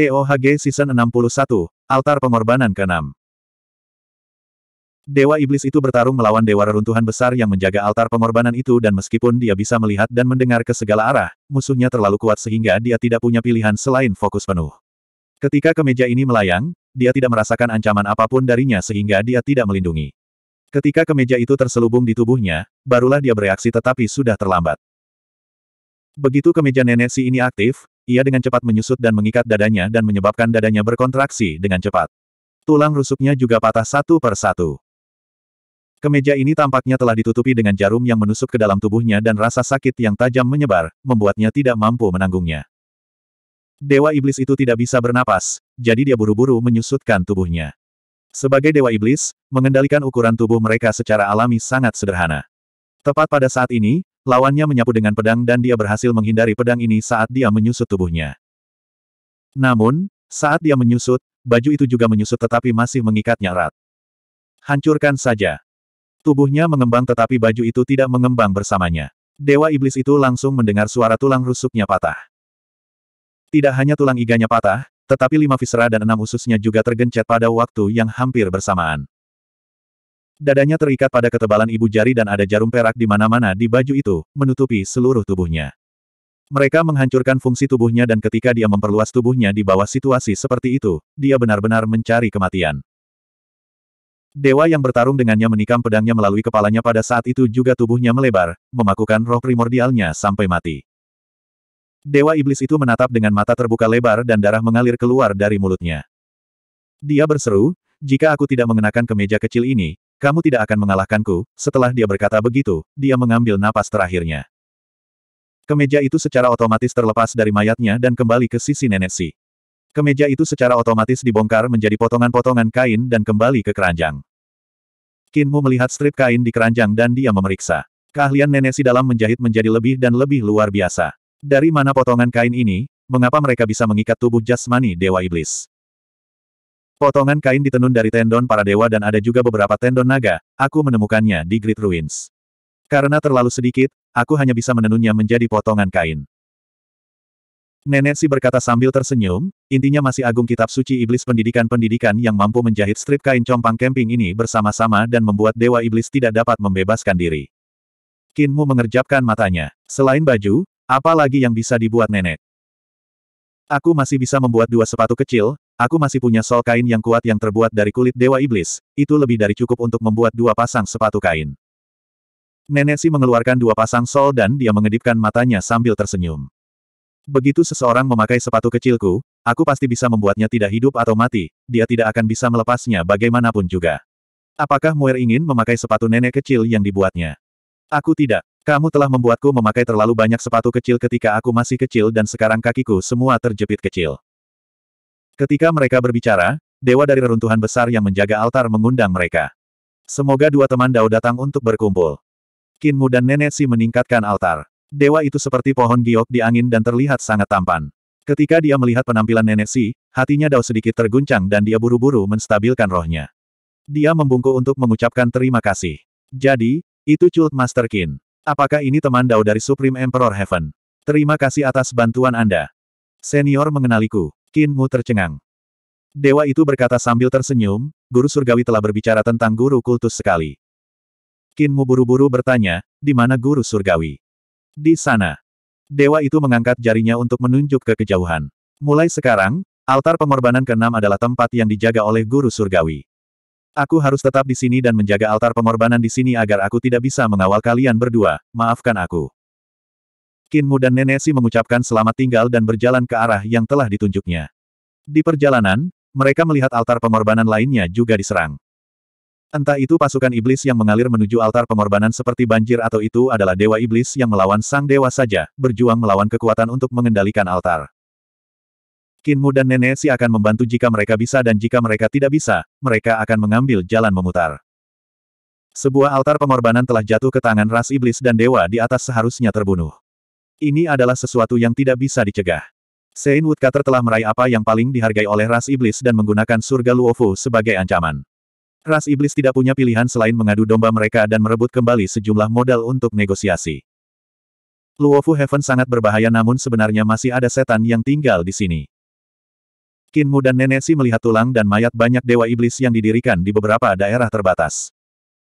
TOHG Season 61, Altar Pengorbanan ke-6 Dewa Iblis itu bertarung melawan Dewa Reruntuhan Besar yang menjaga altar pengorbanan itu dan meskipun dia bisa melihat dan mendengar ke segala arah, musuhnya terlalu kuat sehingga dia tidak punya pilihan selain fokus penuh. Ketika kemeja ini melayang, dia tidak merasakan ancaman apapun darinya sehingga dia tidak melindungi. Ketika kemeja itu terselubung di tubuhnya, barulah dia bereaksi tetapi sudah terlambat. Begitu kemeja nenek si ini aktif, ia dengan cepat menyusut dan mengikat dadanya dan menyebabkan dadanya berkontraksi dengan cepat. Tulang rusuknya juga patah satu per satu. Kemeja ini tampaknya telah ditutupi dengan jarum yang menusuk ke dalam tubuhnya dan rasa sakit yang tajam menyebar, membuatnya tidak mampu menanggungnya. Dewa Iblis itu tidak bisa bernapas, jadi dia buru-buru menyusutkan tubuhnya. Sebagai Dewa Iblis, mengendalikan ukuran tubuh mereka secara alami sangat sederhana. Tepat pada saat ini, Lawannya menyapu dengan pedang dan dia berhasil menghindari pedang ini saat dia menyusut tubuhnya. Namun, saat dia menyusut, baju itu juga menyusut tetapi masih mengikatnya erat. Hancurkan saja. Tubuhnya mengembang tetapi baju itu tidak mengembang bersamanya. Dewa Iblis itu langsung mendengar suara tulang rusuknya patah. Tidak hanya tulang iganya patah, tetapi lima visera dan enam ususnya juga tergencet pada waktu yang hampir bersamaan. Dadanya terikat pada ketebalan ibu jari dan ada jarum perak di mana-mana di baju itu, menutupi seluruh tubuhnya. Mereka menghancurkan fungsi tubuhnya dan ketika dia memperluas tubuhnya di bawah situasi seperti itu, dia benar-benar mencari kematian. Dewa yang bertarung dengannya menikam pedangnya melalui kepalanya pada saat itu juga tubuhnya melebar, memakukan roh primordialnya sampai mati. Dewa iblis itu menatap dengan mata terbuka lebar dan darah mengalir keluar dari mulutnya. Dia berseru, jika aku tidak mengenakan kemeja kecil ini, kamu tidak akan mengalahkanku, setelah dia berkata begitu, dia mengambil napas terakhirnya. Kemeja itu secara otomatis terlepas dari mayatnya dan kembali ke sisi nenek Si. Kemeja itu secara otomatis dibongkar menjadi potongan-potongan kain dan kembali ke keranjang. Kinmu melihat strip kain di keranjang dan dia memeriksa. Keahlian nenek Si dalam menjahit menjadi lebih dan lebih luar biasa. Dari mana potongan kain ini, mengapa mereka bisa mengikat tubuh jasmani Dewa Iblis? Potongan kain ditenun dari tendon para dewa dan ada juga beberapa tendon naga, aku menemukannya di Great Ruins. Karena terlalu sedikit, aku hanya bisa menenunnya menjadi potongan kain. Nenek si berkata sambil tersenyum, intinya masih agung kitab suci iblis pendidikan-pendidikan yang mampu menjahit strip kain compang camping ini bersama-sama dan membuat dewa iblis tidak dapat membebaskan diri. Kinmu mengerjapkan matanya. Selain baju, apa lagi yang bisa dibuat nenek? Aku masih bisa membuat dua sepatu kecil, Aku masih punya sol kain yang kuat yang terbuat dari kulit dewa iblis, itu lebih dari cukup untuk membuat dua pasang sepatu kain. Nenek Si mengeluarkan dua pasang sol dan dia mengedipkan matanya sambil tersenyum. Begitu seseorang memakai sepatu kecilku, aku pasti bisa membuatnya tidak hidup atau mati, dia tidak akan bisa melepasnya bagaimanapun juga. Apakah Muir ingin memakai sepatu nenek kecil yang dibuatnya? Aku tidak. Kamu telah membuatku memakai terlalu banyak sepatu kecil ketika aku masih kecil dan sekarang kakiku semua terjepit kecil. Ketika mereka berbicara, dewa dari reruntuhan besar yang menjaga altar mengundang mereka. Semoga dua teman Dao datang untuk berkumpul. Kinmu dan Nenek Si meningkatkan altar. Dewa itu seperti pohon giok di angin dan terlihat sangat tampan. Ketika dia melihat penampilan Nenek Si, hatinya Dao sedikit terguncang dan dia buru-buru menstabilkan rohnya. Dia membungkuk untuk mengucapkan terima kasih. Jadi, itu Cult Master Kin. Apakah ini teman Dao dari Supreme Emperor Heaven? Terima kasih atas bantuan Anda. Senior mengenaliku. Qin Mu tercengang. Dewa itu berkata sambil tersenyum, guru surgawi telah berbicara tentang guru kultus sekali. Qin Mu buru-buru bertanya, di mana guru surgawi? Di sana. Dewa itu mengangkat jarinya untuk menunjuk ke kejauhan. Mulai sekarang, altar pengorbanan keenam adalah tempat yang dijaga oleh guru surgawi. Aku harus tetap di sini dan menjaga altar pengorbanan di sini agar aku tidak bisa mengawal kalian berdua, maafkan aku. Kinmu dan Nenesi mengucapkan selamat tinggal dan berjalan ke arah yang telah ditunjuknya. Di perjalanan, mereka melihat altar pengorbanan lainnya juga diserang. Entah itu pasukan iblis yang mengalir menuju altar pengorbanan seperti banjir atau itu adalah dewa iblis yang melawan sang dewa saja, berjuang melawan kekuatan untuk mengendalikan altar. Kinmu dan Nenesi akan membantu jika mereka bisa dan jika mereka tidak bisa, mereka akan mengambil jalan memutar. Sebuah altar pengorbanan telah jatuh ke tangan ras iblis dan dewa di atas seharusnya terbunuh. Ini adalah sesuatu yang tidak bisa dicegah. Saint Woodcutter telah meraih apa yang paling dihargai oleh ras iblis dan menggunakan surga Luofu sebagai ancaman. Ras iblis tidak punya pilihan selain mengadu domba mereka dan merebut kembali sejumlah modal untuk negosiasi. Luofu Heaven sangat berbahaya namun sebenarnya masih ada setan yang tinggal di sini. Kinmu dan Nenesi melihat tulang dan mayat banyak dewa iblis yang didirikan di beberapa daerah terbatas.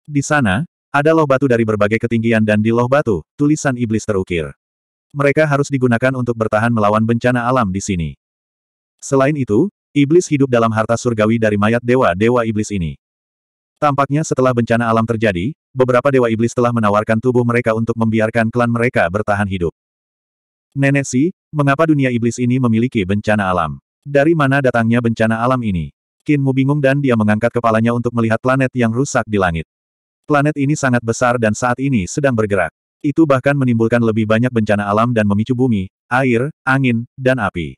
Di sana, ada loh batu dari berbagai ketinggian dan di loh batu, tulisan iblis terukir. Mereka harus digunakan untuk bertahan melawan bencana alam di sini. Selain itu, iblis hidup dalam harta surgawi dari mayat dewa-dewa iblis ini. Tampaknya setelah bencana alam terjadi, beberapa dewa iblis telah menawarkan tubuh mereka untuk membiarkan klan mereka bertahan hidup. Nenek Si, mengapa dunia iblis ini memiliki bencana alam? Dari mana datangnya bencana alam ini? Kinmu bingung dan dia mengangkat kepalanya untuk melihat planet yang rusak di langit. Planet ini sangat besar dan saat ini sedang bergerak. Itu bahkan menimbulkan lebih banyak bencana alam dan memicu bumi, air, angin, dan api.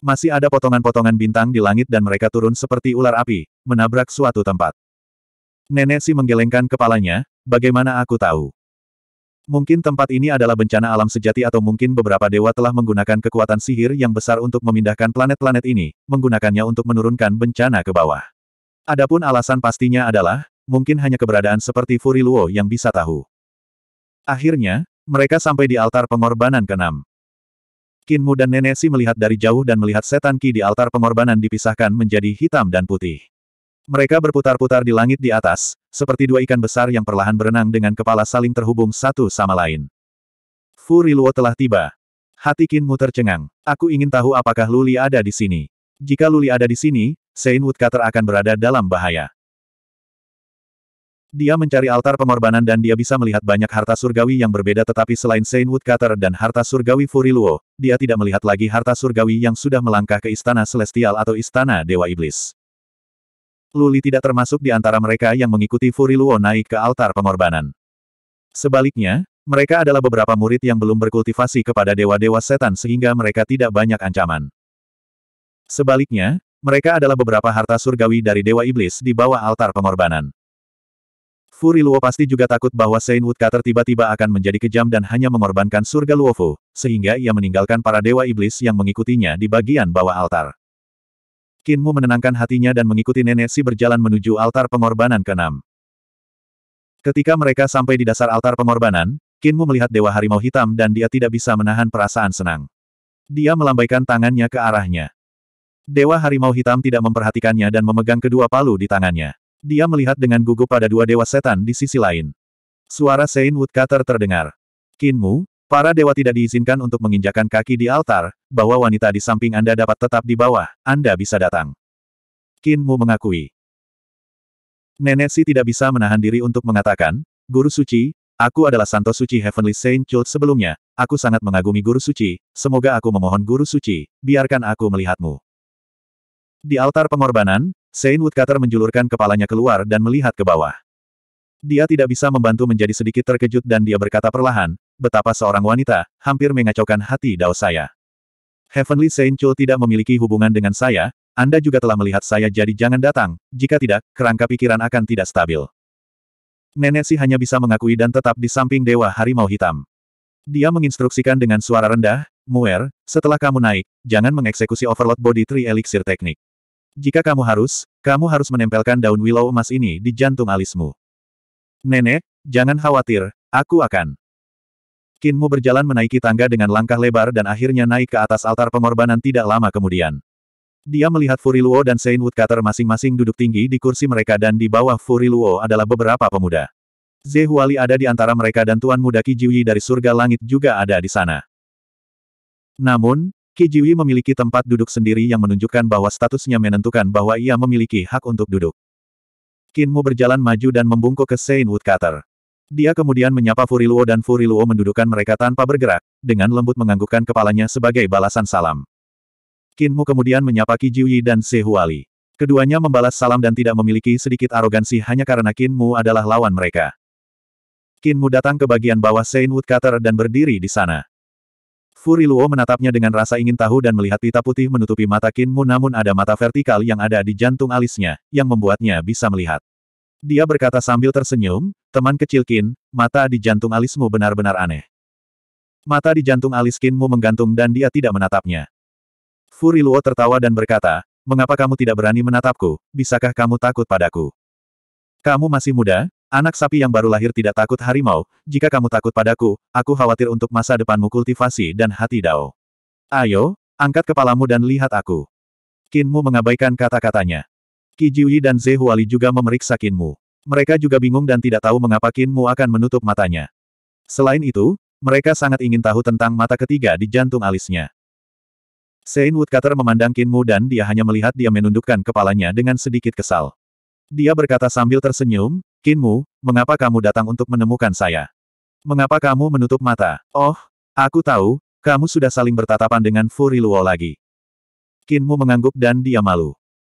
Masih ada potongan-potongan bintang di langit dan mereka turun seperti ular api, menabrak suatu tempat. Nenek si menggelengkan kepalanya, bagaimana aku tahu? Mungkin tempat ini adalah bencana alam sejati atau mungkin beberapa dewa telah menggunakan kekuatan sihir yang besar untuk memindahkan planet-planet ini, menggunakannya untuk menurunkan bencana ke bawah. Adapun alasan pastinya adalah, mungkin hanya keberadaan seperti Furiluo yang bisa tahu. Akhirnya, mereka sampai di altar pengorbanan keenam. Kinmu dan Nenesi melihat dari jauh dan melihat setan Ki di altar pengorbanan dipisahkan menjadi hitam dan putih. Mereka berputar-putar di langit di atas, seperti dua ikan besar yang perlahan berenang dengan kepala saling terhubung satu sama lain. Fu Riluo telah tiba. Hati Kinmu tercengang. Aku ingin tahu apakah Luli ada di sini. Jika Luli ada di sini, Sein Woodcutter akan berada dalam bahaya. Dia mencari altar pengorbanan dan dia bisa melihat banyak harta surgawi yang berbeda tetapi selain Saint Woodcutter dan harta surgawi Furiluo, dia tidak melihat lagi harta surgawi yang sudah melangkah ke Istana Celestial atau Istana Dewa Iblis. Luli tidak termasuk di antara mereka yang mengikuti Furiluo naik ke altar pengorbanan. Sebaliknya, mereka adalah beberapa murid yang belum berkultivasi kepada dewa-dewa setan sehingga mereka tidak banyak ancaman. Sebaliknya, mereka adalah beberapa harta surgawi dari Dewa Iblis di bawah altar pengorbanan. Furi Luo pasti juga takut bahwa Saint Woodcutter tiba-tiba akan menjadi kejam dan hanya mengorbankan surga Luofu, sehingga ia meninggalkan para dewa iblis yang mengikutinya di bagian bawah altar. Kinmu menenangkan hatinya dan mengikuti nenek si berjalan menuju altar pengorbanan keenam. Ketika mereka sampai di dasar altar pengorbanan, Kinmu melihat Dewa Harimau Hitam dan dia tidak bisa menahan perasaan senang. Dia melambaikan tangannya ke arahnya. Dewa Harimau Hitam tidak memperhatikannya dan memegang kedua palu di tangannya. Dia melihat dengan gugup pada dua dewa setan di sisi lain. Suara Saint Woodcutter terdengar. Kinmu, para dewa tidak diizinkan untuk menginjakan kaki di altar, bahwa wanita di samping Anda dapat tetap di bawah, Anda bisa datang. Kinmu mengakui. Nenek Si tidak bisa menahan diri untuk mengatakan, Guru Suci, aku adalah Santo Suci Heavenly Saint Chult sebelumnya, aku sangat mengagumi Guru Suci, semoga aku memohon Guru Suci, biarkan aku melihatmu. Di altar pengorbanan, Saint Woodcutter menjulurkan kepalanya keluar dan melihat ke bawah. Dia tidak bisa membantu menjadi sedikit terkejut dan dia berkata perlahan, betapa seorang wanita, hampir mengacaukan hati Dao saya. Heavenly Saint Chul tidak memiliki hubungan dengan saya, Anda juga telah melihat saya jadi jangan datang, jika tidak, kerangka pikiran akan tidak stabil. Nenek Si hanya bisa mengakui dan tetap di samping Dewa Harimau Hitam. Dia menginstruksikan dengan suara rendah, Muer, setelah kamu naik, jangan mengeksekusi overload body tree elixir teknik. Jika kamu harus, kamu harus menempelkan daun willow emas ini di jantung alismu. Nenek, jangan khawatir, aku akan. Kinmu berjalan menaiki tangga dengan langkah lebar dan akhirnya naik ke atas altar pengorbanan tidak lama kemudian. Dia melihat Furiluo dan Saint Woodcutter masing-masing duduk tinggi di kursi mereka dan di bawah Furiluo adalah beberapa pemuda. Zehuali ada di antara mereka dan Tuan Muda Kijui dari surga langit juga ada di sana. Namun, Kijiwi memiliki tempat duduk sendiri yang menunjukkan bahwa statusnya menentukan bahwa ia memiliki hak untuk duduk. Kinmu berjalan maju dan membungkuk ke Saint Woodcutter. Dia kemudian menyapa Furiluo dan Furiluo mendudukan mereka tanpa bergerak, dengan lembut menganggukkan kepalanya sebagai balasan salam. Kinmu kemudian menyapa Kijiwi dan Sehuali. Keduanya membalas salam dan tidak memiliki sedikit arogansi hanya karena Kinmu adalah lawan mereka. Kinmu datang ke bagian bawah Saint Woodcutter dan berdiri di sana. Furi Luo menatapnya dengan rasa ingin tahu dan melihat pita putih menutupi mata Kinmu namun ada mata vertikal yang ada di jantung alisnya, yang membuatnya bisa melihat. Dia berkata sambil tersenyum, teman kecil Kin, mata di jantung alismu benar-benar aneh. Mata di jantung alis Kinmu menggantung dan dia tidak menatapnya. Furi Luo tertawa dan berkata, mengapa kamu tidak berani menatapku, bisakah kamu takut padaku? Kamu masih muda, Anak sapi yang baru lahir tidak takut harimau, jika kamu takut padaku, aku khawatir untuk masa depanmu kultivasi dan hati dao. Ayo, angkat kepalamu dan lihat aku. Kinmu mengabaikan kata-katanya. Kijiwi dan Zehuali juga memeriksa Kinmu. Mereka juga bingung dan tidak tahu mengapa Kinmu akan menutup matanya. Selain itu, mereka sangat ingin tahu tentang mata ketiga di jantung alisnya. Sein Woodcutter memandang Kinmu dan dia hanya melihat dia menundukkan kepalanya dengan sedikit kesal. Dia berkata sambil tersenyum, Kinmu, mengapa kamu datang untuk menemukan saya? Mengapa kamu menutup mata? Oh, aku tahu, kamu sudah saling bertatapan dengan Furi Luo lagi. Kinmu mengangguk dan dia malu.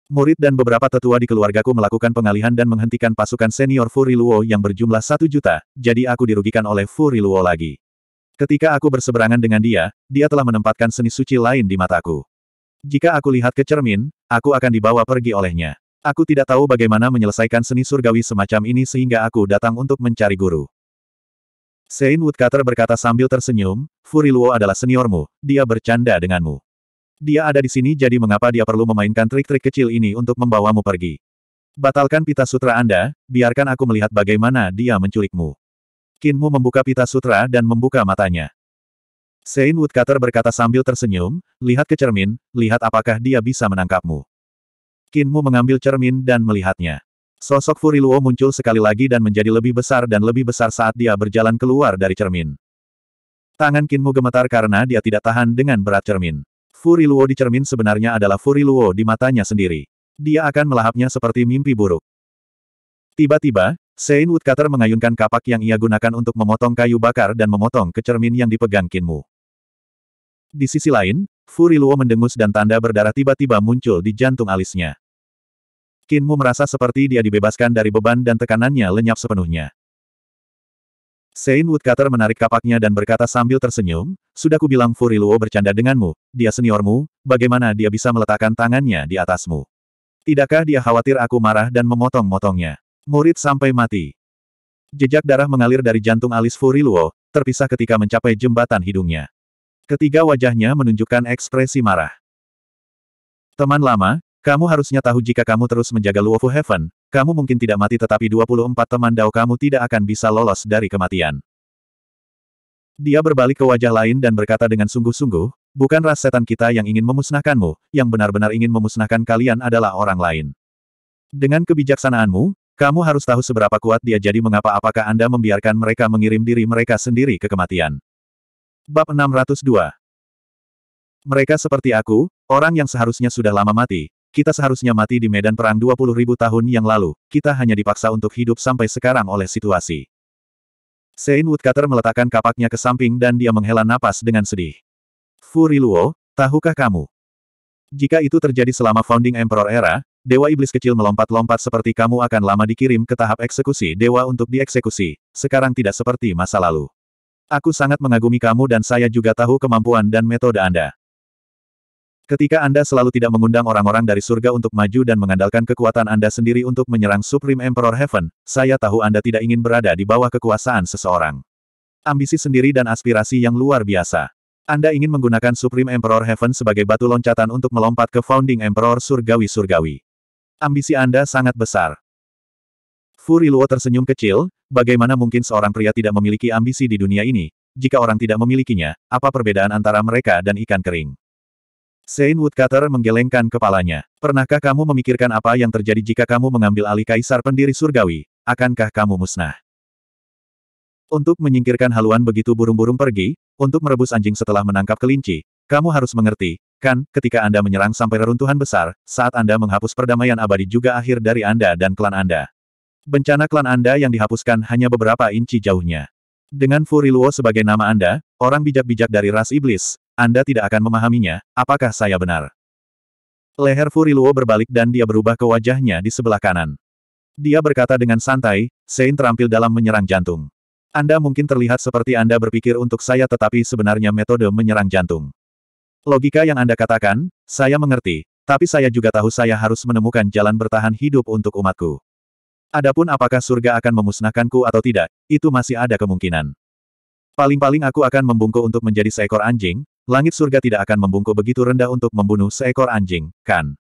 Murid dan beberapa tetua di keluargaku melakukan pengalihan dan menghentikan pasukan senior Furi Luo yang berjumlah satu juta, jadi aku dirugikan oleh Furi Luo lagi. Ketika aku berseberangan dengan dia, dia telah menempatkan seni suci lain di mataku. Jika aku lihat ke cermin, aku akan dibawa pergi olehnya. Aku tidak tahu bagaimana menyelesaikan seni surgawi semacam ini sehingga aku datang untuk mencari guru. Sein Woodcutter berkata sambil tersenyum, Furiluo adalah seniormu, dia bercanda denganmu. Dia ada di sini jadi mengapa dia perlu memainkan trik-trik kecil ini untuk membawamu pergi. Batalkan pita sutra Anda, biarkan aku melihat bagaimana dia menculikmu. Kinmu membuka pita sutra dan membuka matanya. Sein Woodcutter berkata sambil tersenyum, lihat ke cermin, lihat apakah dia bisa menangkapmu. Kinmu mengambil cermin dan melihatnya. Sosok Furiluo muncul sekali lagi dan menjadi lebih besar dan lebih besar saat dia berjalan keluar dari cermin. Tangan Kinmu gemetar karena dia tidak tahan dengan berat cermin. Furiluo di cermin sebenarnya adalah Furiluo di matanya sendiri. Dia akan melahapnya seperti mimpi buruk. Tiba-tiba, Sein Woodcutter mengayunkan kapak yang ia gunakan untuk memotong kayu bakar dan memotong ke cermin yang dipegang Kinmu. Di sisi lain, Furiluo mendengus dan tanda berdarah tiba-tiba muncul di jantung alisnya. Kinmu merasa seperti dia dibebaskan dari beban dan tekanannya lenyap sepenuhnya. Sein Woodcutter menarik kapaknya dan berkata sambil tersenyum, Sudah kubilang Furiluo bercanda denganmu, dia seniormu, bagaimana dia bisa meletakkan tangannya di atasmu? Tidakkah dia khawatir aku marah dan memotong-motongnya? Murid sampai mati. Jejak darah mengalir dari jantung alis Furiluo, terpisah ketika mencapai jembatan hidungnya. Ketiga wajahnya menunjukkan ekspresi marah. Teman lama, kamu harusnya tahu jika kamu terus menjaga Luofu Heaven, kamu mungkin tidak mati tetapi 24 teman Dao kamu tidak akan bisa lolos dari kematian. Dia berbalik ke wajah lain dan berkata dengan sungguh-sungguh, bukan ras setan kita yang ingin memusnahkanmu, yang benar-benar ingin memusnahkan kalian adalah orang lain. Dengan kebijaksanaanmu, kamu harus tahu seberapa kuat dia jadi mengapa apakah Anda membiarkan mereka mengirim diri mereka sendiri ke kematian. Bab 602 Mereka seperti aku, orang yang seharusnya sudah lama mati. Kita seharusnya mati di medan perang 20 ribu tahun yang lalu, kita hanya dipaksa untuk hidup sampai sekarang oleh situasi. Sein Woodcutter meletakkan kapaknya ke samping dan dia menghela napas dengan sedih. Furi Furiluo, tahukah kamu? Jika itu terjadi selama Founding Emperor Era, Dewa Iblis kecil melompat-lompat seperti kamu akan lama dikirim ke tahap eksekusi dewa untuk dieksekusi, sekarang tidak seperti masa lalu. Aku sangat mengagumi kamu dan saya juga tahu kemampuan dan metode Anda. Ketika Anda selalu tidak mengundang orang-orang dari surga untuk maju dan mengandalkan kekuatan Anda sendiri untuk menyerang Supreme Emperor Heaven, saya tahu Anda tidak ingin berada di bawah kekuasaan seseorang. Ambisi sendiri dan aspirasi yang luar biasa. Anda ingin menggunakan Supreme Emperor Heaven sebagai batu loncatan untuk melompat ke Founding Emperor Surgawi-Surgawi. Ambisi Anda sangat besar. Fu Riluo tersenyum kecil, bagaimana mungkin seorang pria tidak memiliki ambisi di dunia ini, jika orang tidak memilikinya, apa perbedaan antara mereka dan ikan kering? Saint Woodcutter menggelengkan kepalanya. Pernahkah kamu memikirkan apa yang terjadi jika kamu mengambil alih kaisar pendiri surgawi, akankah kamu musnah? Untuk menyingkirkan haluan begitu burung-burung pergi, untuk merebus anjing setelah menangkap kelinci, kamu harus mengerti, kan, ketika Anda menyerang sampai reruntuhan besar, saat Anda menghapus perdamaian abadi juga akhir dari Anda dan klan Anda. Bencana klan Anda yang dihapuskan hanya beberapa inci jauhnya. Dengan Furiluo sebagai nama Anda, orang bijak-bijak dari ras iblis, Anda tidak akan memahaminya, apakah saya benar? Leher Furiluo berbalik dan dia berubah ke wajahnya di sebelah kanan. Dia berkata dengan santai, Sein terampil dalam menyerang jantung. Anda mungkin terlihat seperti Anda berpikir untuk saya tetapi sebenarnya metode menyerang jantung. Logika yang Anda katakan, saya mengerti, tapi saya juga tahu saya harus menemukan jalan bertahan hidup untuk umatku. Adapun apakah surga akan memusnahkanku atau tidak, itu masih ada kemungkinan. Paling-paling aku akan membungku untuk menjadi seekor anjing, langit surga tidak akan membungku begitu rendah untuk membunuh seekor anjing, kan?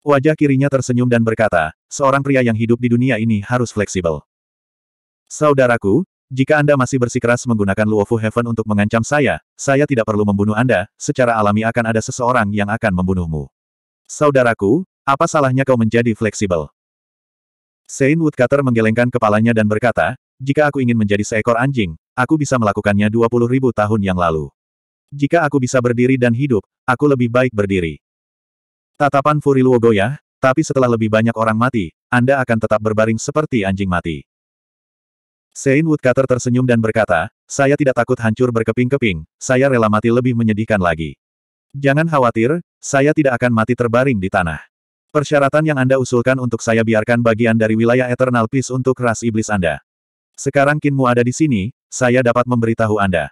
Wajah kirinya tersenyum dan berkata, seorang pria yang hidup di dunia ini harus fleksibel. Saudaraku, jika Anda masih bersikeras menggunakan Luofu Heaven untuk mengancam saya, saya tidak perlu membunuh Anda, secara alami akan ada seseorang yang akan membunuhmu. Saudaraku, apa salahnya kau menjadi fleksibel? Saint Woodcutter menggelengkan kepalanya dan berkata, jika aku ingin menjadi seekor anjing, aku bisa melakukannya 20 ribu tahun yang lalu. Jika aku bisa berdiri dan hidup, aku lebih baik berdiri. Tatapan Furiluo goyah, tapi setelah lebih banyak orang mati, Anda akan tetap berbaring seperti anjing mati. Sein Woodcutter tersenyum dan berkata, saya tidak takut hancur berkeping-keping, saya rela mati lebih menyedihkan lagi. Jangan khawatir, saya tidak akan mati terbaring di tanah. Persyaratan yang Anda usulkan untuk saya biarkan bagian dari wilayah Eternal Peace untuk ras iblis Anda. Sekarang Kinmu ada di sini, saya dapat memberitahu Anda.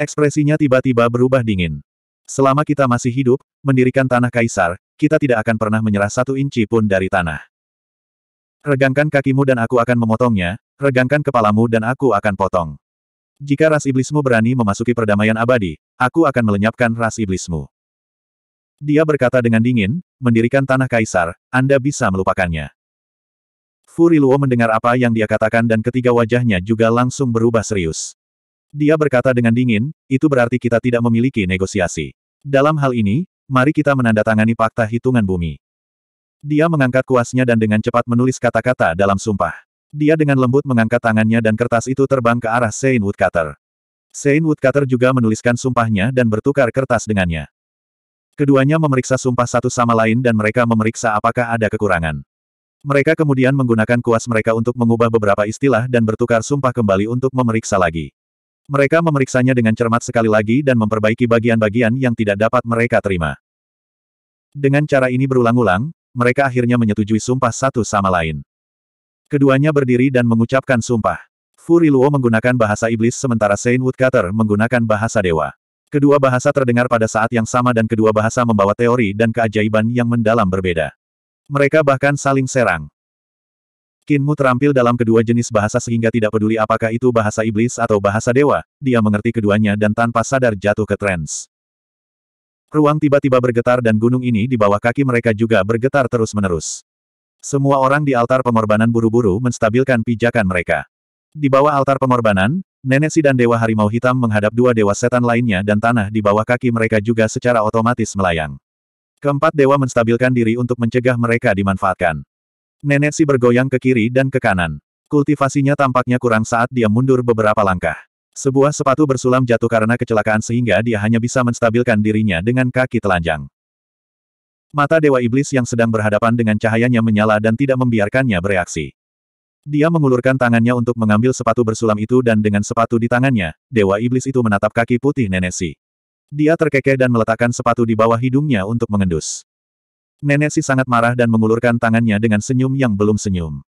Ekspresinya tiba-tiba berubah dingin. Selama kita masih hidup, mendirikan tanah kaisar, kita tidak akan pernah menyerah satu inci pun dari tanah. Regangkan kakimu dan aku akan memotongnya, regangkan kepalamu dan aku akan potong. Jika ras iblismu berani memasuki perdamaian abadi, aku akan melenyapkan ras iblismu. Dia berkata dengan dingin, mendirikan tanah kaisar, Anda bisa melupakannya. Furiluo mendengar apa yang dia katakan dan ketiga wajahnya juga langsung berubah serius. Dia berkata dengan dingin, itu berarti kita tidak memiliki negosiasi. Dalam hal ini, mari kita menandatangani fakta hitungan bumi. Dia mengangkat kuasnya dan dengan cepat menulis kata-kata dalam sumpah. Dia dengan lembut mengangkat tangannya dan kertas itu terbang ke arah Sein Woodcutter. Sein Woodcutter juga menuliskan sumpahnya dan bertukar kertas dengannya. Keduanya memeriksa sumpah satu sama lain dan mereka memeriksa apakah ada kekurangan. Mereka kemudian menggunakan kuas mereka untuk mengubah beberapa istilah dan bertukar sumpah kembali untuk memeriksa lagi. Mereka memeriksanya dengan cermat sekali lagi dan memperbaiki bagian-bagian yang tidak dapat mereka terima. Dengan cara ini berulang-ulang, mereka akhirnya menyetujui sumpah satu sama lain. Keduanya berdiri dan mengucapkan sumpah. Furiluo menggunakan bahasa iblis sementara Saint Woodcutter menggunakan bahasa dewa. Kedua bahasa terdengar pada saat yang sama dan kedua bahasa membawa teori dan keajaiban yang mendalam berbeda. Mereka bahkan saling serang. Kinmu terampil dalam kedua jenis bahasa sehingga tidak peduli apakah itu bahasa iblis atau bahasa dewa, dia mengerti keduanya dan tanpa sadar jatuh ke trans. Ruang tiba-tiba bergetar dan gunung ini di bawah kaki mereka juga bergetar terus-menerus. Semua orang di altar pengorbanan buru-buru menstabilkan pijakan mereka. Di bawah altar pengorbanan, Nenek si dan Dewa Harimau Hitam menghadap dua dewa setan lainnya dan tanah di bawah kaki mereka juga secara otomatis melayang. Keempat dewa menstabilkan diri untuk mencegah mereka dimanfaatkan. Nenek si bergoyang ke kiri dan ke kanan. Kultivasinya tampaknya kurang saat dia mundur beberapa langkah. Sebuah sepatu bersulam jatuh karena kecelakaan sehingga dia hanya bisa menstabilkan dirinya dengan kaki telanjang. Mata Dewa Iblis yang sedang berhadapan dengan cahayanya menyala dan tidak membiarkannya bereaksi. Dia mengulurkan tangannya untuk mengambil sepatu bersulam itu dan dengan sepatu di tangannya, Dewa Iblis itu menatap kaki putih Nenesi. Dia terkekeh dan meletakkan sepatu di bawah hidungnya untuk mengendus. Nenek Nenesi sangat marah dan mengulurkan tangannya dengan senyum yang belum senyum.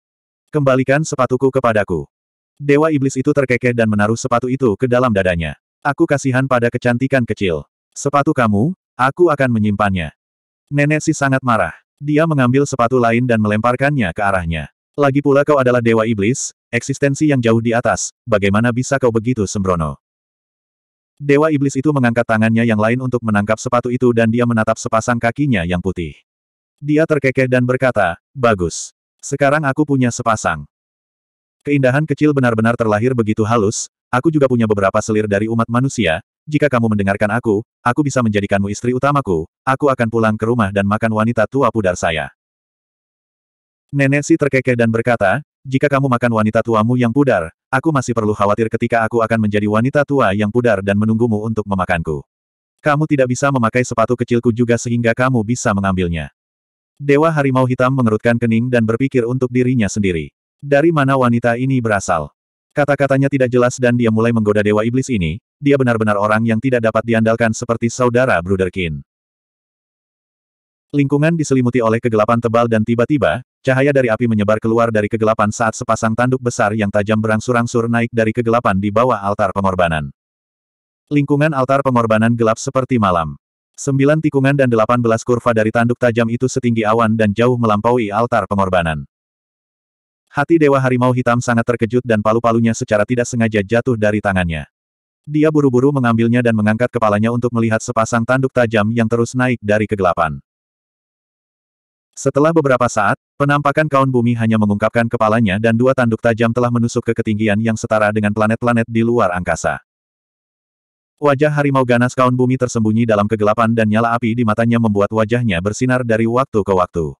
Kembalikan sepatuku kepadaku. Dewa Iblis itu terkekeh dan menaruh sepatu itu ke dalam dadanya. Aku kasihan pada kecantikan kecil. Sepatu kamu, aku akan menyimpannya. Nenek Nenesi sangat marah. Dia mengambil sepatu lain dan melemparkannya ke arahnya. Lagi pula kau adalah dewa iblis, eksistensi yang jauh di atas, bagaimana bisa kau begitu sembrono? Dewa iblis itu mengangkat tangannya yang lain untuk menangkap sepatu itu dan dia menatap sepasang kakinya yang putih. Dia terkekeh dan berkata, bagus. Sekarang aku punya sepasang. Keindahan kecil benar-benar terlahir begitu halus, aku juga punya beberapa selir dari umat manusia, jika kamu mendengarkan aku, aku bisa menjadikanmu istri utamaku, aku akan pulang ke rumah dan makan wanita tua pudar saya. Nenek si terkekeh dan berkata, jika kamu makan wanita tuamu yang pudar, aku masih perlu khawatir ketika aku akan menjadi wanita tua yang pudar dan menunggumu untuk memakanku. Kamu tidak bisa memakai sepatu kecilku juga sehingga kamu bisa mengambilnya. Dewa Harimau Hitam mengerutkan kening dan berpikir untuk dirinya sendiri. Dari mana wanita ini berasal? Kata-katanya tidak jelas dan dia mulai menggoda Dewa Iblis ini, dia benar-benar orang yang tidak dapat diandalkan seperti saudara Bruderkin. Lingkungan diselimuti oleh kegelapan tebal dan tiba-tiba, Cahaya dari api menyebar keluar dari kegelapan saat sepasang tanduk besar yang tajam berangsur-angsur naik dari kegelapan di bawah altar pengorbanan. Lingkungan altar pengorbanan gelap seperti malam. Sembilan tikungan dan delapan belas kurva dari tanduk tajam itu setinggi awan dan jauh melampaui altar pengorbanan. Hati Dewa Harimau Hitam sangat terkejut dan palu-palunya secara tidak sengaja jatuh dari tangannya. Dia buru-buru mengambilnya dan mengangkat kepalanya untuk melihat sepasang tanduk tajam yang terus naik dari kegelapan. Setelah beberapa saat, penampakan kaun bumi hanya mengungkapkan kepalanya dan dua tanduk tajam telah menusuk ke ketinggian yang setara dengan planet-planet di luar angkasa. Wajah harimau ganas kaun bumi tersembunyi dalam kegelapan dan nyala api di matanya membuat wajahnya bersinar dari waktu ke waktu.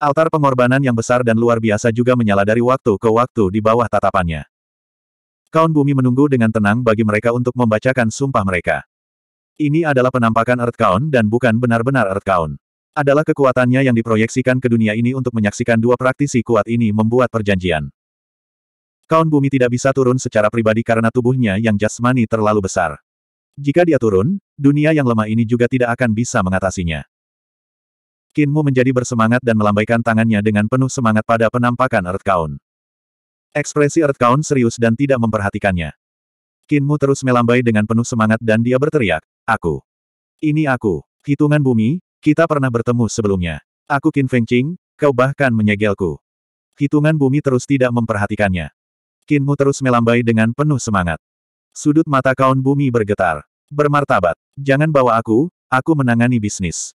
Altar pengorbanan yang besar dan luar biasa juga menyala dari waktu ke waktu di bawah tatapannya. Kaun bumi menunggu dengan tenang bagi mereka untuk membacakan sumpah mereka. Ini adalah penampakan Earth Kaun dan bukan benar-benar Earth Kaun. Adalah kekuatannya yang diproyeksikan ke dunia ini untuk menyaksikan dua praktisi kuat ini membuat perjanjian. Kaun bumi tidak bisa turun secara pribadi karena tubuhnya yang jasmani terlalu besar. Jika dia turun, dunia yang lemah ini juga tidak akan bisa mengatasinya. Kinmu menjadi bersemangat dan melambaikan tangannya dengan penuh semangat pada penampakan Earth Kaun. Ekspresi Earth Kaun serius dan tidak memperhatikannya. Kinmu terus melambai dengan penuh semangat dan dia berteriak, Aku. Ini aku. Hitungan bumi, kita pernah bertemu sebelumnya. Aku Qin Fengqing, kau bahkan menyegelku. Hitungan bumi terus tidak memperhatikannya. Kinmu terus melambai dengan penuh semangat. Sudut mata kaun bumi bergetar. Bermartabat. Jangan bawa aku, aku menangani bisnis.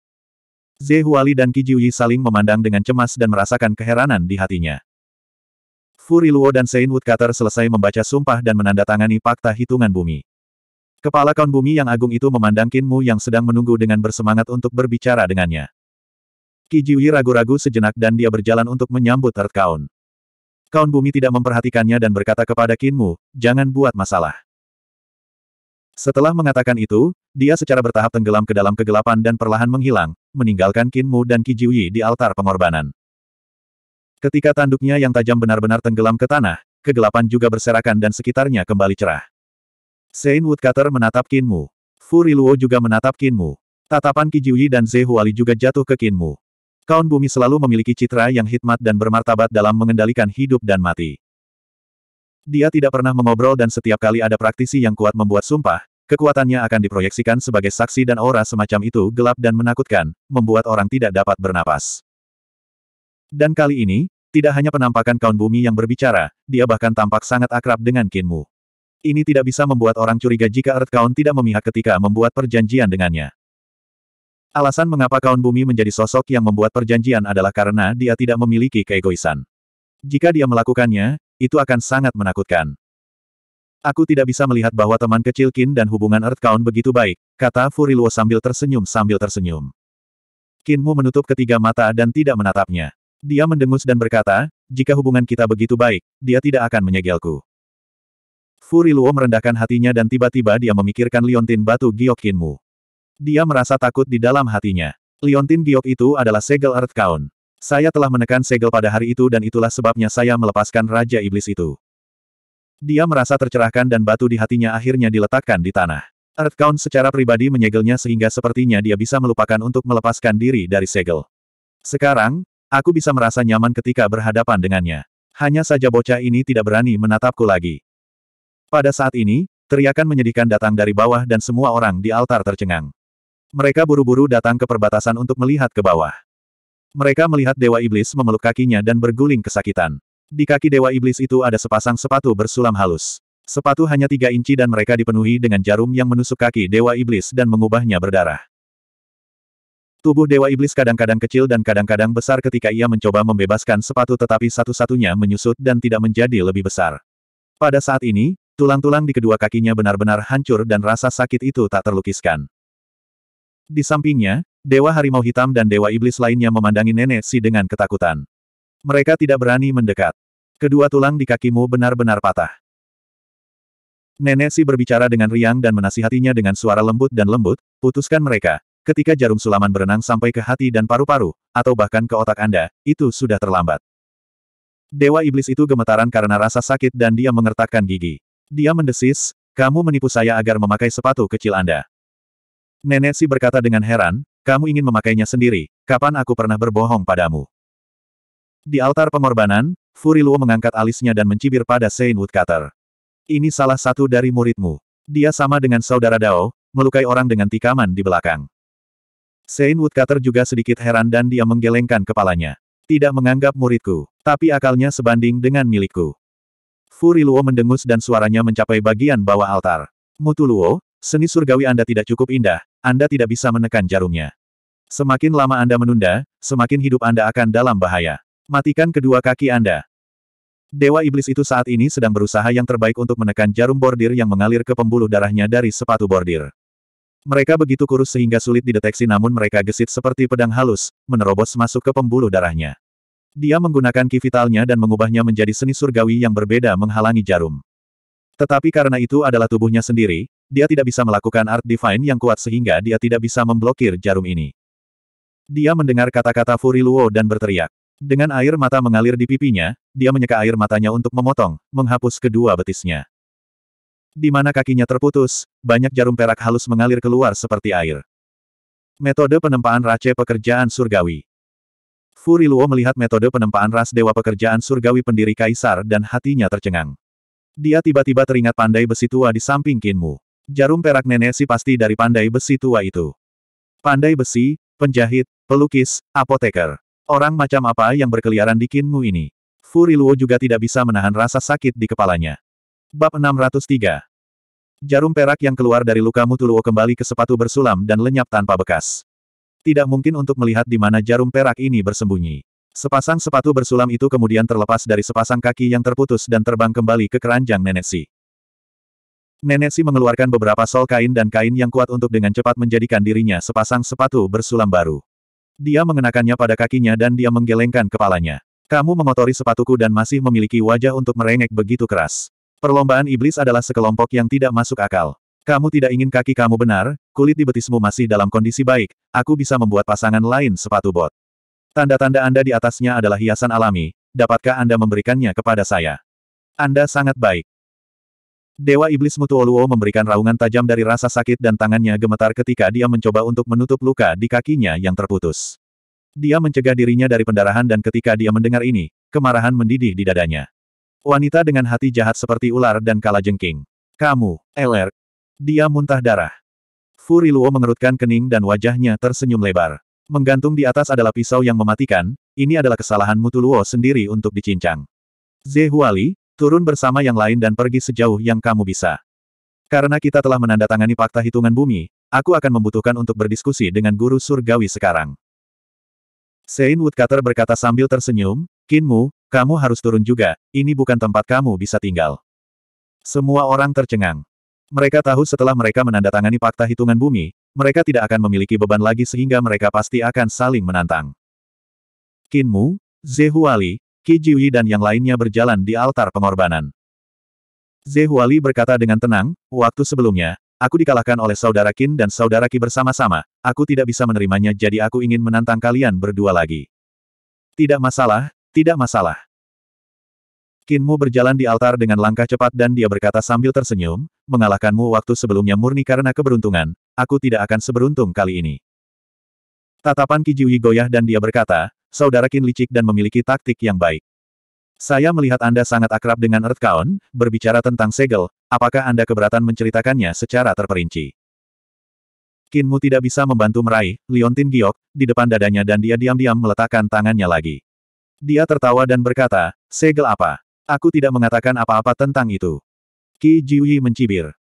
Zehuali dan Jiuyi saling memandang dengan cemas dan merasakan keheranan di hatinya. Furiluo dan Sein Woodcutter selesai membaca sumpah dan menandatangani fakta hitungan bumi. Kepala kaun bumi yang agung itu memandang Kinmu yang sedang menunggu dengan bersemangat untuk berbicara dengannya. Jiwi ragu-ragu sejenak dan dia berjalan untuk menyambut Earth Kaun. Kaun bumi tidak memperhatikannya dan berkata kepada Kinmu, jangan buat masalah. Setelah mengatakan itu, dia secara bertahap tenggelam ke dalam kegelapan dan perlahan menghilang, meninggalkan Kinmu dan Jiwi di altar pengorbanan. Ketika tanduknya yang tajam benar-benar tenggelam ke tanah, kegelapan juga berserakan dan sekitarnya kembali cerah. Saint Woodcutter menatap Kinmu. Fu Riluo juga menatap Kinmu. Tatapan Jiuyi dan Ze Huali juga jatuh ke Kinmu. Kaun Bumi selalu memiliki citra yang hikmat dan bermartabat dalam mengendalikan hidup dan mati. Dia tidak pernah mengobrol dan setiap kali ada praktisi yang kuat membuat sumpah, kekuatannya akan diproyeksikan sebagai saksi dan aura semacam itu gelap dan menakutkan, membuat orang tidak dapat bernapas. Dan kali ini, tidak hanya penampakan kaun bumi yang berbicara, dia bahkan tampak sangat akrab dengan Kinmu. Ini tidak bisa membuat orang curiga jika Earth Kaun tidak memihak ketika membuat perjanjian dengannya. Alasan mengapa Kaun Bumi menjadi sosok yang membuat perjanjian adalah karena dia tidak memiliki keegoisan. Jika dia melakukannya, itu akan sangat menakutkan. Aku tidak bisa melihat bahwa teman kecil Kin dan hubungan Earth Kaun begitu baik, kata Furiluo sambil tersenyum sambil tersenyum. Kinmu menutup ketiga mata dan tidak menatapnya. Dia mendengus dan berkata, jika hubungan kita begitu baik, dia tidak akan menyegelku. Furi Luo merendahkan hatinya dan tiba-tiba dia memikirkan Liontin Batu Giok Dia merasa takut di dalam hatinya. Liontin Giok itu adalah segel Earth Count. Saya telah menekan segel pada hari itu dan itulah sebabnya saya melepaskan Raja Iblis itu. Dia merasa tercerahkan dan batu di hatinya akhirnya diletakkan di tanah. Earth Count secara pribadi menyegelnya sehingga sepertinya dia bisa melupakan untuk melepaskan diri dari segel. Sekarang, aku bisa merasa nyaman ketika berhadapan dengannya. Hanya saja bocah ini tidak berani menatapku lagi. Pada saat ini, teriakan menyedihkan datang dari bawah dan semua orang di altar tercengang. Mereka buru-buru datang ke perbatasan untuk melihat ke bawah. Mereka melihat Dewa Iblis memeluk kakinya dan berguling kesakitan. Di kaki Dewa Iblis itu ada sepasang sepatu bersulam halus. Sepatu hanya tiga inci dan mereka dipenuhi dengan jarum yang menusuk kaki Dewa Iblis dan mengubahnya berdarah. Tubuh Dewa Iblis kadang-kadang kecil dan kadang-kadang besar ketika ia mencoba membebaskan sepatu tetapi satu-satunya menyusut dan tidak menjadi lebih besar. Pada saat ini, Tulang-tulang di kedua kakinya benar-benar hancur dan rasa sakit itu tak terlukiskan. Di sampingnya, Dewa Harimau Hitam dan Dewa Iblis lainnya memandangi nenek Si dengan ketakutan. Mereka tidak berani mendekat. Kedua tulang di kakimu benar-benar patah. Nenek Si berbicara dengan riang dan menasihatinya dengan suara lembut dan lembut, putuskan mereka. Ketika jarum sulaman berenang sampai ke hati dan paru-paru, atau bahkan ke otak Anda, itu sudah terlambat. Dewa Iblis itu gemetaran karena rasa sakit dan dia mengertakkan gigi. Dia mendesis, kamu menipu saya agar memakai sepatu kecil Anda. Nenek si berkata dengan heran, kamu ingin memakainya sendiri, kapan aku pernah berbohong padamu? Di altar pengorbanan, Furiluo mengangkat alisnya dan mencibir pada Saint Woodcutter. Ini salah satu dari muridmu. Dia sama dengan saudara Dao, melukai orang dengan tikaman di belakang. Saint Woodcutter juga sedikit heran dan dia menggelengkan kepalanya. Tidak menganggap muridku, tapi akalnya sebanding dengan milikku. Furi Luo mendengus dan suaranya mencapai bagian bawah altar. Mutuluo, seni surgawi Anda tidak cukup indah, Anda tidak bisa menekan jarumnya. Semakin lama Anda menunda, semakin hidup Anda akan dalam bahaya. Matikan kedua kaki Anda. Dewa Iblis itu saat ini sedang berusaha yang terbaik untuk menekan jarum bordir yang mengalir ke pembuluh darahnya dari sepatu bordir. Mereka begitu kurus sehingga sulit dideteksi namun mereka gesit seperti pedang halus, menerobos masuk ke pembuluh darahnya. Dia menggunakan ki vitalnya dan mengubahnya menjadi seni surgawi yang berbeda menghalangi jarum. Tetapi karena itu adalah tubuhnya sendiri, dia tidak bisa melakukan art divine yang kuat sehingga dia tidak bisa memblokir jarum ini. Dia mendengar kata-kata Furi Luo dan berteriak. Dengan air mata mengalir di pipinya, dia menyeka air matanya untuk memotong, menghapus kedua betisnya. Di mana kakinya terputus, banyak jarum perak halus mengalir keluar seperti air. Metode penempaan race pekerjaan surgawi. Riluo melihat metode penempaan ras dewa pekerjaan surgawi pendiri kaisar dan hatinya tercengang. Dia tiba-tiba teringat pandai besi tua di samping Kinmu. Jarum perak nenek si pasti dari pandai besi tua itu. Pandai besi, penjahit, pelukis, apoteker. Orang macam apa yang berkeliaran di Kinmu ini? Riluo juga tidak bisa menahan rasa sakit di kepalanya. Bab 603 Jarum perak yang keluar dari luka Mutuluo kembali ke sepatu bersulam dan lenyap tanpa bekas. Tidak mungkin untuk melihat di mana jarum perak ini bersembunyi. Sepasang sepatu bersulam itu kemudian terlepas dari sepasang kaki yang terputus dan terbang kembali ke keranjang Nenek Si. Nenek Si mengeluarkan beberapa sol kain dan kain yang kuat untuk dengan cepat menjadikan dirinya sepasang sepatu bersulam baru. Dia mengenakannya pada kakinya dan dia menggelengkan kepalanya. Kamu mengotori sepatuku dan masih memiliki wajah untuk merengek begitu keras. Perlombaan iblis adalah sekelompok yang tidak masuk akal. Kamu tidak ingin kaki kamu benar, kulit di betismu masih dalam kondisi baik, aku bisa membuat pasangan lain sepatu bot. Tanda-tanda Anda di atasnya adalah hiasan alami, dapatkah Anda memberikannya kepada saya? Anda sangat baik. Dewa Iblis Mutuoluo memberikan raungan tajam dari rasa sakit dan tangannya gemetar ketika dia mencoba untuk menutup luka di kakinya yang terputus. Dia mencegah dirinya dari pendarahan dan ketika dia mendengar ini, kemarahan mendidih di dadanya. Wanita dengan hati jahat seperti ular dan kalajengking. Kamu, Elerk. Dia muntah darah. Riluo mengerutkan kening dan wajahnya tersenyum lebar. Menggantung di atas adalah pisau yang mematikan, ini adalah kesalahan Mutu Luo sendiri untuk dicincang. Zehuali, turun bersama yang lain dan pergi sejauh yang kamu bisa. Karena kita telah menandatangani fakta hitungan bumi, aku akan membutuhkan untuk berdiskusi dengan guru surgawi sekarang. Sein Woodcutter berkata sambil tersenyum, Kinmu, kamu harus turun juga, ini bukan tempat kamu bisa tinggal. Semua orang tercengang. Mereka tahu setelah mereka menandatangani fakta hitungan bumi, mereka tidak akan memiliki beban lagi sehingga mereka pasti akan saling menantang. Kinmu, Zehuali, Kijiwi dan yang lainnya berjalan di altar pengorbanan. Zehuali berkata dengan tenang, waktu sebelumnya, aku dikalahkan oleh saudara Kin dan saudara Ki bersama-sama, aku tidak bisa menerimanya jadi aku ingin menantang kalian berdua lagi. Tidak masalah, tidak masalah. Kinmu berjalan di altar dengan langkah cepat dan dia berkata sambil tersenyum, mengalahkanmu waktu sebelumnya murni karena keberuntungan, aku tidak akan seberuntung kali ini. Tatapan Kijiwi goyah dan dia berkata, saudara Kin licik dan memiliki taktik yang baik. Saya melihat Anda sangat akrab dengan Earth Kaon, berbicara tentang segel, apakah Anda keberatan menceritakannya secara terperinci? Kinmu tidak bisa membantu meraih, Liontin giok, di depan dadanya dan dia diam-diam meletakkan tangannya lagi. Dia tertawa dan berkata, segel apa? Aku tidak mengatakan apa-apa tentang itu. Qi Jiuyi mencibir.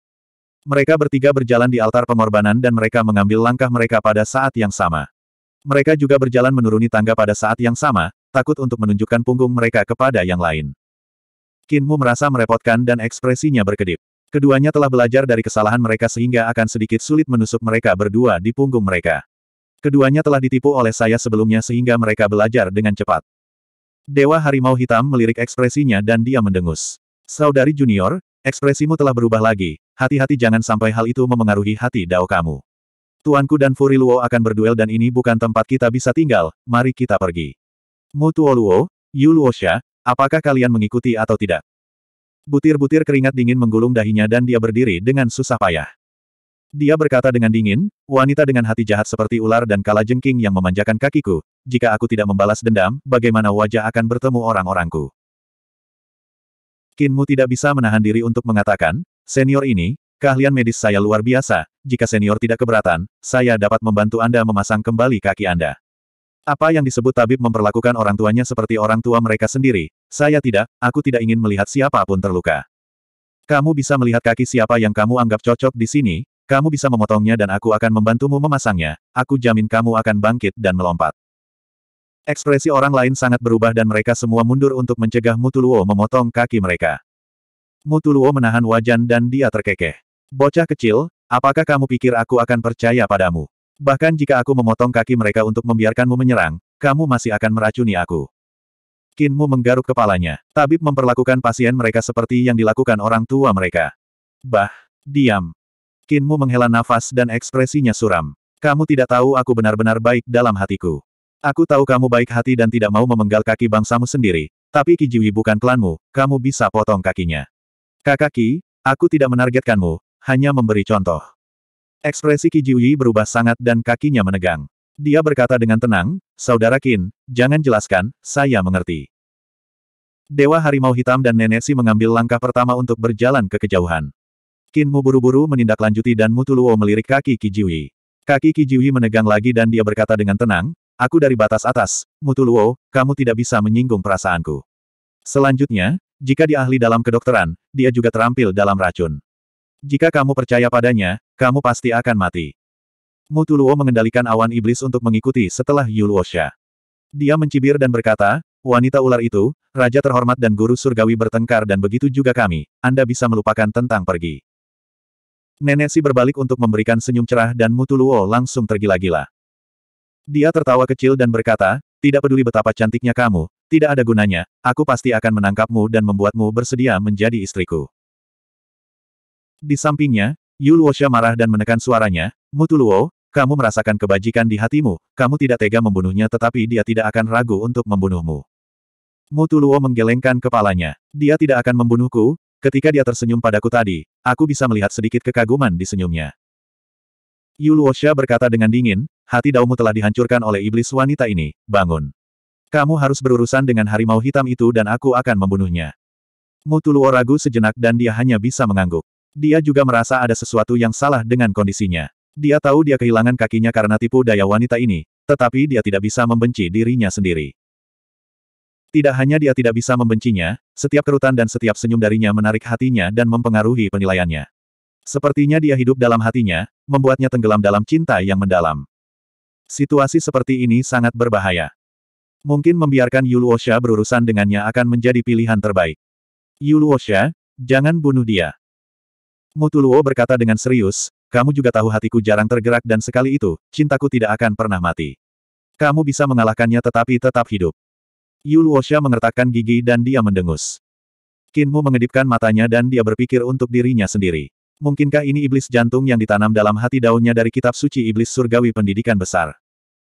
Mereka bertiga berjalan di altar pengorbanan dan mereka mengambil langkah mereka pada saat yang sama. Mereka juga berjalan menuruni tangga pada saat yang sama, takut untuk menunjukkan punggung mereka kepada yang lain. Kinmu merasa merepotkan dan ekspresinya berkedip. Keduanya telah belajar dari kesalahan mereka sehingga akan sedikit sulit menusuk mereka berdua di punggung mereka. Keduanya telah ditipu oleh saya sebelumnya sehingga mereka belajar dengan cepat. Dewa Harimau Hitam melirik ekspresinya dan dia mendengus. Saudari junior, Ekspresimu telah berubah lagi, hati-hati jangan sampai hal itu memengaruhi hati Dao kamu. Tuanku dan Furi Luo akan berduel dan ini bukan tempat kita bisa tinggal, mari kita pergi. Mutuoluo, Yuluosha, apakah kalian mengikuti atau tidak? Butir-butir keringat dingin menggulung dahinya dan dia berdiri dengan susah payah. Dia berkata dengan dingin, wanita dengan hati jahat seperti ular dan kala jengking yang memanjakan kakiku, jika aku tidak membalas dendam, bagaimana wajah akan bertemu orang-orangku? Kinmu tidak bisa menahan diri untuk mengatakan, senior ini, keahlian medis saya luar biasa, jika senior tidak keberatan, saya dapat membantu Anda memasang kembali kaki Anda. Apa yang disebut tabib memperlakukan orang tuanya seperti orang tua mereka sendiri, saya tidak, aku tidak ingin melihat siapapun terluka. Kamu bisa melihat kaki siapa yang kamu anggap cocok di sini, kamu bisa memotongnya dan aku akan membantumu memasangnya, aku jamin kamu akan bangkit dan melompat. Ekspresi orang lain sangat berubah dan mereka semua mundur untuk mencegah Mutuluo memotong kaki mereka. Mutuluo menahan wajan dan dia terkekeh. Bocah kecil, apakah kamu pikir aku akan percaya padamu? Bahkan jika aku memotong kaki mereka untuk membiarkanmu menyerang, kamu masih akan meracuni aku. Kinmu menggaruk kepalanya. Tabib memperlakukan pasien mereka seperti yang dilakukan orang tua mereka. Bah, diam. Kinmu menghela nafas dan ekspresinya suram. Kamu tidak tahu aku benar-benar baik dalam hatiku. Aku tahu kamu baik hati dan tidak mau memenggal kaki bangsamu sendiri, tapi Kijiwi bukan klanmu, kamu bisa potong kakinya. Kakak Ki, aku tidak menargetkanmu, hanya memberi contoh. Ekspresi Kijiwi berubah sangat dan kakinya menegang. Dia berkata dengan tenang, Saudara Kin, jangan jelaskan, saya mengerti. Dewa Harimau Hitam dan Si mengambil langkah pertama untuk berjalan ke kejauhan. Kinmu buru-buru menindaklanjuti dan Mutuluo melirik kaki Kijiwi. Kaki Kijiwi menegang lagi dan dia berkata dengan tenang, Aku dari batas atas, Mutuluo, kamu tidak bisa menyinggung perasaanku. Selanjutnya, jika dia ahli dalam kedokteran, dia juga terampil dalam racun. Jika kamu percaya padanya, kamu pasti akan mati. Mutuluo mengendalikan awan iblis untuk mengikuti setelah Yuluosha. Dia mencibir dan berkata, wanita ular itu, raja terhormat dan guru surgawi bertengkar dan begitu juga kami, Anda bisa melupakan tentang pergi. Nenek si berbalik untuk memberikan senyum cerah dan Mutuluo langsung tergila-gila. Dia tertawa kecil dan berkata, tidak peduli betapa cantiknya kamu, tidak ada gunanya, aku pasti akan menangkapmu dan membuatmu bersedia menjadi istriku. Di sampingnya, Yu Luosha marah dan menekan suaranya, Mutuluo, kamu merasakan kebajikan di hatimu, kamu tidak tega membunuhnya tetapi dia tidak akan ragu untuk membunuhmu. Mutuluo menggelengkan kepalanya. Dia tidak akan membunuhku, ketika dia tersenyum padaku tadi, aku bisa melihat sedikit kekaguman di senyumnya. Yu Luosha berkata dengan dingin, hati Daumu telah dihancurkan oleh iblis wanita ini, bangun. Kamu harus berurusan dengan harimau hitam itu dan aku akan membunuhnya. Mutuluo ragu sejenak dan dia hanya bisa mengangguk. Dia juga merasa ada sesuatu yang salah dengan kondisinya. Dia tahu dia kehilangan kakinya karena tipu daya wanita ini, tetapi dia tidak bisa membenci dirinya sendiri. Tidak hanya dia tidak bisa membencinya, setiap kerutan dan setiap senyum darinya menarik hatinya dan mempengaruhi penilaiannya. Sepertinya dia hidup dalam hatinya, membuatnya tenggelam dalam cinta yang mendalam. Situasi seperti ini sangat berbahaya. Mungkin membiarkan Yuluosha berurusan dengannya akan menjadi pilihan terbaik. Yuluosha, jangan bunuh dia. Mutuluo berkata dengan serius, kamu juga tahu hatiku jarang tergerak dan sekali itu, cintaku tidak akan pernah mati. Kamu bisa mengalahkannya tetapi tetap hidup. Yuluosha mengertakkan gigi dan dia mendengus. Kinmu mengedipkan matanya dan dia berpikir untuk dirinya sendiri. Mungkinkah ini iblis jantung yang ditanam dalam hati daunnya dari kitab suci iblis surgawi pendidikan besar?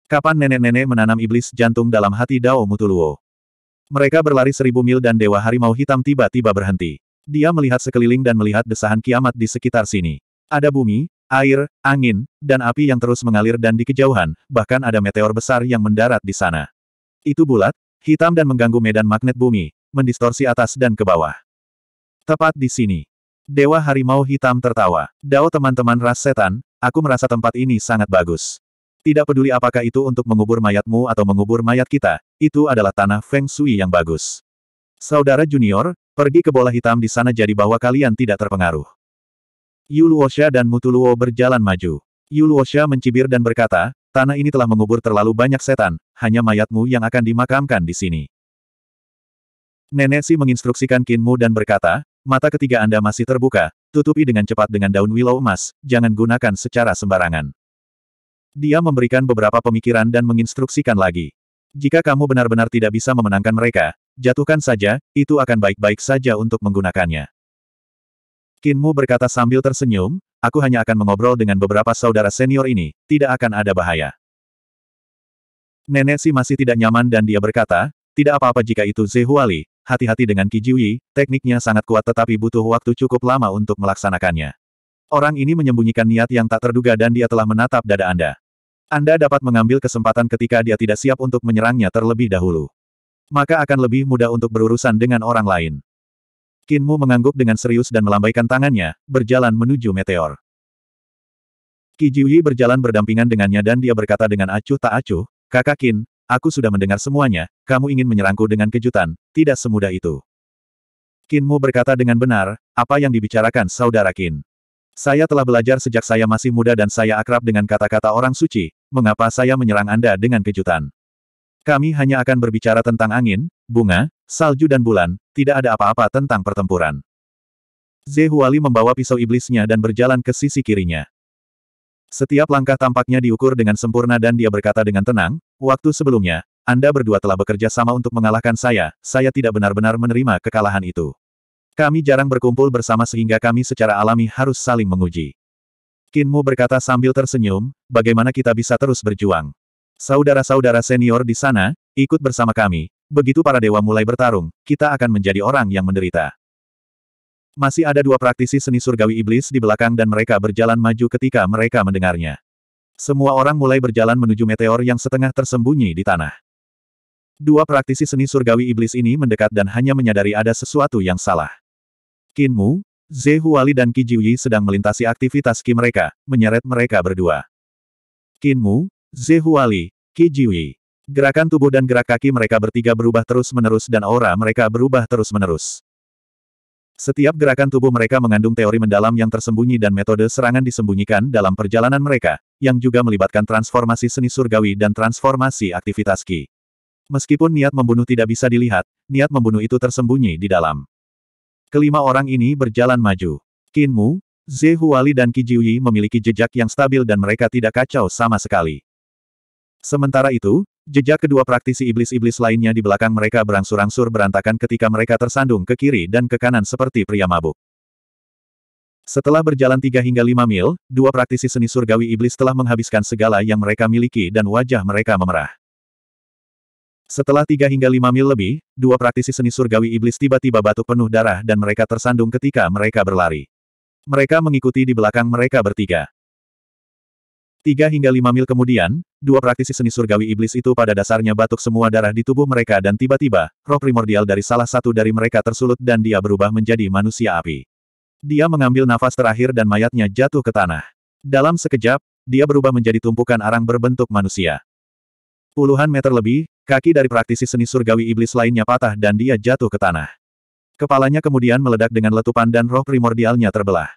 Kapan nenek-nenek menanam iblis jantung dalam hati Dao Mutuluo? Mereka berlari seribu mil dan Dewa Harimau Hitam tiba-tiba berhenti. Dia melihat sekeliling dan melihat desahan kiamat di sekitar sini. Ada bumi, air, angin, dan api yang terus mengalir dan di kejauhan, bahkan ada meteor besar yang mendarat di sana. Itu bulat, hitam dan mengganggu medan magnet bumi, mendistorsi atas dan ke bawah. Tepat di sini. Dewa Harimau Hitam tertawa. Dao teman-teman ras setan, aku merasa tempat ini sangat bagus. Tidak peduli apakah itu untuk mengubur mayatmu atau mengubur mayat kita, itu adalah tanah Feng Shui yang bagus. Saudara junior, pergi ke bola hitam di sana jadi bahwa kalian tidak terpengaruh. Yuluosha dan Mutuluo berjalan maju. Yuluosha mencibir dan berkata, tanah ini telah mengubur terlalu banyak setan, hanya mayatmu yang akan dimakamkan di sini. Nenek Si menginstruksikan Kinmu dan berkata, Mata ketiga Anda masih terbuka, tutupi dengan cepat dengan daun willow emas, jangan gunakan secara sembarangan. Dia memberikan beberapa pemikiran dan menginstruksikan lagi. Jika kamu benar-benar tidak bisa memenangkan mereka, jatuhkan saja, itu akan baik-baik saja untuk menggunakannya. Kinmu berkata sambil tersenyum, aku hanya akan mengobrol dengan beberapa saudara senior ini, tidak akan ada bahaya. Nenek si masih tidak nyaman dan dia berkata, tidak apa-apa jika itu Zehuali, hati-hati dengan Kijiwi, tekniknya sangat kuat tetapi butuh waktu cukup lama untuk melaksanakannya. Orang ini menyembunyikan niat yang tak terduga dan dia telah menatap dada Anda. Anda dapat mengambil kesempatan ketika dia tidak siap untuk menyerangnya terlebih dahulu. Maka akan lebih mudah untuk berurusan dengan orang lain. Kinmu mengangguk dengan serius dan melambaikan tangannya, berjalan menuju meteor. Kijiwi berjalan berdampingan dengannya dan dia berkata dengan acuh tak acuh, Kakak Kin, Aku sudah mendengar semuanya, kamu ingin menyerangku dengan kejutan, tidak semudah itu. Kinmu berkata dengan benar, apa yang dibicarakan saudara Kin. Saya telah belajar sejak saya masih muda dan saya akrab dengan kata-kata orang suci, mengapa saya menyerang Anda dengan kejutan. Kami hanya akan berbicara tentang angin, bunga, salju dan bulan, tidak ada apa-apa tentang pertempuran. Zehuali membawa pisau iblisnya dan berjalan ke sisi kirinya. Setiap langkah tampaknya diukur dengan sempurna dan dia berkata dengan tenang, Waktu sebelumnya, Anda berdua telah bekerja sama untuk mengalahkan saya, saya tidak benar-benar menerima kekalahan itu. Kami jarang berkumpul bersama sehingga kami secara alami harus saling menguji. Kinmu berkata sambil tersenyum, bagaimana kita bisa terus berjuang. Saudara-saudara senior di sana, ikut bersama kami, begitu para dewa mulai bertarung, kita akan menjadi orang yang menderita. Masih ada dua praktisi seni surgawi iblis di belakang dan mereka berjalan maju ketika mereka mendengarnya. Semua orang mulai berjalan menuju meteor yang setengah tersembunyi di tanah. Dua praktisi seni surgawi iblis ini mendekat dan hanya menyadari ada sesuatu yang salah. Kinmu, Zhe Huali dan Qi Jiuyi sedang melintasi aktivitas Qi mereka, menyeret mereka berdua. Kinmu, Zhe Huali, Qi Jiuyi. Gerakan tubuh dan gerak kaki mereka bertiga berubah terus-menerus dan aura mereka berubah terus-menerus. Setiap gerakan tubuh mereka mengandung teori mendalam yang tersembunyi dan metode serangan disembunyikan dalam perjalanan mereka, yang juga melibatkan transformasi seni surgawi dan transformasi aktivitas Ki. Meskipun niat membunuh tidak bisa dilihat, niat membunuh itu tersembunyi di dalam. Kelima orang ini berjalan maju. Kinmu, Zhe Huali dan Qi Jiuyi memiliki jejak yang stabil dan mereka tidak kacau sama sekali. Sementara itu, Jejak kedua praktisi iblis-iblis lainnya di belakang mereka berangsur-angsur berantakan ketika mereka tersandung ke kiri dan ke kanan seperti pria mabuk. Setelah berjalan tiga hingga lima mil, dua praktisi seni surgawi iblis telah menghabiskan segala yang mereka miliki dan wajah mereka memerah. Setelah tiga hingga lima mil lebih, dua praktisi seni surgawi iblis tiba-tiba batuk penuh darah dan mereka tersandung ketika mereka berlari. Mereka mengikuti di belakang mereka bertiga. Tiga hingga lima mil kemudian, dua praktisi seni surgawi iblis itu pada dasarnya batuk semua darah di tubuh mereka dan tiba-tiba, roh primordial dari salah satu dari mereka tersulut dan dia berubah menjadi manusia api. Dia mengambil nafas terakhir dan mayatnya jatuh ke tanah. Dalam sekejap, dia berubah menjadi tumpukan arang berbentuk manusia. Puluhan meter lebih, kaki dari praktisi seni surgawi iblis lainnya patah dan dia jatuh ke tanah. Kepalanya kemudian meledak dengan letupan dan roh primordialnya terbelah.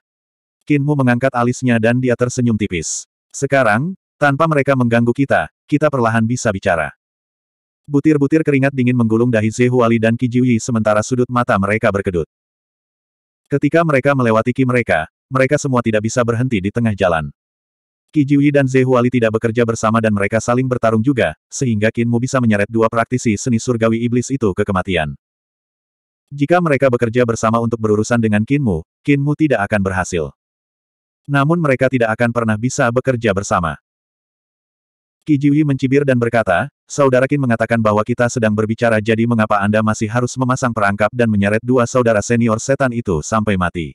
Kinmu mengangkat alisnya dan dia tersenyum tipis. Sekarang, tanpa mereka mengganggu kita, kita perlahan bisa bicara. Butir-butir keringat dingin menggulung dahi Zehuali dan Kijiwi sementara sudut mata mereka berkedut. Ketika mereka melewati Ki mereka, mereka semua tidak bisa berhenti di tengah jalan. Kijiwi dan Zehuali tidak bekerja bersama dan mereka saling bertarung juga, sehingga Kinmu bisa menyeret dua praktisi seni surgawi iblis itu ke kematian. Jika mereka bekerja bersama untuk berurusan dengan Kinmu, Kinmu tidak akan berhasil. Namun mereka tidak akan pernah bisa bekerja bersama. Kijiwi mencibir dan berkata, Saudara Kin mengatakan bahwa kita sedang berbicara jadi mengapa Anda masih harus memasang perangkap dan menyeret dua saudara senior setan itu sampai mati.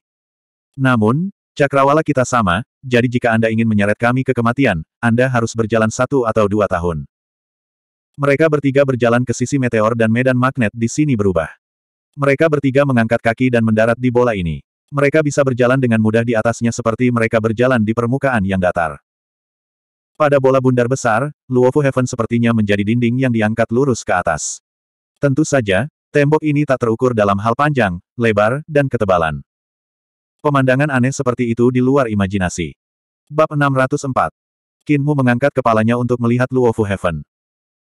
Namun, cakrawala kita sama, jadi jika Anda ingin menyeret kami ke kematian, Anda harus berjalan satu atau dua tahun. Mereka bertiga berjalan ke sisi meteor dan medan magnet di sini berubah. Mereka bertiga mengangkat kaki dan mendarat di bola ini. Mereka bisa berjalan dengan mudah di atasnya seperti mereka berjalan di permukaan yang datar. Pada bola bundar besar, Luofu Heaven sepertinya menjadi dinding yang diangkat lurus ke atas. Tentu saja, tembok ini tak terukur dalam hal panjang, lebar, dan ketebalan. Pemandangan aneh seperti itu di luar imajinasi. Bab 604 Kinmu mengangkat kepalanya untuk melihat Luofu Heaven.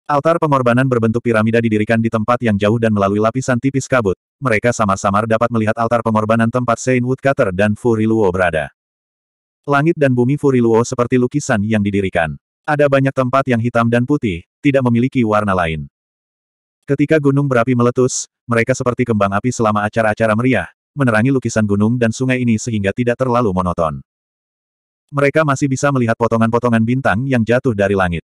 Altar pengorbanan berbentuk piramida didirikan di tempat yang jauh dan melalui lapisan tipis kabut, mereka samar-samar dapat melihat altar pengorbanan tempat Saint Woodcutter dan Furiluo berada. Langit dan bumi Furiluo seperti lukisan yang didirikan. Ada banyak tempat yang hitam dan putih, tidak memiliki warna lain. Ketika gunung berapi meletus, mereka seperti kembang api selama acara-acara meriah, menerangi lukisan gunung dan sungai ini sehingga tidak terlalu monoton. Mereka masih bisa melihat potongan-potongan bintang yang jatuh dari langit.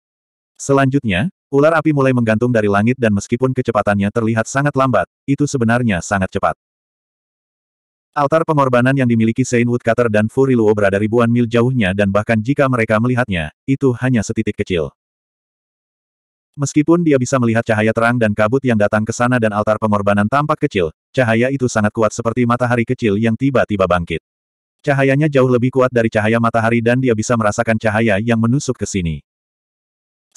Selanjutnya, Ular api mulai menggantung dari langit dan meskipun kecepatannya terlihat sangat lambat, itu sebenarnya sangat cepat. Altar pengorbanan yang dimiliki Saint Woodcutter dan Furiluo berada ribuan mil jauhnya dan bahkan jika mereka melihatnya, itu hanya setitik kecil. Meskipun dia bisa melihat cahaya terang dan kabut yang datang ke sana dan altar pengorbanan tampak kecil, cahaya itu sangat kuat seperti matahari kecil yang tiba-tiba bangkit. Cahayanya jauh lebih kuat dari cahaya matahari dan dia bisa merasakan cahaya yang menusuk ke sini.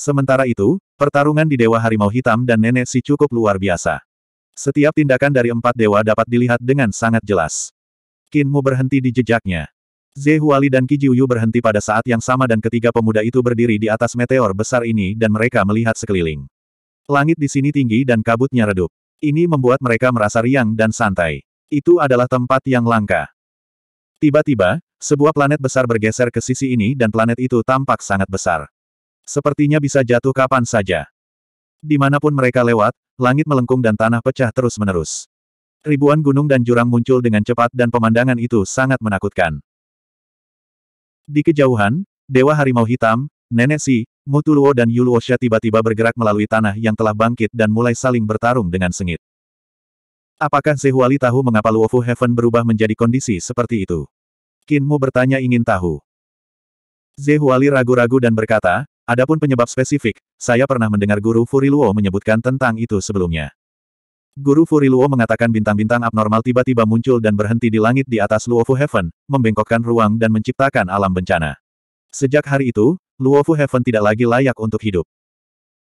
Sementara itu, Pertarungan di Dewa Harimau Hitam dan Nenek Si cukup luar biasa. Setiap tindakan dari empat dewa dapat dilihat dengan sangat jelas. Kinmu berhenti di jejaknya. Zehuali Huali dan Kijuyu berhenti pada saat yang sama dan ketiga pemuda itu berdiri di atas meteor besar ini dan mereka melihat sekeliling. Langit di sini tinggi dan kabutnya redup. Ini membuat mereka merasa riang dan santai. Itu adalah tempat yang langka. Tiba-tiba, sebuah planet besar bergeser ke sisi ini dan planet itu tampak sangat besar. Sepertinya bisa jatuh kapan saja. Dimanapun mereka lewat, langit melengkung dan tanah pecah terus-menerus. Ribuan gunung dan jurang muncul dengan cepat dan pemandangan itu sangat menakutkan. Di kejauhan, Dewa Harimau Hitam, Nenek Si, Mutuluo dan Yuluosha tiba-tiba bergerak melalui tanah yang telah bangkit dan mulai saling bertarung dengan sengit. Apakah Zehuali tahu mengapa Luofu Heaven berubah menjadi kondisi seperti itu? Kinmu bertanya ingin tahu. Zehuali ragu-ragu dan berkata, Adapun penyebab spesifik, saya pernah mendengar Guru Furiluo menyebutkan tentang itu sebelumnya. Guru Furiluo mengatakan bintang-bintang abnormal tiba-tiba muncul dan berhenti di langit di atas Luofu Heaven, membengkokkan ruang dan menciptakan alam bencana. Sejak hari itu, Luofu Heaven tidak lagi layak untuk hidup.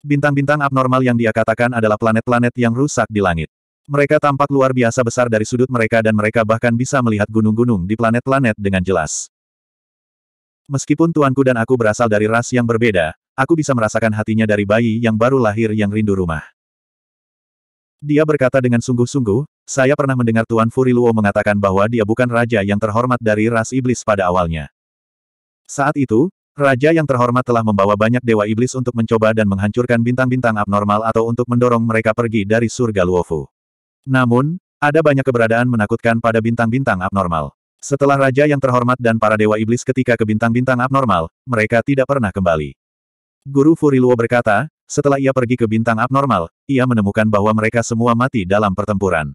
Bintang-bintang abnormal yang dia katakan adalah planet-planet yang rusak di langit. Mereka tampak luar biasa besar dari sudut mereka dan mereka bahkan bisa melihat gunung-gunung di planet-planet dengan jelas. Meskipun tuanku dan aku berasal dari ras yang berbeda, Aku bisa merasakan hatinya dari bayi yang baru lahir yang rindu rumah. Dia berkata dengan sungguh-sungguh, saya pernah mendengar Tuan Furiluo mengatakan bahwa dia bukan raja yang terhormat dari ras iblis pada awalnya. Saat itu, raja yang terhormat telah membawa banyak dewa iblis untuk mencoba dan menghancurkan bintang-bintang abnormal atau untuk mendorong mereka pergi dari surga Luofu. Namun, ada banyak keberadaan menakutkan pada bintang-bintang abnormal. Setelah raja yang terhormat dan para dewa iblis ketika ke bintang-bintang abnormal, mereka tidak pernah kembali. Guru Furiluo berkata, setelah ia pergi ke bintang abnormal, ia menemukan bahwa mereka semua mati dalam pertempuran.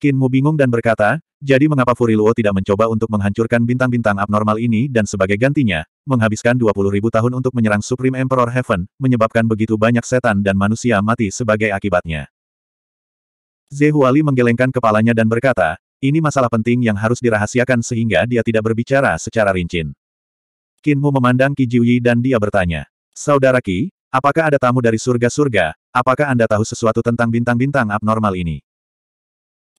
Kinmu bingung dan berkata, jadi mengapa Furiluo tidak mencoba untuk menghancurkan bintang-bintang abnormal ini dan sebagai gantinya, menghabiskan 20 ribu tahun untuk menyerang Supreme Emperor Heaven, menyebabkan begitu banyak setan dan manusia mati sebagai akibatnya. Zehuali menggelengkan kepalanya dan berkata, ini masalah penting yang harus dirahasiakan sehingga dia tidak berbicara secara rinci. Kinmu Mu memandang Qi Jiuyi dan dia bertanya. Saudara Ki, apakah ada tamu dari surga-surga, apakah Anda tahu sesuatu tentang bintang-bintang abnormal ini?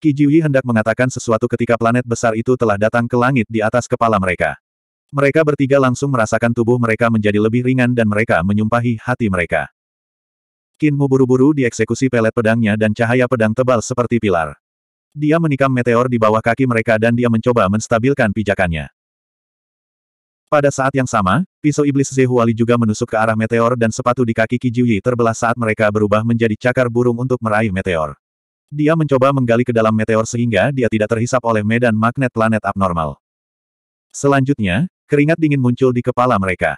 Qi Jiuyi hendak mengatakan sesuatu ketika planet besar itu telah datang ke langit di atas kepala mereka. Mereka bertiga langsung merasakan tubuh mereka menjadi lebih ringan dan mereka menyumpahi hati mereka. Kinmu buru-buru dieksekusi pelet pedangnya dan cahaya pedang tebal seperti pilar. Dia menikam meteor di bawah kaki mereka dan dia mencoba menstabilkan pijakannya. Pada saat yang sama, pisau iblis Zehuali juga menusuk ke arah meteor dan sepatu di kaki Kijuyi terbelah saat mereka berubah menjadi cakar burung untuk meraih meteor. Dia mencoba menggali ke dalam meteor sehingga dia tidak terhisap oleh medan magnet planet abnormal. Selanjutnya, keringat dingin muncul di kepala mereka.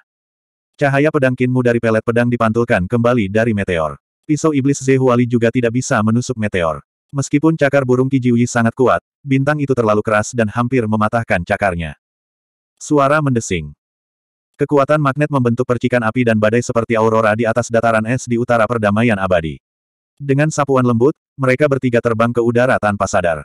Cahaya pedang kinmu dari pelet pedang dipantulkan kembali dari meteor. Pisau iblis Zehuali juga tidak bisa menusuk meteor. Meskipun cakar burung Kijui sangat kuat, bintang itu terlalu keras dan hampir mematahkan cakarnya. Suara mendesing. Kekuatan magnet membentuk percikan api dan badai seperti aurora di atas dataran es di utara perdamaian abadi. Dengan sapuan lembut, mereka bertiga terbang ke udara tanpa sadar.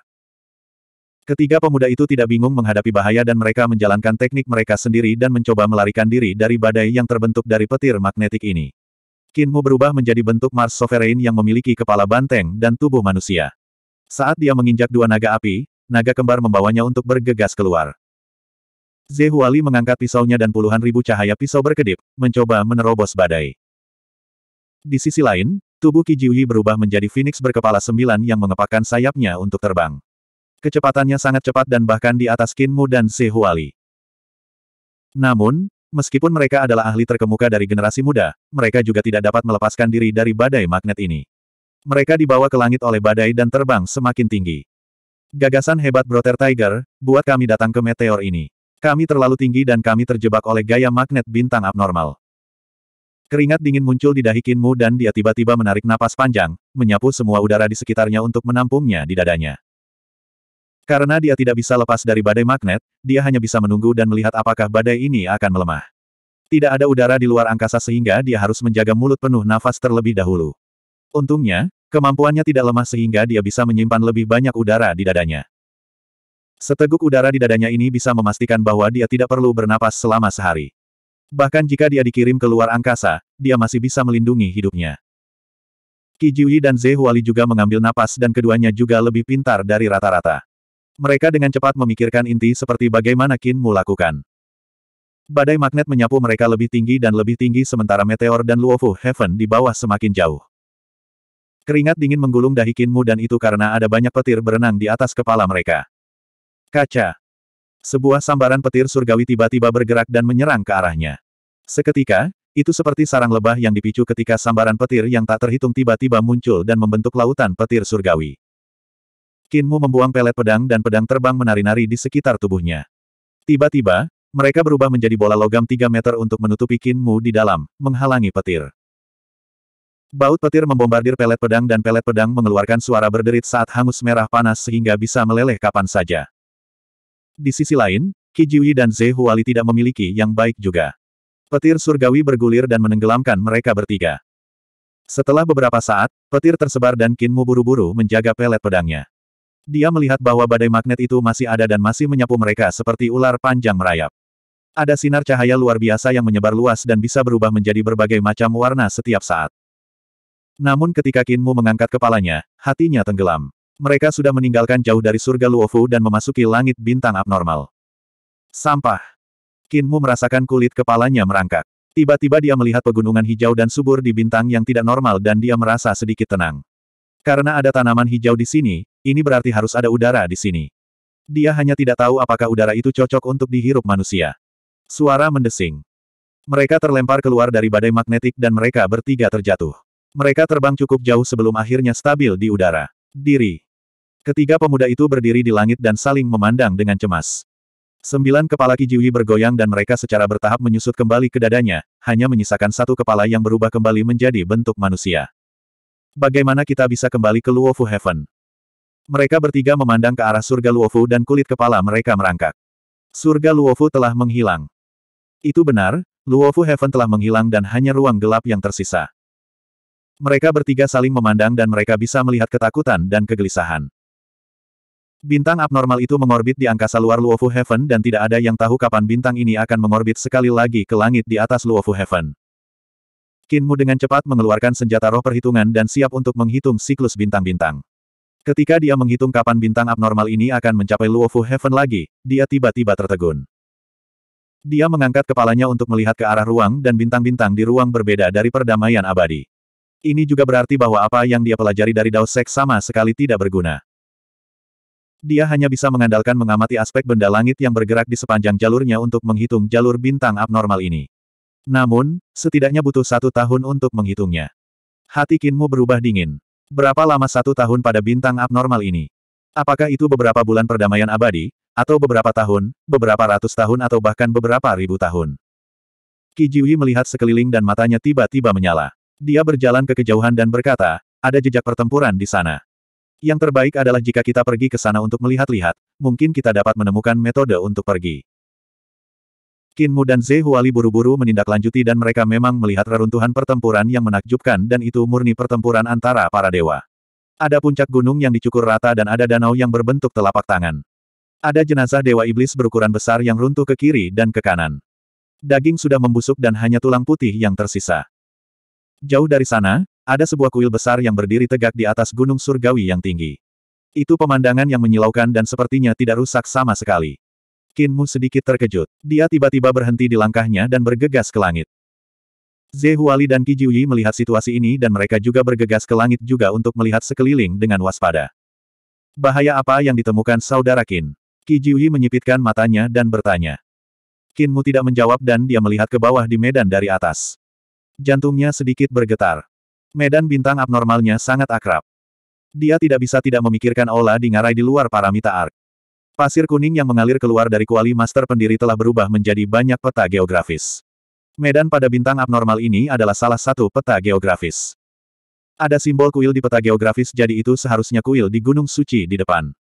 Ketiga pemuda itu tidak bingung menghadapi bahaya dan mereka menjalankan teknik mereka sendiri dan mencoba melarikan diri dari badai yang terbentuk dari petir magnetik ini. Kinmu berubah menjadi bentuk Mars Sovereign yang memiliki kepala banteng dan tubuh manusia. Saat dia menginjak dua naga api, naga kembar membawanya untuk bergegas keluar. Zehuali mengangkat pisaunya dan puluhan ribu cahaya pisau berkedip, mencoba menerobos badai. Di sisi lain, tubuh Kijiuyi berubah menjadi Phoenix berkepala sembilan yang mengepakkan sayapnya untuk terbang. Kecepatannya sangat cepat dan bahkan di atas Kinmu dan Zehuali. Namun, meskipun mereka adalah ahli terkemuka dari generasi muda, mereka juga tidak dapat melepaskan diri dari badai magnet ini. Mereka dibawa ke langit oleh badai dan terbang semakin tinggi. Gagasan hebat Brother Tiger, buat kami datang ke meteor ini. Kami terlalu tinggi dan kami terjebak oleh gaya magnet bintang abnormal. Keringat dingin muncul di dahi dan dia tiba-tiba menarik napas panjang, menyapu semua udara di sekitarnya untuk menampungnya di dadanya. Karena dia tidak bisa lepas dari badai magnet, dia hanya bisa menunggu dan melihat apakah badai ini akan melemah. Tidak ada udara di luar angkasa sehingga dia harus menjaga mulut penuh nafas terlebih dahulu. Untungnya, kemampuannya tidak lemah sehingga dia bisa menyimpan lebih banyak udara di dadanya. Seteguk udara di dadanya ini bisa memastikan bahwa dia tidak perlu bernapas selama sehari. Bahkan jika dia dikirim ke luar angkasa, dia masih bisa melindungi hidupnya. Ki Jiuyi dan Zehuali juga mengambil napas dan keduanya juga lebih pintar dari rata-rata. Mereka dengan cepat memikirkan inti seperti bagaimana Qin Mu lakukan. Badai magnet menyapu mereka lebih tinggi dan lebih tinggi sementara meteor dan Luofu Heaven di bawah semakin jauh. Keringat dingin menggulung dahi Mu dan itu karena ada banyak petir berenang di atas kepala mereka. Kaca. Sebuah sambaran petir surgawi tiba-tiba bergerak dan menyerang ke arahnya. Seketika, itu seperti sarang lebah yang dipicu ketika sambaran petir yang tak terhitung tiba-tiba muncul dan membentuk lautan petir surgawi. Kinmu membuang pelet pedang dan pedang terbang menari-nari di sekitar tubuhnya. Tiba-tiba, mereka berubah menjadi bola logam 3 meter untuk menutupi Kinmu di dalam, menghalangi petir. Baut petir membombardir pelet pedang dan pelet pedang mengeluarkan suara berderit saat hangus merah panas sehingga bisa meleleh kapan saja. Di sisi lain, Kijiwi dan Zehuali Huali tidak memiliki yang baik juga. Petir surgawi bergulir dan menenggelamkan mereka bertiga. Setelah beberapa saat, petir tersebar dan Kinmu buru-buru menjaga pelet pedangnya. Dia melihat bahwa badai magnet itu masih ada dan masih menyapu mereka seperti ular panjang merayap. Ada sinar cahaya luar biasa yang menyebar luas dan bisa berubah menjadi berbagai macam warna setiap saat. Namun ketika Kinmu mengangkat kepalanya, hatinya tenggelam mereka sudah meninggalkan jauh dari surga Luofu dan memasuki langit bintang abnormal. Sampah. Kinmu merasakan kulit kepalanya merangkak. Tiba-tiba dia melihat pegunungan hijau dan subur di bintang yang tidak normal dan dia merasa sedikit tenang. Karena ada tanaman hijau di sini, ini berarti harus ada udara di sini. Dia hanya tidak tahu apakah udara itu cocok untuk dihirup manusia. Suara mendesing. Mereka terlempar keluar dari badai magnetik dan mereka bertiga terjatuh. Mereka terbang cukup jauh sebelum akhirnya stabil di udara. Diri. Ketiga pemuda itu berdiri di langit dan saling memandang dengan cemas. Sembilan kepala Kijiwi bergoyang dan mereka secara bertahap menyusut kembali ke dadanya, hanya menyisakan satu kepala yang berubah kembali menjadi bentuk manusia. Bagaimana kita bisa kembali ke Luofu Heaven? Mereka bertiga memandang ke arah surga Luofu dan kulit kepala mereka merangkak. Surga Luofu telah menghilang. Itu benar, Luofu Heaven telah menghilang dan hanya ruang gelap yang tersisa. Mereka bertiga saling memandang dan mereka bisa melihat ketakutan dan kegelisahan. Bintang abnormal itu mengorbit di angkasa luar Luofu Heaven dan tidak ada yang tahu kapan bintang ini akan mengorbit sekali lagi ke langit di atas Luofu Heaven. Kinmu dengan cepat mengeluarkan senjata roh perhitungan dan siap untuk menghitung siklus bintang-bintang. Ketika dia menghitung kapan bintang abnormal ini akan mencapai Luofu Heaven lagi, dia tiba-tiba tertegun. Dia mengangkat kepalanya untuk melihat ke arah ruang dan bintang-bintang di ruang berbeda dari perdamaian abadi. Ini juga berarti bahwa apa yang dia pelajari dari Dao Sek sama sekali tidak berguna. Dia hanya bisa mengandalkan mengamati aspek benda langit yang bergerak di sepanjang jalurnya untuk menghitung jalur bintang abnormal ini. Namun, setidaknya butuh satu tahun untuk menghitungnya. Hati Kinmu berubah dingin. Berapa lama satu tahun pada bintang abnormal ini? Apakah itu beberapa bulan perdamaian abadi, atau beberapa tahun, beberapa ratus tahun atau bahkan beberapa ribu tahun? Kijiwi melihat sekeliling dan matanya tiba-tiba menyala. Dia berjalan ke kejauhan dan berkata, ada jejak pertempuran di sana. Yang terbaik adalah jika kita pergi ke sana untuk melihat-lihat, mungkin kita dapat menemukan metode untuk pergi. Kinmu dan Zehuali buru-buru menindaklanjuti dan mereka memang melihat reruntuhan pertempuran yang menakjubkan dan itu murni pertempuran antara para dewa. Ada puncak gunung yang dicukur rata dan ada danau yang berbentuk telapak tangan. Ada jenazah dewa iblis berukuran besar yang runtuh ke kiri dan ke kanan. Daging sudah membusuk dan hanya tulang putih yang tersisa. Jauh dari sana, ada sebuah kuil besar yang berdiri tegak di atas gunung surgawi yang tinggi. Itu pemandangan yang menyilaukan dan sepertinya tidak rusak sama sekali. Kinmu sedikit terkejut. Dia tiba-tiba berhenti di langkahnya dan bergegas ke langit. Zehuali Huali dan Qi Jiuyi melihat situasi ini dan mereka juga bergegas ke langit juga untuk melihat sekeliling dengan waspada. Bahaya apa yang ditemukan saudara Kin? Qi Jiuyi menyipitkan matanya dan bertanya. Kinmu tidak menjawab dan dia melihat ke bawah di medan dari atas. Jantungnya sedikit bergetar. Medan bintang abnormalnya sangat akrab. Dia tidak bisa tidak memikirkan Ola di ngarai di luar paramita ark. Pasir kuning yang mengalir keluar dari kuali master pendiri telah berubah menjadi banyak peta geografis. Medan pada bintang abnormal ini adalah salah satu peta geografis. Ada simbol kuil di peta geografis jadi itu seharusnya kuil di Gunung Suci di depan.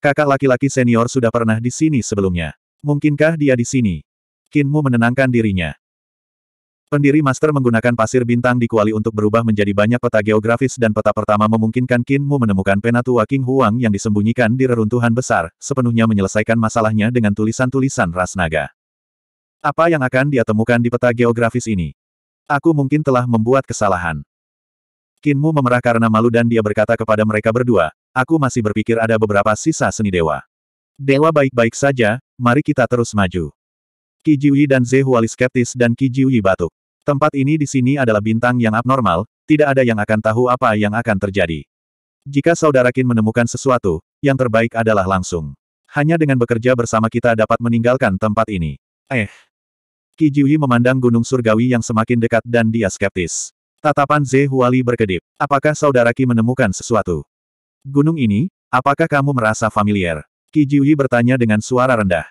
Kakak laki-laki senior sudah pernah di sini sebelumnya. Mungkinkah dia di sini? Kinmu menenangkan dirinya. Pendiri Master menggunakan pasir bintang di kuali untuk berubah menjadi banyak peta geografis dan peta pertama memungkinkan Mu menemukan penatua King Huang yang disembunyikan di reruntuhan besar, sepenuhnya menyelesaikan masalahnya dengan tulisan-tulisan ras naga. Apa yang akan dia temukan di peta geografis ini? Aku mungkin telah membuat kesalahan. Mu memerah karena malu dan dia berkata kepada mereka berdua, aku masih berpikir ada beberapa sisa seni dewa. Dewa baik-baik saja, mari kita terus maju. Ki Jiwi dan Zehuali skeptis dan Ki Jiwi batuk. Tempat ini di sini adalah bintang yang abnormal, tidak ada yang akan tahu apa yang akan terjadi. Jika saudara kin menemukan sesuatu, yang terbaik adalah langsung. Hanya dengan bekerja bersama kita dapat meninggalkan tempat ini. Eh. Ki Jiwi memandang gunung surgawi yang semakin dekat dan dia skeptis. Tatapan Zehuali berkedip. Apakah saudara ki menemukan sesuatu? Gunung ini, apakah kamu merasa familiar? Ki Jiwi bertanya dengan suara rendah.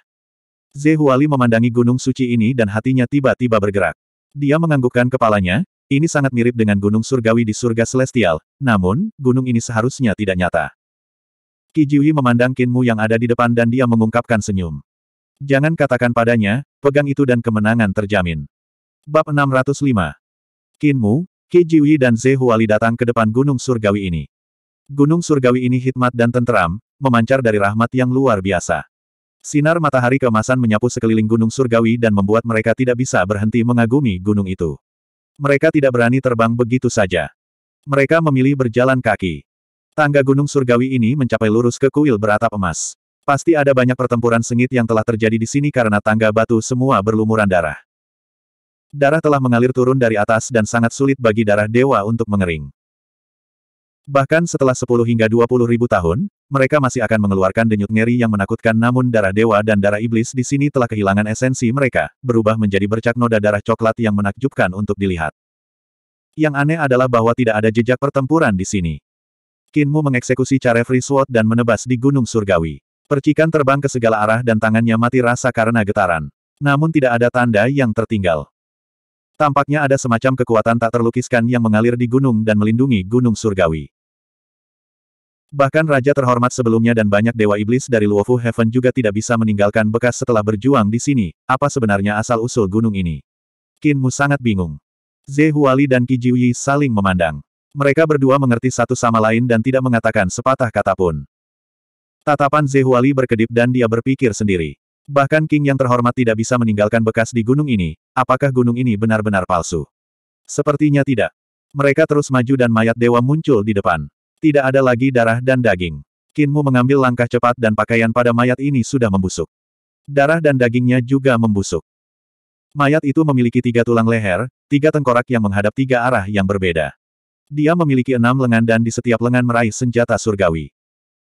Zehuali memandangi gunung suci ini dan hatinya tiba-tiba bergerak. Dia menganggukkan kepalanya, ini sangat mirip dengan gunung surgawi di surga celestial, namun, gunung ini seharusnya tidak nyata. Kijiwi memandang Kinmu yang ada di depan dan dia mengungkapkan senyum. Jangan katakan padanya, pegang itu dan kemenangan terjamin. Bab 605 Kinmu, Kijiwi dan Zehuali datang ke depan gunung surgawi ini. Gunung surgawi ini hikmat dan tenteram, memancar dari rahmat yang luar biasa. Sinar matahari keemasan menyapu sekeliling gunung surgawi dan membuat mereka tidak bisa berhenti mengagumi gunung itu. Mereka tidak berani terbang begitu saja. Mereka memilih berjalan kaki. Tangga gunung surgawi ini mencapai lurus ke kuil beratap emas. Pasti ada banyak pertempuran sengit yang telah terjadi di sini karena tangga batu semua berlumuran darah. Darah telah mengalir turun dari atas dan sangat sulit bagi darah dewa untuk mengering. Bahkan setelah 10 hingga 20 ribu tahun, mereka masih akan mengeluarkan denyut ngeri yang menakutkan namun darah dewa dan darah iblis di sini telah kehilangan esensi mereka, berubah menjadi bercak noda darah coklat yang menakjubkan untuk dilihat. Yang aneh adalah bahwa tidak ada jejak pertempuran di sini. Kinmu mengeksekusi cara free sword dan menebas di Gunung Surgawi. Percikan terbang ke segala arah dan tangannya mati rasa karena getaran. Namun tidak ada tanda yang tertinggal. Tampaknya ada semacam kekuatan tak terlukiskan yang mengalir di gunung dan melindungi Gunung Surgawi. Bahkan raja terhormat sebelumnya dan banyak dewa iblis dari Luofu Heaven juga tidak bisa meninggalkan bekas setelah berjuang di sini, apa sebenarnya asal-usul gunung ini. Mu sangat bingung. Zehuali Huali dan Qi Jiuyi saling memandang. Mereka berdua mengerti satu sama lain dan tidak mengatakan sepatah kata pun. Tatapan Zehuali Huali berkedip dan dia berpikir sendiri. Bahkan King yang terhormat tidak bisa meninggalkan bekas di gunung ini, apakah gunung ini benar-benar palsu? Sepertinya tidak. Mereka terus maju dan mayat dewa muncul di depan. Tidak ada lagi darah dan daging. Kinmu mengambil langkah cepat dan pakaian pada mayat ini sudah membusuk. Darah dan dagingnya juga membusuk. Mayat itu memiliki tiga tulang leher, tiga tengkorak yang menghadap tiga arah yang berbeda. Dia memiliki enam lengan dan di setiap lengan meraih senjata surgawi.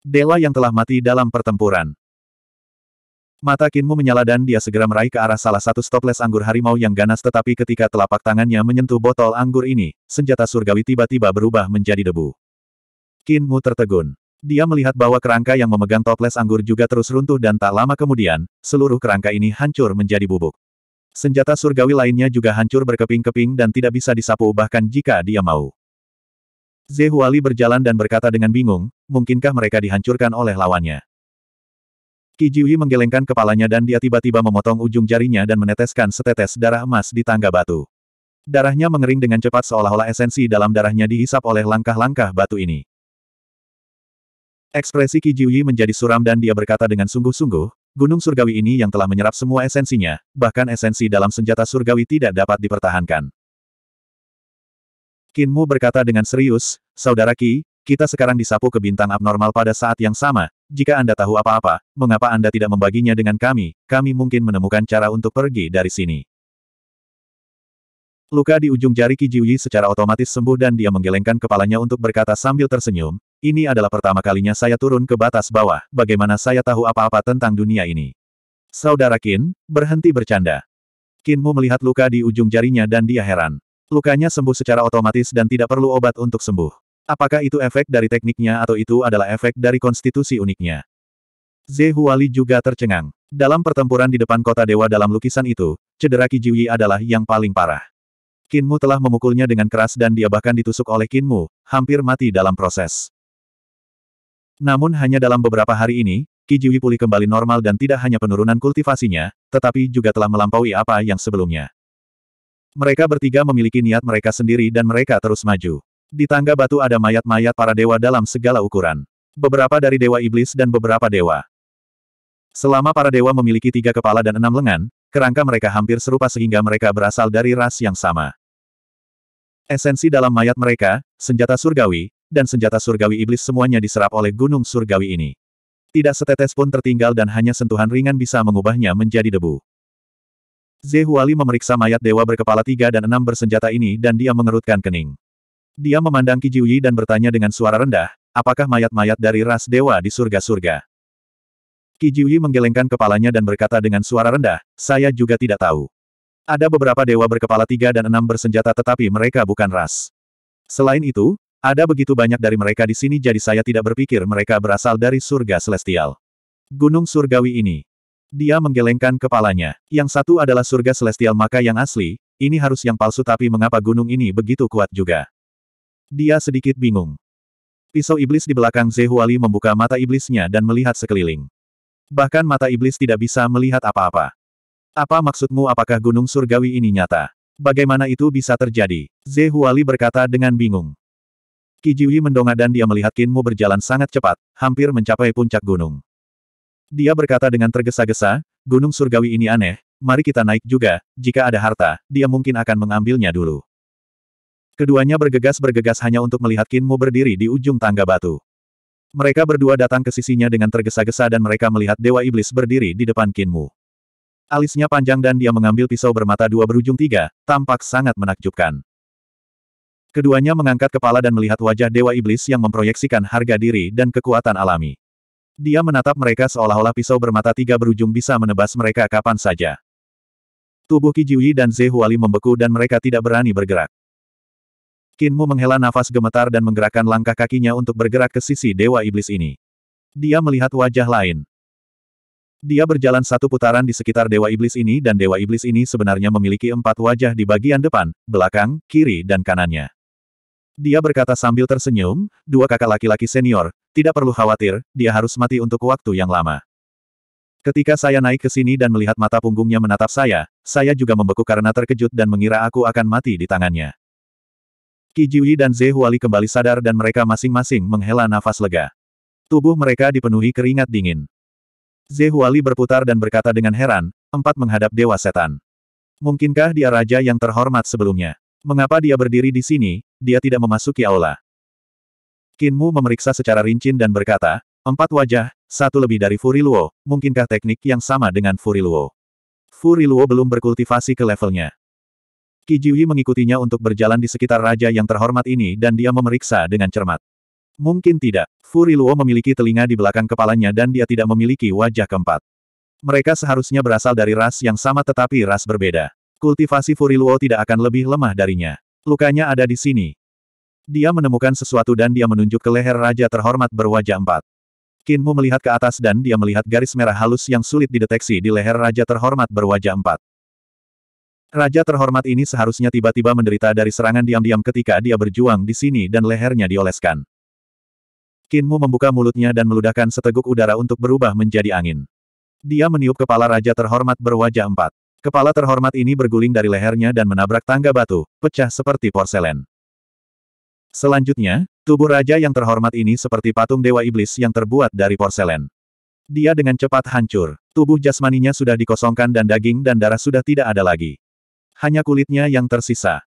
Dela yang telah mati dalam pertempuran. Mata Kinmu menyala dan dia segera meraih ke arah salah satu stopless anggur harimau yang ganas tetapi ketika telapak tangannya menyentuh botol anggur ini, senjata surgawi tiba-tiba berubah menjadi debu. Qin Mu tertegun. Dia melihat bahwa kerangka yang memegang toples anggur juga terus runtuh dan tak lama kemudian, seluruh kerangka ini hancur menjadi bubuk. Senjata surgawi lainnya juga hancur berkeping-keping dan tidak bisa disapu bahkan jika dia mau. Zehuali berjalan dan berkata dengan bingung, mungkinkah mereka dihancurkan oleh lawannya. Kijiwi menggelengkan kepalanya dan dia tiba-tiba memotong ujung jarinya dan meneteskan setetes darah emas di tangga batu. Darahnya mengering dengan cepat seolah-olah esensi dalam darahnya dihisap oleh langkah-langkah batu ini. Ekspresi Jiuyi menjadi suram dan dia berkata dengan sungguh-sungguh, gunung surgawi ini yang telah menyerap semua esensinya, bahkan esensi dalam senjata surgawi tidak dapat dipertahankan. Kinmu berkata dengan serius, Saudara Ki, kita sekarang disapu ke bintang abnormal pada saat yang sama, jika Anda tahu apa-apa, mengapa Anda tidak membaginya dengan kami, kami mungkin menemukan cara untuk pergi dari sini. Luka di ujung jari Jiuyi secara otomatis sembuh dan dia menggelengkan kepalanya untuk berkata sambil tersenyum, ini adalah pertama kalinya saya turun ke batas bawah, bagaimana saya tahu apa-apa tentang dunia ini. Saudara Kin, berhenti bercanda. Kinmu melihat luka di ujung jarinya dan dia heran. Lukanya sembuh secara otomatis dan tidak perlu obat untuk sembuh. Apakah itu efek dari tekniknya atau itu adalah efek dari konstitusi uniknya? Zehuali juga tercengang. Dalam pertempuran di depan kota dewa dalam lukisan itu, cedera Kijiwi adalah yang paling parah. Kinmu telah memukulnya dengan keras dan dia bahkan ditusuk oleh Kinmu, hampir mati dalam proses. Namun hanya dalam beberapa hari ini, Kijiwi pulih kembali normal dan tidak hanya penurunan kultivasinya, tetapi juga telah melampaui apa yang sebelumnya. Mereka bertiga memiliki niat mereka sendiri dan mereka terus maju. Di tangga batu ada mayat-mayat para dewa dalam segala ukuran. Beberapa dari dewa iblis dan beberapa dewa. Selama para dewa memiliki tiga kepala dan enam lengan, kerangka mereka hampir serupa sehingga mereka berasal dari ras yang sama. Esensi dalam mayat mereka, senjata surgawi, dan senjata surgawi iblis semuanya diserap oleh gunung surgawi ini. Tidak setetes pun tertinggal dan hanya sentuhan ringan bisa mengubahnya menjadi debu. Zehuali memeriksa mayat dewa berkepala tiga dan enam bersenjata ini dan dia mengerutkan kening. Dia memandang Kijiuyi dan bertanya dengan suara rendah, apakah mayat-mayat dari ras dewa di surga-surga? Kijiuyi menggelengkan kepalanya dan berkata dengan suara rendah, saya juga tidak tahu. Ada beberapa dewa berkepala tiga dan enam bersenjata tetapi mereka bukan ras. Selain itu, ada begitu banyak dari mereka di sini jadi saya tidak berpikir mereka berasal dari surga celestial. Gunung surgawi ini. Dia menggelengkan kepalanya. Yang satu adalah surga celestial maka yang asli, ini harus yang palsu tapi mengapa gunung ini begitu kuat juga. Dia sedikit bingung. Pisau iblis di belakang Zehuali membuka mata iblisnya dan melihat sekeliling. Bahkan mata iblis tidak bisa melihat apa-apa. Apa maksudmu apakah gunung surgawi ini nyata? Bagaimana itu bisa terjadi? Zehuali berkata dengan bingung. Ki Kijiwi mendongak dan dia melihat Kinmu berjalan sangat cepat, hampir mencapai puncak gunung. Dia berkata dengan tergesa-gesa, gunung surgawi ini aneh, mari kita naik juga, jika ada harta, dia mungkin akan mengambilnya dulu. Keduanya bergegas-bergegas hanya untuk melihat Kinmu berdiri di ujung tangga batu. Mereka berdua datang ke sisinya dengan tergesa-gesa dan mereka melihat Dewa Iblis berdiri di depan Kinmu. Alisnya panjang dan dia mengambil pisau bermata dua berujung tiga, tampak sangat menakjubkan. Keduanya mengangkat kepala dan melihat wajah Dewa Iblis yang memproyeksikan harga diri dan kekuatan alami. Dia menatap mereka seolah-olah pisau bermata tiga berujung bisa menebas mereka kapan saja. Tubuh Kijiwi dan Zehuali membeku dan mereka tidak berani bergerak. Kinmu menghela nafas gemetar dan menggerakkan langkah kakinya untuk bergerak ke sisi Dewa Iblis ini. Dia melihat wajah lain. Dia berjalan satu putaran di sekitar Dewa Iblis ini dan Dewa Iblis ini sebenarnya memiliki empat wajah di bagian depan, belakang, kiri dan kanannya. Dia berkata sambil tersenyum, dua kakak laki-laki senior, tidak perlu khawatir, dia harus mati untuk waktu yang lama. Ketika saya naik ke sini dan melihat mata punggungnya menatap saya, saya juga membeku karena terkejut dan mengira aku akan mati di tangannya. Kijiwi dan Zehuali kembali sadar dan mereka masing-masing menghela nafas lega. Tubuh mereka dipenuhi keringat dingin. Zehuali berputar dan berkata dengan heran, empat menghadap Dewa Setan. Mungkinkah dia raja yang terhormat sebelumnya? Mengapa dia berdiri di sini, dia tidak memasuki aula. Kinmu memeriksa secara rinci dan berkata, empat wajah, satu lebih dari Furiluo, mungkinkah teknik yang sama dengan Furiluo? Furiluo belum berkultivasi ke levelnya. Kijiwi mengikutinya untuk berjalan di sekitar raja yang terhormat ini dan dia memeriksa dengan cermat. Mungkin tidak, Furiluo memiliki telinga di belakang kepalanya dan dia tidak memiliki wajah keempat. Mereka seharusnya berasal dari ras yang sama tetapi ras berbeda. Kultivasi Furiluo tidak akan lebih lemah darinya. Lukanya ada di sini. Dia menemukan sesuatu dan dia menunjuk ke leher raja terhormat berwajah empat. Kinmu melihat ke atas dan dia melihat garis merah halus yang sulit dideteksi di leher raja terhormat berwajah empat. Raja terhormat ini seharusnya tiba-tiba menderita dari serangan diam-diam ketika dia berjuang di sini dan lehernya dioleskan. Kinmu membuka mulutnya dan meludahkan seteguk udara untuk berubah menjadi angin. Dia meniup kepala raja terhormat berwajah empat. Kepala terhormat ini berguling dari lehernya dan menabrak tangga batu, pecah seperti porselen. Selanjutnya, tubuh raja yang terhormat ini seperti patung dewa iblis yang terbuat dari porselen. Dia dengan cepat hancur. Tubuh jasmaninya sudah dikosongkan dan daging dan darah sudah tidak ada lagi. Hanya kulitnya yang tersisa.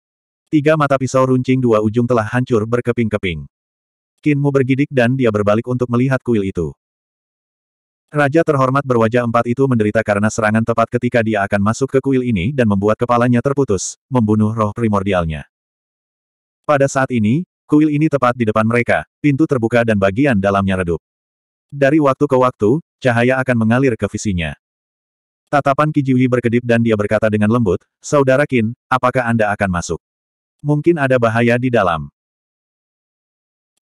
Tiga mata pisau runcing dua ujung telah hancur berkeping-keping. Kinmu bergidik dan dia berbalik untuk melihat kuil itu. Raja terhormat berwajah empat itu menderita karena serangan tepat ketika dia akan masuk ke kuil ini dan membuat kepalanya terputus, membunuh roh primordialnya. Pada saat ini, kuil ini tepat di depan mereka, pintu terbuka dan bagian dalamnya redup. Dari waktu ke waktu, cahaya akan mengalir ke visinya. Tatapan Kijiwi berkedip dan dia berkata dengan lembut, Saudara Kin, apakah Anda akan masuk? Mungkin ada bahaya di dalam.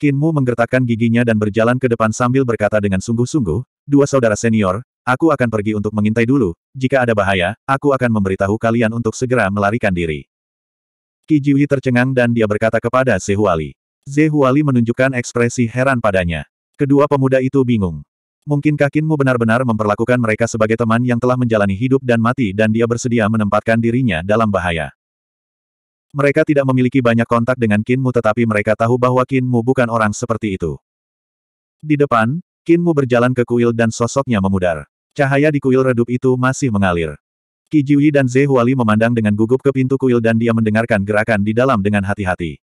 Kinmu menggertakkan giginya dan berjalan ke depan sambil berkata dengan sungguh-sungguh, Dua saudara senior, aku akan pergi untuk mengintai dulu, jika ada bahaya, aku akan memberitahu kalian untuk segera melarikan diri. Ki Jiwi tercengang dan dia berkata kepada Zehuali. Zehuali menunjukkan ekspresi heran padanya. Kedua pemuda itu bingung. Mungkin kakinmu benar-benar memperlakukan mereka sebagai teman yang telah menjalani hidup dan mati dan dia bersedia menempatkan dirinya dalam bahaya. Mereka tidak memiliki banyak kontak dengan Kinmu tetapi mereka tahu bahwa Kinmu bukan orang seperti itu. Di depan, Kinmu berjalan ke kuil dan sosoknya memudar. Cahaya di kuil redup itu masih mengalir. Qi dan Zehuali memandang dengan gugup ke pintu kuil dan dia mendengarkan gerakan di dalam dengan hati-hati.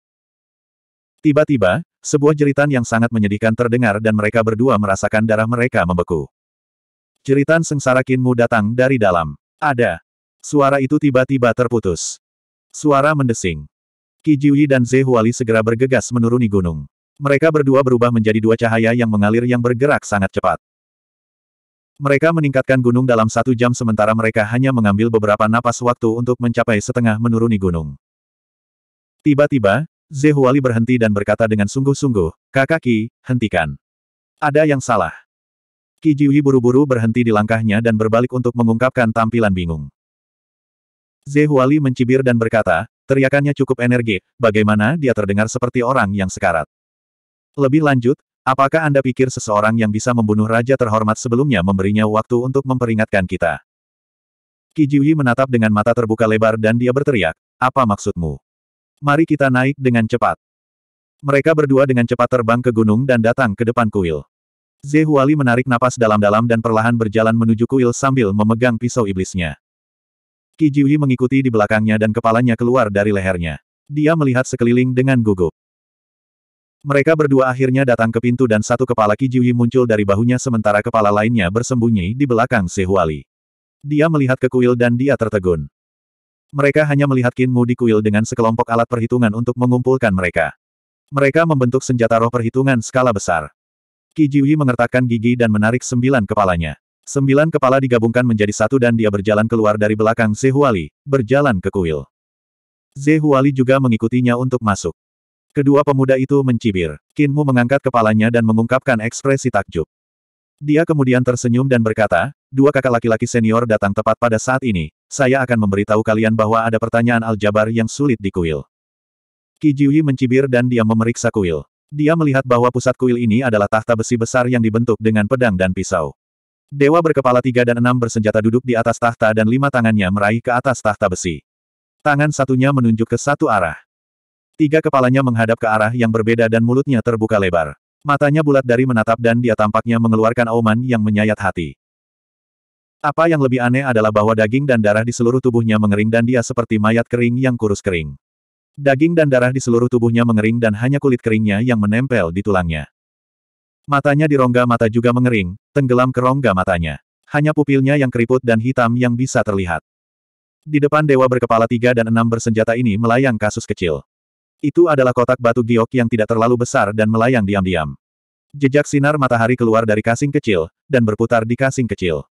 Tiba-tiba, sebuah jeritan yang sangat menyedihkan terdengar dan mereka berdua merasakan darah mereka membeku. Jeritan sengsara Kinmu datang dari dalam. Ada. Suara itu tiba-tiba terputus. Suara mendesing. Qi dan Zehuali segera bergegas menuruni gunung. Mereka berdua berubah menjadi dua cahaya yang mengalir yang bergerak sangat cepat. Mereka meningkatkan gunung dalam satu jam sementara mereka hanya mengambil beberapa napas waktu untuk mencapai setengah menuruni gunung. Tiba-tiba, Zehuali berhenti dan berkata dengan sungguh-sungguh, "Kakak Ki, hentikan. Ada yang salah. Kijiwi buru-buru berhenti di langkahnya dan berbalik untuk mengungkapkan tampilan bingung. Zehuali mencibir dan berkata, teriakannya cukup energi, bagaimana dia terdengar seperti orang yang sekarat. Lebih lanjut, apakah Anda pikir seseorang yang bisa membunuh raja terhormat sebelumnya memberinya waktu untuk memperingatkan kita? Kijiwi menatap dengan mata terbuka lebar dan dia berteriak, apa maksudmu? Mari kita naik dengan cepat. Mereka berdua dengan cepat terbang ke gunung dan datang ke depan kuil. Zehuali menarik napas dalam-dalam dan perlahan berjalan menuju kuil sambil memegang pisau iblisnya. Kijiwi mengikuti di belakangnya dan kepalanya keluar dari lehernya. Dia melihat sekeliling dengan gugup. Mereka berdua akhirnya datang ke pintu dan satu kepala Kijiwi muncul dari bahunya sementara kepala lainnya bersembunyi di belakang Sehuali. Dia melihat ke kuil dan dia tertegun. Mereka hanya melihat Kinmu di kuil dengan sekelompok alat perhitungan untuk mengumpulkan mereka. Mereka membentuk senjata roh perhitungan skala besar. Kijiwi mengertakkan gigi dan menarik sembilan kepalanya. Sembilan kepala digabungkan menjadi satu dan dia berjalan keluar dari belakang Zehuali, berjalan ke kuil. Zehuali juga mengikutinya untuk masuk. Kedua pemuda itu mencibir. Kinmu mengangkat kepalanya dan mengungkapkan ekspresi takjub. Dia kemudian tersenyum dan berkata, dua kakak laki-laki senior datang tepat pada saat ini, saya akan memberitahu kalian bahwa ada pertanyaan aljabar yang sulit di kuil. Kijiwi mencibir dan dia memeriksa kuil. Dia melihat bahwa pusat kuil ini adalah tahta besi besar yang dibentuk dengan pedang dan pisau. Dewa berkepala tiga dan enam bersenjata duduk di atas tahta dan lima tangannya meraih ke atas tahta besi. Tangan satunya menunjuk ke satu arah. Tiga kepalanya menghadap ke arah yang berbeda dan mulutnya terbuka lebar. Matanya bulat dari menatap dan dia tampaknya mengeluarkan auman yang menyayat hati. Apa yang lebih aneh adalah bahwa daging dan darah di seluruh tubuhnya mengering dan dia seperti mayat kering yang kurus kering. Daging dan darah di seluruh tubuhnya mengering dan hanya kulit keringnya yang menempel di tulangnya. Matanya di rongga mata juga mengering, tenggelam ke rongga matanya. Hanya pupilnya yang keriput dan hitam yang bisa terlihat. Di depan dewa berkepala tiga dan enam bersenjata ini melayang kasus kecil. Itu adalah kotak batu giok yang tidak terlalu besar dan melayang diam-diam. Jejak sinar matahari keluar dari kasing kecil, dan berputar di kasing kecil.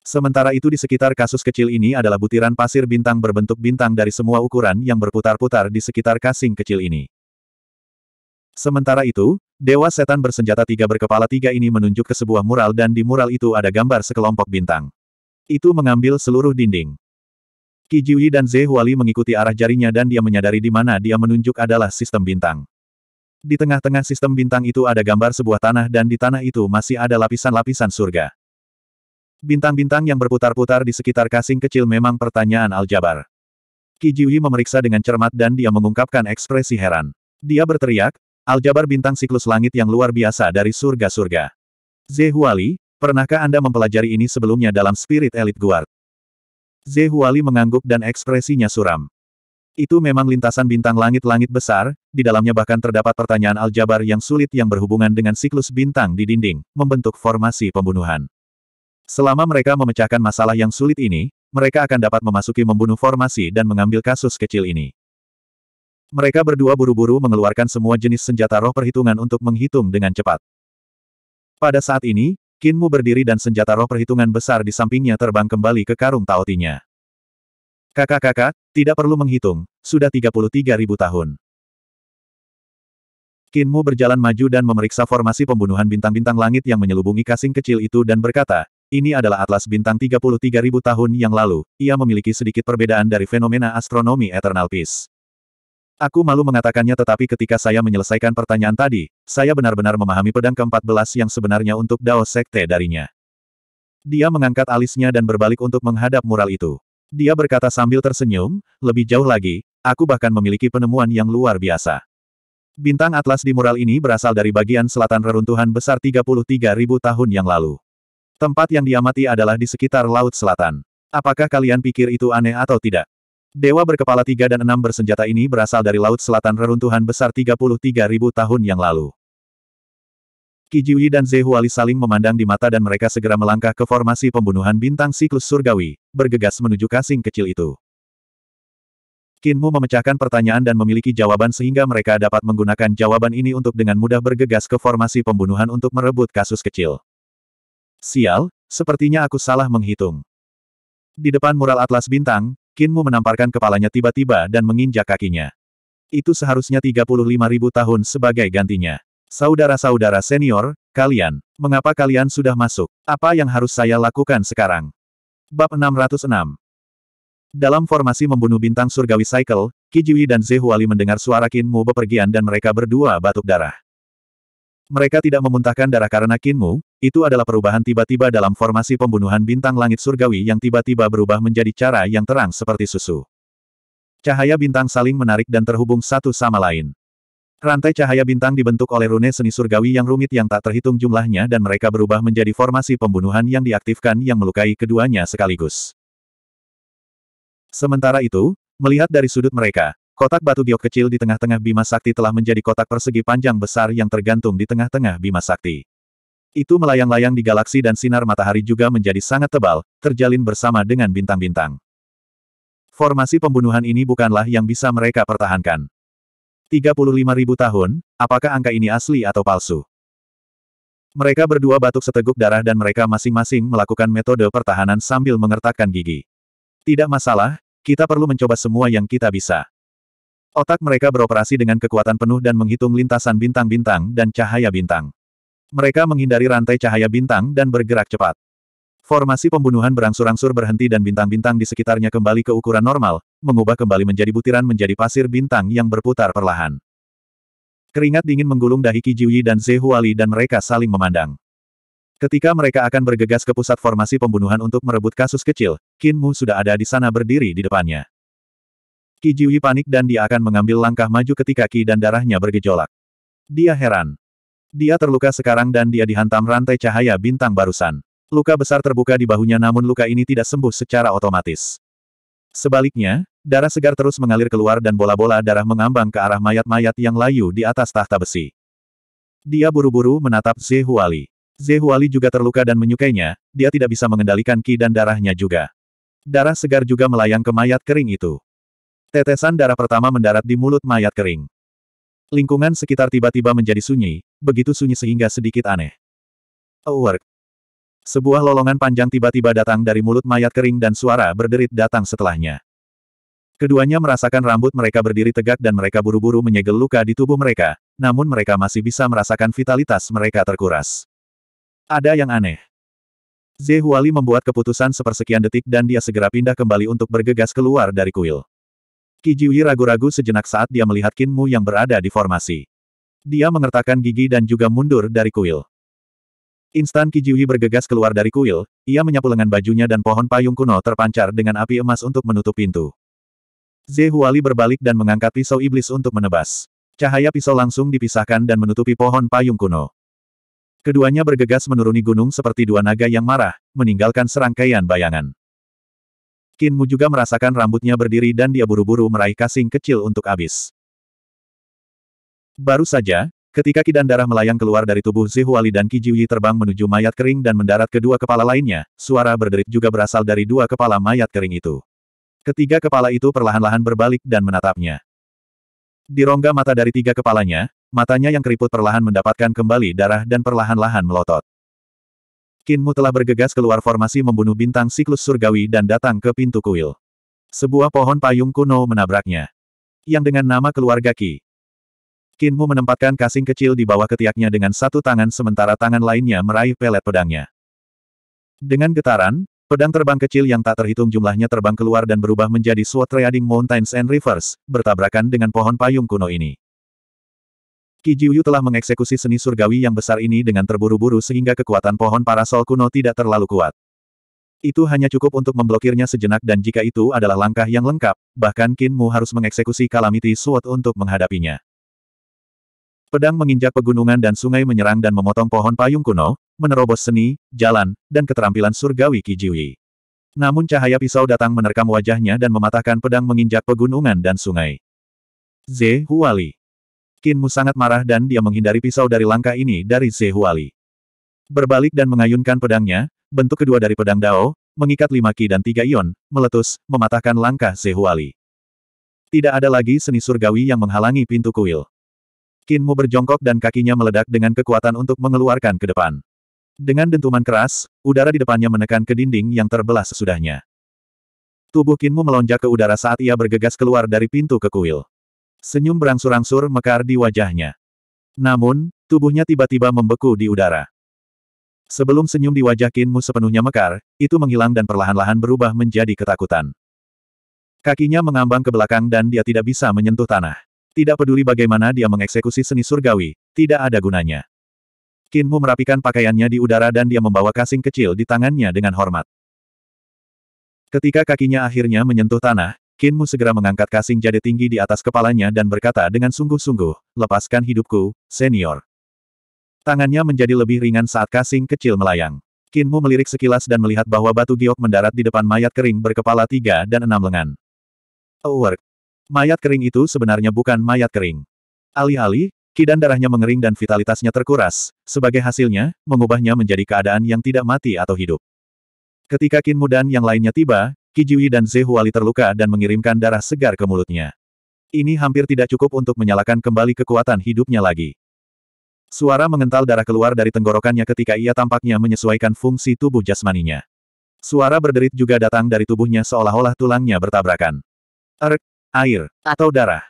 Sementara itu di sekitar kasus kecil ini adalah butiran pasir bintang berbentuk bintang dari semua ukuran yang berputar-putar di sekitar kasing kecil ini. Sementara itu, Dewa Setan bersenjata tiga berkepala tiga ini menunjuk ke sebuah mural dan di mural itu ada gambar sekelompok bintang. Itu mengambil seluruh dinding. Qi Jiwi dan Zehuali mengikuti arah jarinya dan dia menyadari di mana dia menunjuk adalah sistem bintang. Di tengah-tengah sistem bintang itu ada gambar sebuah tanah dan di tanah itu masih ada lapisan-lapisan surga. Bintang-bintang yang berputar-putar di sekitar kasing kecil memang pertanyaan aljabar. Qi Jiwi memeriksa dengan cermat dan dia mengungkapkan ekspresi heran. Dia berteriak, aljabar bintang siklus langit yang luar biasa dari surga-surga. Zehuali, pernahkah Anda mempelajari ini sebelumnya dalam spirit elit guard? Zehuali mengangguk dan ekspresinya suram. Itu memang lintasan bintang langit-langit besar, di dalamnya bahkan terdapat pertanyaan aljabar yang sulit yang berhubungan dengan siklus bintang di dinding, membentuk formasi pembunuhan. Selama mereka memecahkan masalah yang sulit ini, mereka akan dapat memasuki membunuh formasi dan mengambil kasus kecil ini. Mereka berdua buru-buru mengeluarkan semua jenis senjata roh perhitungan untuk menghitung dengan cepat. Pada saat ini, Kinmu berdiri dan senjata roh perhitungan besar di sampingnya terbang kembali ke karung taotinya. Kakak-kakak, tidak perlu menghitung, sudah ribu tahun. Kinmu berjalan maju dan memeriksa formasi pembunuhan bintang-bintang langit yang menyelubungi kasing kecil itu dan berkata, ini adalah atlas bintang ribu tahun yang lalu, ia memiliki sedikit perbedaan dari fenomena astronomi Eternal Peace. Aku malu mengatakannya tetapi ketika saya menyelesaikan pertanyaan tadi, saya benar-benar memahami pedang ke-14 yang sebenarnya untuk Dao Sekte darinya. Dia mengangkat alisnya dan berbalik untuk menghadap mural itu. Dia berkata sambil tersenyum, lebih jauh lagi, aku bahkan memiliki penemuan yang luar biasa. Bintang atlas di mural ini berasal dari bagian selatan reruntuhan besar 33.000 tahun yang lalu. Tempat yang diamati adalah di sekitar Laut Selatan. Apakah kalian pikir itu aneh atau tidak? Dewa berkepala tiga dan enam bersenjata ini berasal dari Laut Selatan reruntuhan besar 33.000 tahun yang lalu. Kijiwi dan Zehuali saling memandang di mata dan mereka segera melangkah ke formasi pembunuhan bintang siklus surgawi, bergegas menuju kasing kecil itu. Kinmu memecahkan pertanyaan dan memiliki jawaban sehingga mereka dapat menggunakan jawaban ini untuk dengan mudah bergegas ke formasi pembunuhan untuk merebut kasus kecil. Sial, sepertinya aku salah menghitung. Di depan mural atlas bintang, Kinmu menamparkan kepalanya tiba-tiba dan menginjak kakinya. Itu seharusnya 35 ribu tahun sebagai gantinya. Saudara-saudara senior, kalian, mengapa kalian sudah masuk? Apa yang harus saya lakukan sekarang? Bab 606 Dalam formasi membunuh bintang surgawi cycle, Kijiwi dan Zehuali mendengar suara Kinmu bepergian dan mereka berdua batuk darah. Mereka tidak memuntahkan darah karena Kinmu, itu adalah perubahan tiba-tiba dalam formasi pembunuhan bintang langit surgawi yang tiba-tiba berubah menjadi cara yang terang seperti susu. Cahaya bintang saling menarik dan terhubung satu sama lain. Rantai cahaya bintang dibentuk oleh rune seni surgawi yang rumit yang tak terhitung jumlahnya dan mereka berubah menjadi formasi pembunuhan yang diaktifkan yang melukai keduanya sekaligus. Sementara itu, melihat dari sudut mereka, Kotak batu giok kecil di tengah-tengah Bima Sakti telah menjadi kotak persegi panjang besar yang tergantung di tengah-tengah Bima Sakti. Itu melayang-layang di galaksi dan sinar matahari juga menjadi sangat tebal, terjalin bersama dengan bintang-bintang. Formasi pembunuhan ini bukanlah yang bisa mereka pertahankan. 35.000 tahun, apakah angka ini asli atau palsu? Mereka berdua batuk seteguk darah dan mereka masing-masing melakukan metode pertahanan sambil mengertakkan gigi. Tidak masalah, kita perlu mencoba semua yang kita bisa. Otak mereka beroperasi dengan kekuatan penuh dan menghitung lintasan bintang-bintang dan cahaya bintang. Mereka menghindari rantai cahaya bintang dan bergerak cepat. Formasi pembunuhan berangsur-angsur berhenti dan bintang-bintang di sekitarnya kembali ke ukuran normal, mengubah kembali menjadi butiran menjadi pasir bintang yang berputar perlahan. Keringat dingin menggulung dahi Kijiwi dan Zehuali dan mereka saling memandang. Ketika mereka akan bergegas ke pusat formasi pembunuhan untuk merebut kasus kecil, Kinmu sudah ada di sana berdiri di depannya. Ki Jiwi panik dan dia akan mengambil langkah maju ketika Ki dan darahnya bergejolak. Dia heran. Dia terluka sekarang dan dia dihantam rantai cahaya bintang barusan. Luka besar terbuka di bahunya namun luka ini tidak sembuh secara otomatis. Sebaliknya, darah segar terus mengalir keluar dan bola-bola darah mengambang ke arah mayat-mayat yang layu di atas tahta besi. Dia buru-buru menatap Zehuali. Zehuali juga terluka dan menyukainya, dia tidak bisa mengendalikan Ki dan darahnya juga. Darah segar juga melayang ke mayat kering itu. Tetesan darah pertama mendarat di mulut mayat kering. Lingkungan sekitar tiba-tiba menjadi sunyi, begitu sunyi sehingga sedikit aneh. Award. Oh, Sebuah lolongan panjang tiba-tiba datang dari mulut mayat kering dan suara berderit datang setelahnya. Keduanya merasakan rambut mereka berdiri tegak dan mereka buru-buru menyegel luka di tubuh mereka, namun mereka masih bisa merasakan vitalitas mereka terkuras. Ada yang aneh. Zehuali membuat keputusan sepersekian detik dan dia segera pindah kembali untuk bergegas keluar dari kuil. Ki Jiuyi ragu-ragu sejenak saat dia melihat Kinmu yang berada di formasi. Dia mengertakkan gigi dan juga mundur dari kuil. Instan Ki Jiuyi bergegas keluar dari kuil, ia menyapu lengan bajunya dan pohon payung kuno terpancar dengan api emas untuk menutup pintu. Zehuali berbalik dan mengangkat pisau iblis untuk menebas. Cahaya pisau langsung dipisahkan dan menutupi pohon payung kuno. Keduanya bergegas menuruni gunung seperti dua naga yang marah, meninggalkan serangkaian bayangan. Kinmu juga merasakan rambutnya berdiri dan dia buru-buru meraih kasing kecil untuk habis. Baru saja, ketika kidan darah melayang keluar dari tubuh Zihuali dan Kijiuyi terbang menuju mayat kering dan mendarat kedua kepala lainnya, suara berderit juga berasal dari dua kepala mayat kering itu. Ketiga kepala itu perlahan-lahan berbalik dan menatapnya. Di rongga mata dari tiga kepalanya, matanya yang keriput perlahan mendapatkan kembali darah dan perlahan-lahan melotot. Kinmu telah bergegas keluar formasi membunuh bintang siklus surgawi dan datang ke pintu kuil. Sebuah pohon payung kuno menabraknya. Yang dengan nama keluarga Ki. Kinmu menempatkan kasing kecil di bawah ketiaknya dengan satu tangan sementara tangan lainnya meraih pelet pedangnya. Dengan getaran, pedang terbang kecil yang tak terhitung jumlahnya terbang keluar dan berubah menjadi Sword Trading Mountains and Rivers, bertabrakan dengan pohon payung kuno ini. Ki Jiuyu telah mengeksekusi seni surgawi yang besar ini dengan terburu-buru sehingga kekuatan pohon parasol kuno tidak terlalu kuat. Itu hanya cukup untuk memblokirnya sejenak dan jika itu adalah langkah yang lengkap, bahkan Kinmu harus mengeksekusi kalamiti Sword untuk menghadapinya. Pedang menginjak pegunungan dan sungai menyerang dan memotong pohon payung kuno, menerobos seni, jalan, dan keterampilan surgawi Ki Kijiuyi. Namun cahaya pisau datang menerkam wajahnya dan mematahkan pedang menginjak pegunungan dan sungai. Ze Huali Kinmu sangat marah dan dia menghindari pisau dari langkah ini dari Zehuali. Berbalik dan mengayunkan pedangnya, bentuk kedua dari pedang Dao, mengikat lima ki dan tiga ion, meletus, mematahkan langkah Zehuali. Tidak ada lagi seni surgawi yang menghalangi pintu kuil. Kinmu berjongkok dan kakinya meledak dengan kekuatan untuk mengeluarkan ke depan. Dengan dentuman keras, udara di depannya menekan ke dinding yang terbelah sesudahnya. Tubuh Kinmu melonjak ke udara saat ia bergegas keluar dari pintu ke kuil. Senyum berangsur-angsur mekar di wajahnya. Namun, tubuhnya tiba-tiba membeku di udara. Sebelum senyum di wajah Kinmu sepenuhnya mekar, itu menghilang dan perlahan-lahan berubah menjadi ketakutan. Kakinya mengambang ke belakang dan dia tidak bisa menyentuh tanah. Tidak peduli bagaimana dia mengeksekusi seni surgawi, tidak ada gunanya. Kinmu merapikan pakaiannya di udara dan dia membawa kasing kecil di tangannya dengan hormat. Ketika kakinya akhirnya menyentuh tanah, Kinmu segera mengangkat kasing jade tinggi di atas kepalanya dan berkata dengan sungguh-sungguh, lepaskan hidupku, senior. Tangannya menjadi lebih ringan saat kasing kecil melayang. Kinmu melirik sekilas dan melihat bahwa batu giok mendarat di depan mayat kering berkepala tiga dan enam lengan. Oh work. Mayat kering itu sebenarnya bukan mayat kering. Alih-alih, kidan darahnya mengering dan vitalitasnya terkuras, sebagai hasilnya, mengubahnya menjadi keadaan yang tidak mati atau hidup. Ketika Kinmu dan yang lainnya tiba, Kijiwi dan Zehuali terluka dan mengirimkan darah segar ke mulutnya. Ini hampir tidak cukup untuk menyalakan kembali kekuatan hidupnya lagi. Suara mengental darah keluar dari tenggorokannya ketika ia tampaknya menyesuaikan fungsi tubuh jasmaninya. Suara berderit juga datang dari tubuhnya seolah-olah tulangnya bertabrakan. Erk, air, atau darah.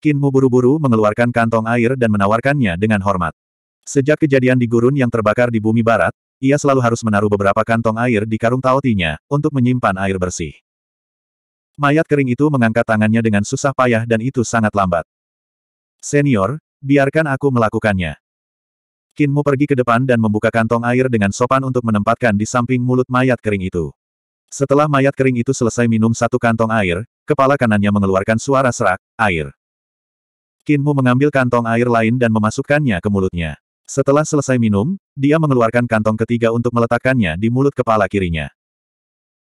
Kinmu buru-buru mengeluarkan kantong air dan menawarkannya dengan hormat. Sejak kejadian di gurun yang terbakar di bumi barat, ia selalu harus menaruh beberapa kantong air di karung taotinya, untuk menyimpan air bersih. Mayat kering itu mengangkat tangannya dengan susah payah dan itu sangat lambat. Senior, biarkan aku melakukannya. Kinmu pergi ke depan dan membuka kantong air dengan sopan untuk menempatkan di samping mulut mayat kering itu. Setelah mayat kering itu selesai minum satu kantong air, kepala kanannya mengeluarkan suara serak, air. Kinmu mengambil kantong air lain dan memasukkannya ke mulutnya. Setelah selesai minum, dia mengeluarkan kantong ketiga untuk meletakkannya di mulut kepala kirinya.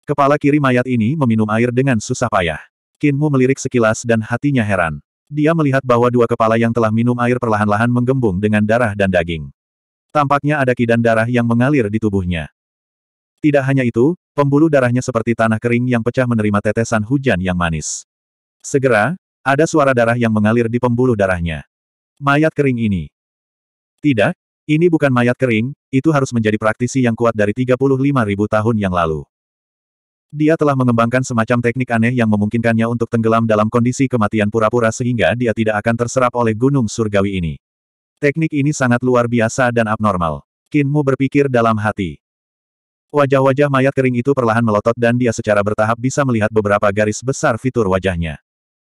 Kepala kiri mayat ini meminum air dengan susah payah. Kinmu melirik sekilas dan hatinya heran. Dia melihat bahwa dua kepala yang telah minum air perlahan-lahan menggembung dengan darah dan daging. Tampaknya ada kidan darah yang mengalir di tubuhnya. Tidak hanya itu, pembuluh darahnya seperti tanah kering yang pecah menerima tetesan hujan yang manis. Segera, ada suara darah yang mengalir di pembuluh darahnya. Mayat kering ini, tidak, ini bukan mayat kering, itu harus menjadi praktisi yang kuat dari 35 ribu tahun yang lalu. Dia telah mengembangkan semacam teknik aneh yang memungkinkannya untuk tenggelam dalam kondisi kematian pura-pura sehingga dia tidak akan terserap oleh gunung surgawi ini. Teknik ini sangat luar biasa dan abnormal. Kinmu berpikir dalam hati. Wajah-wajah mayat kering itu perlahan melotot dan dia secara bertahap bisa melihat beberapa garis besar fitur wajahnya.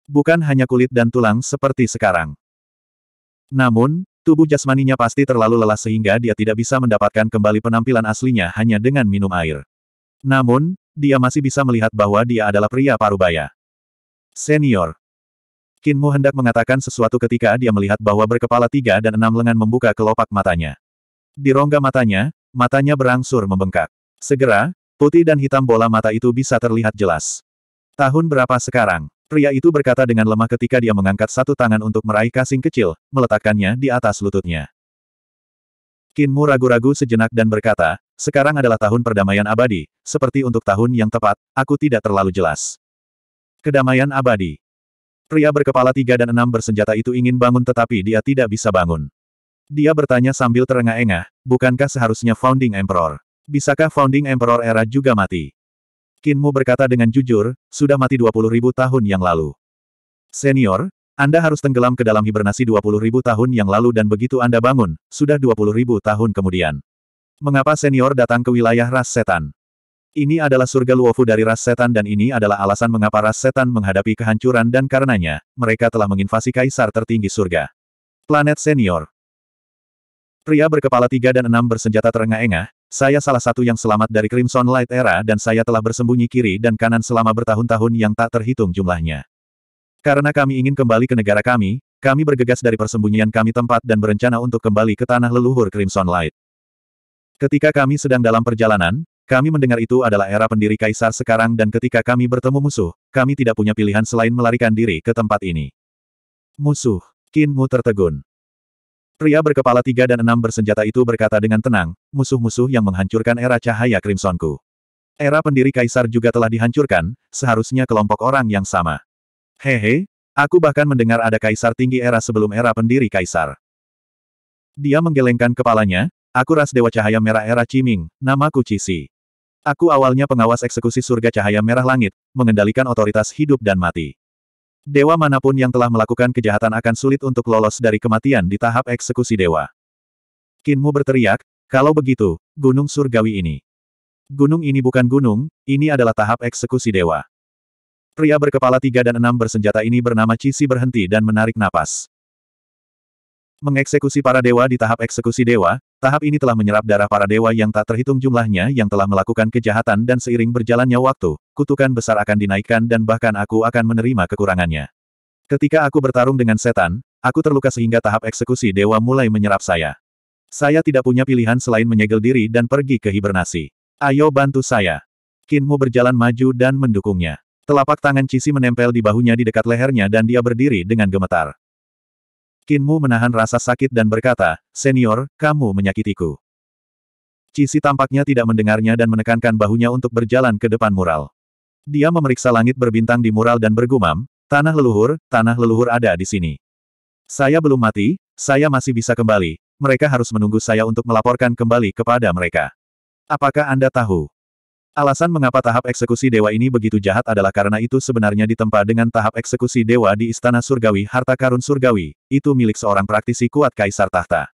Bukan hanya kulit dan tulang seperti sekarang. Namun, Tubuh jasmaninya pasti terlalu lelah sehingga dia tidak bisa mendapatkan kembali penampilan aslinya hanya dengan minum air. Namun, dia masih bisa melihat bahwa dia adalah pria parubaya. Senior. Kinmu hendak mengatakan sesuatu ketika dia melihat bahwa berkepala tiga dan enam lengan membuka kelopak matanya. Di rongga matanya, matanya berangsur membengkak. Segera, putih dan hitam bola mata itu bisa terlihat jelas. Tahun berapa sekarang? Pria itu berkata dengan lemah ketika dia mengangkat satu tangan untuk meraih kasing kecil, meletakkannya di atas lututnya. Kinmu ragu-ragu sejenak dan berkata, sekarang adalah tahun perdamaian abadi, seperti untuk tahun yang tepat, aku tidak terlalu jelas. Kedamaian abadi. Pria berkepala tiga dan enam bersenjata itu ingin bangun tetapi dia tidak bisa bangun. Dia bertanya sambil terengah-engah, bukankah seharusnya Founding Emperor? Bisakah Founding Emperor era juga mati? Kinmu berkata dengan jujur, sudah mati 20 ribu tahun yang lalu. Senior, Anda harus tenggelam ke dalam hibernasi 20 ribu tahun yang lalu dan begitu Anda bangun, sudah 20 ribu tahun kemudian. Mengapa senior datang ke wilayah ras setan? Ini adalah surga Luofu dari ras setan dan ini adalah alasan mengapa ras setan menghadapi kehancuran dan karenanya, mereka telah menginvasi kaisar tertinggi surga. Planet Senior Pria berkepala tiga dan enam bersenjata terengah-engah, saya salah satu yang selamat dari Crimson Light Era dan saya telah bersembunyi kiri dan kanan selama bertahun-tahun yang tak terhitung jumlahnya. Karena kami ingin kembali ke negara kami, kami bergegas dari persembunyian kami tempat dan berencana untuk kembali ke tanah leluhur Crimson Light. Ketika kami sedang dalam perjalanan, kami mendengar itu adalah era pendiri kaisar sekarang dan ketika kami bertemu musuh, kami tidak punya pilihan selain melarikan diri ke tempat ini. Musuh, Kinmu tertegun. Pria berkepala tiga dan enam bersenjata itu berkata dengan tenang, musuh-musuh yang menghancurkan era cahaya Crimsonku. Era pendiri Kaisar juga telah dihancurkan, seharusnya kelompok orang yang sama. Hehe, aku bahkan mendengar ada Kaisar tinggi era sebelum era pendiri Kaisar. Dia menggelengkan kepalanya, aku ras Dewa Cahaya Merah era Ciming, namaku Cisi. Aku awalnya pengawas eksekusi surga cahaya merah langit, mengendalikan otoritas hidup dan mati. Dewa manapun yang telah melakukan kejahatan akan sulit untuk lolos dari kematian di tahap eksekusi dewa. Kinmu berteriak, kalau begitu, gunung surgawi ini. Gunung ini bukan gunung, ini adalah tahap eksekusi dewa. Pria berkepala tiga dan enam bersenjata ini bernama Cisi berhenti dan menarik napas. Mengeksekusi para dewa di tahap eksekusi dewa, tahap ini telah menyerap darah para dewa yang tak terhitung jumlahnya yang telah melakukan kejahatan dan seiring berjalannya waktu, kutukan besar akan dinaikkan dan bahkan aku akan menerima kekurangannya. Ketika aku bertarung dengan setan, aku terluka sehingga tahap eksekusi dewa mulai menyerap saya. Saya tidak punya pilihan selain menyegel diri dan pergi ke hibernasi. Ayo bantu saya. Kinmu berjalan maju dan mendukungnya. Telapak tangan Cisi menempel di bahunya di dekat lehernya dan dia berdiri dengan gemetar. Kinmu menahan rasa sakit dan berkata, Senior, kamu menyakitiku. Cisi tampaknya tidak mendengarnya dan menekankan bahunya untuk berjalan ke depan mural. Dia memeriksa langit berbintang di mural dan bergumam, Tanah leluhur, tanah leluhur ada di sini. Saya belum mati, saya masih bisa kembali. Mereka harus menunggu saya untuk melaporkan kembali kepada mereka. Apakah Anda tahu? Alasan mengapa tahap eksekusi dewa ini begitu jahat adalah karena itu sebenarnya ditempa dengan tahap eksekusi dewa di Istana Surgawi Harta Karun Surgawi, itu milik seorang praktisi kuat Kaisar Tahta.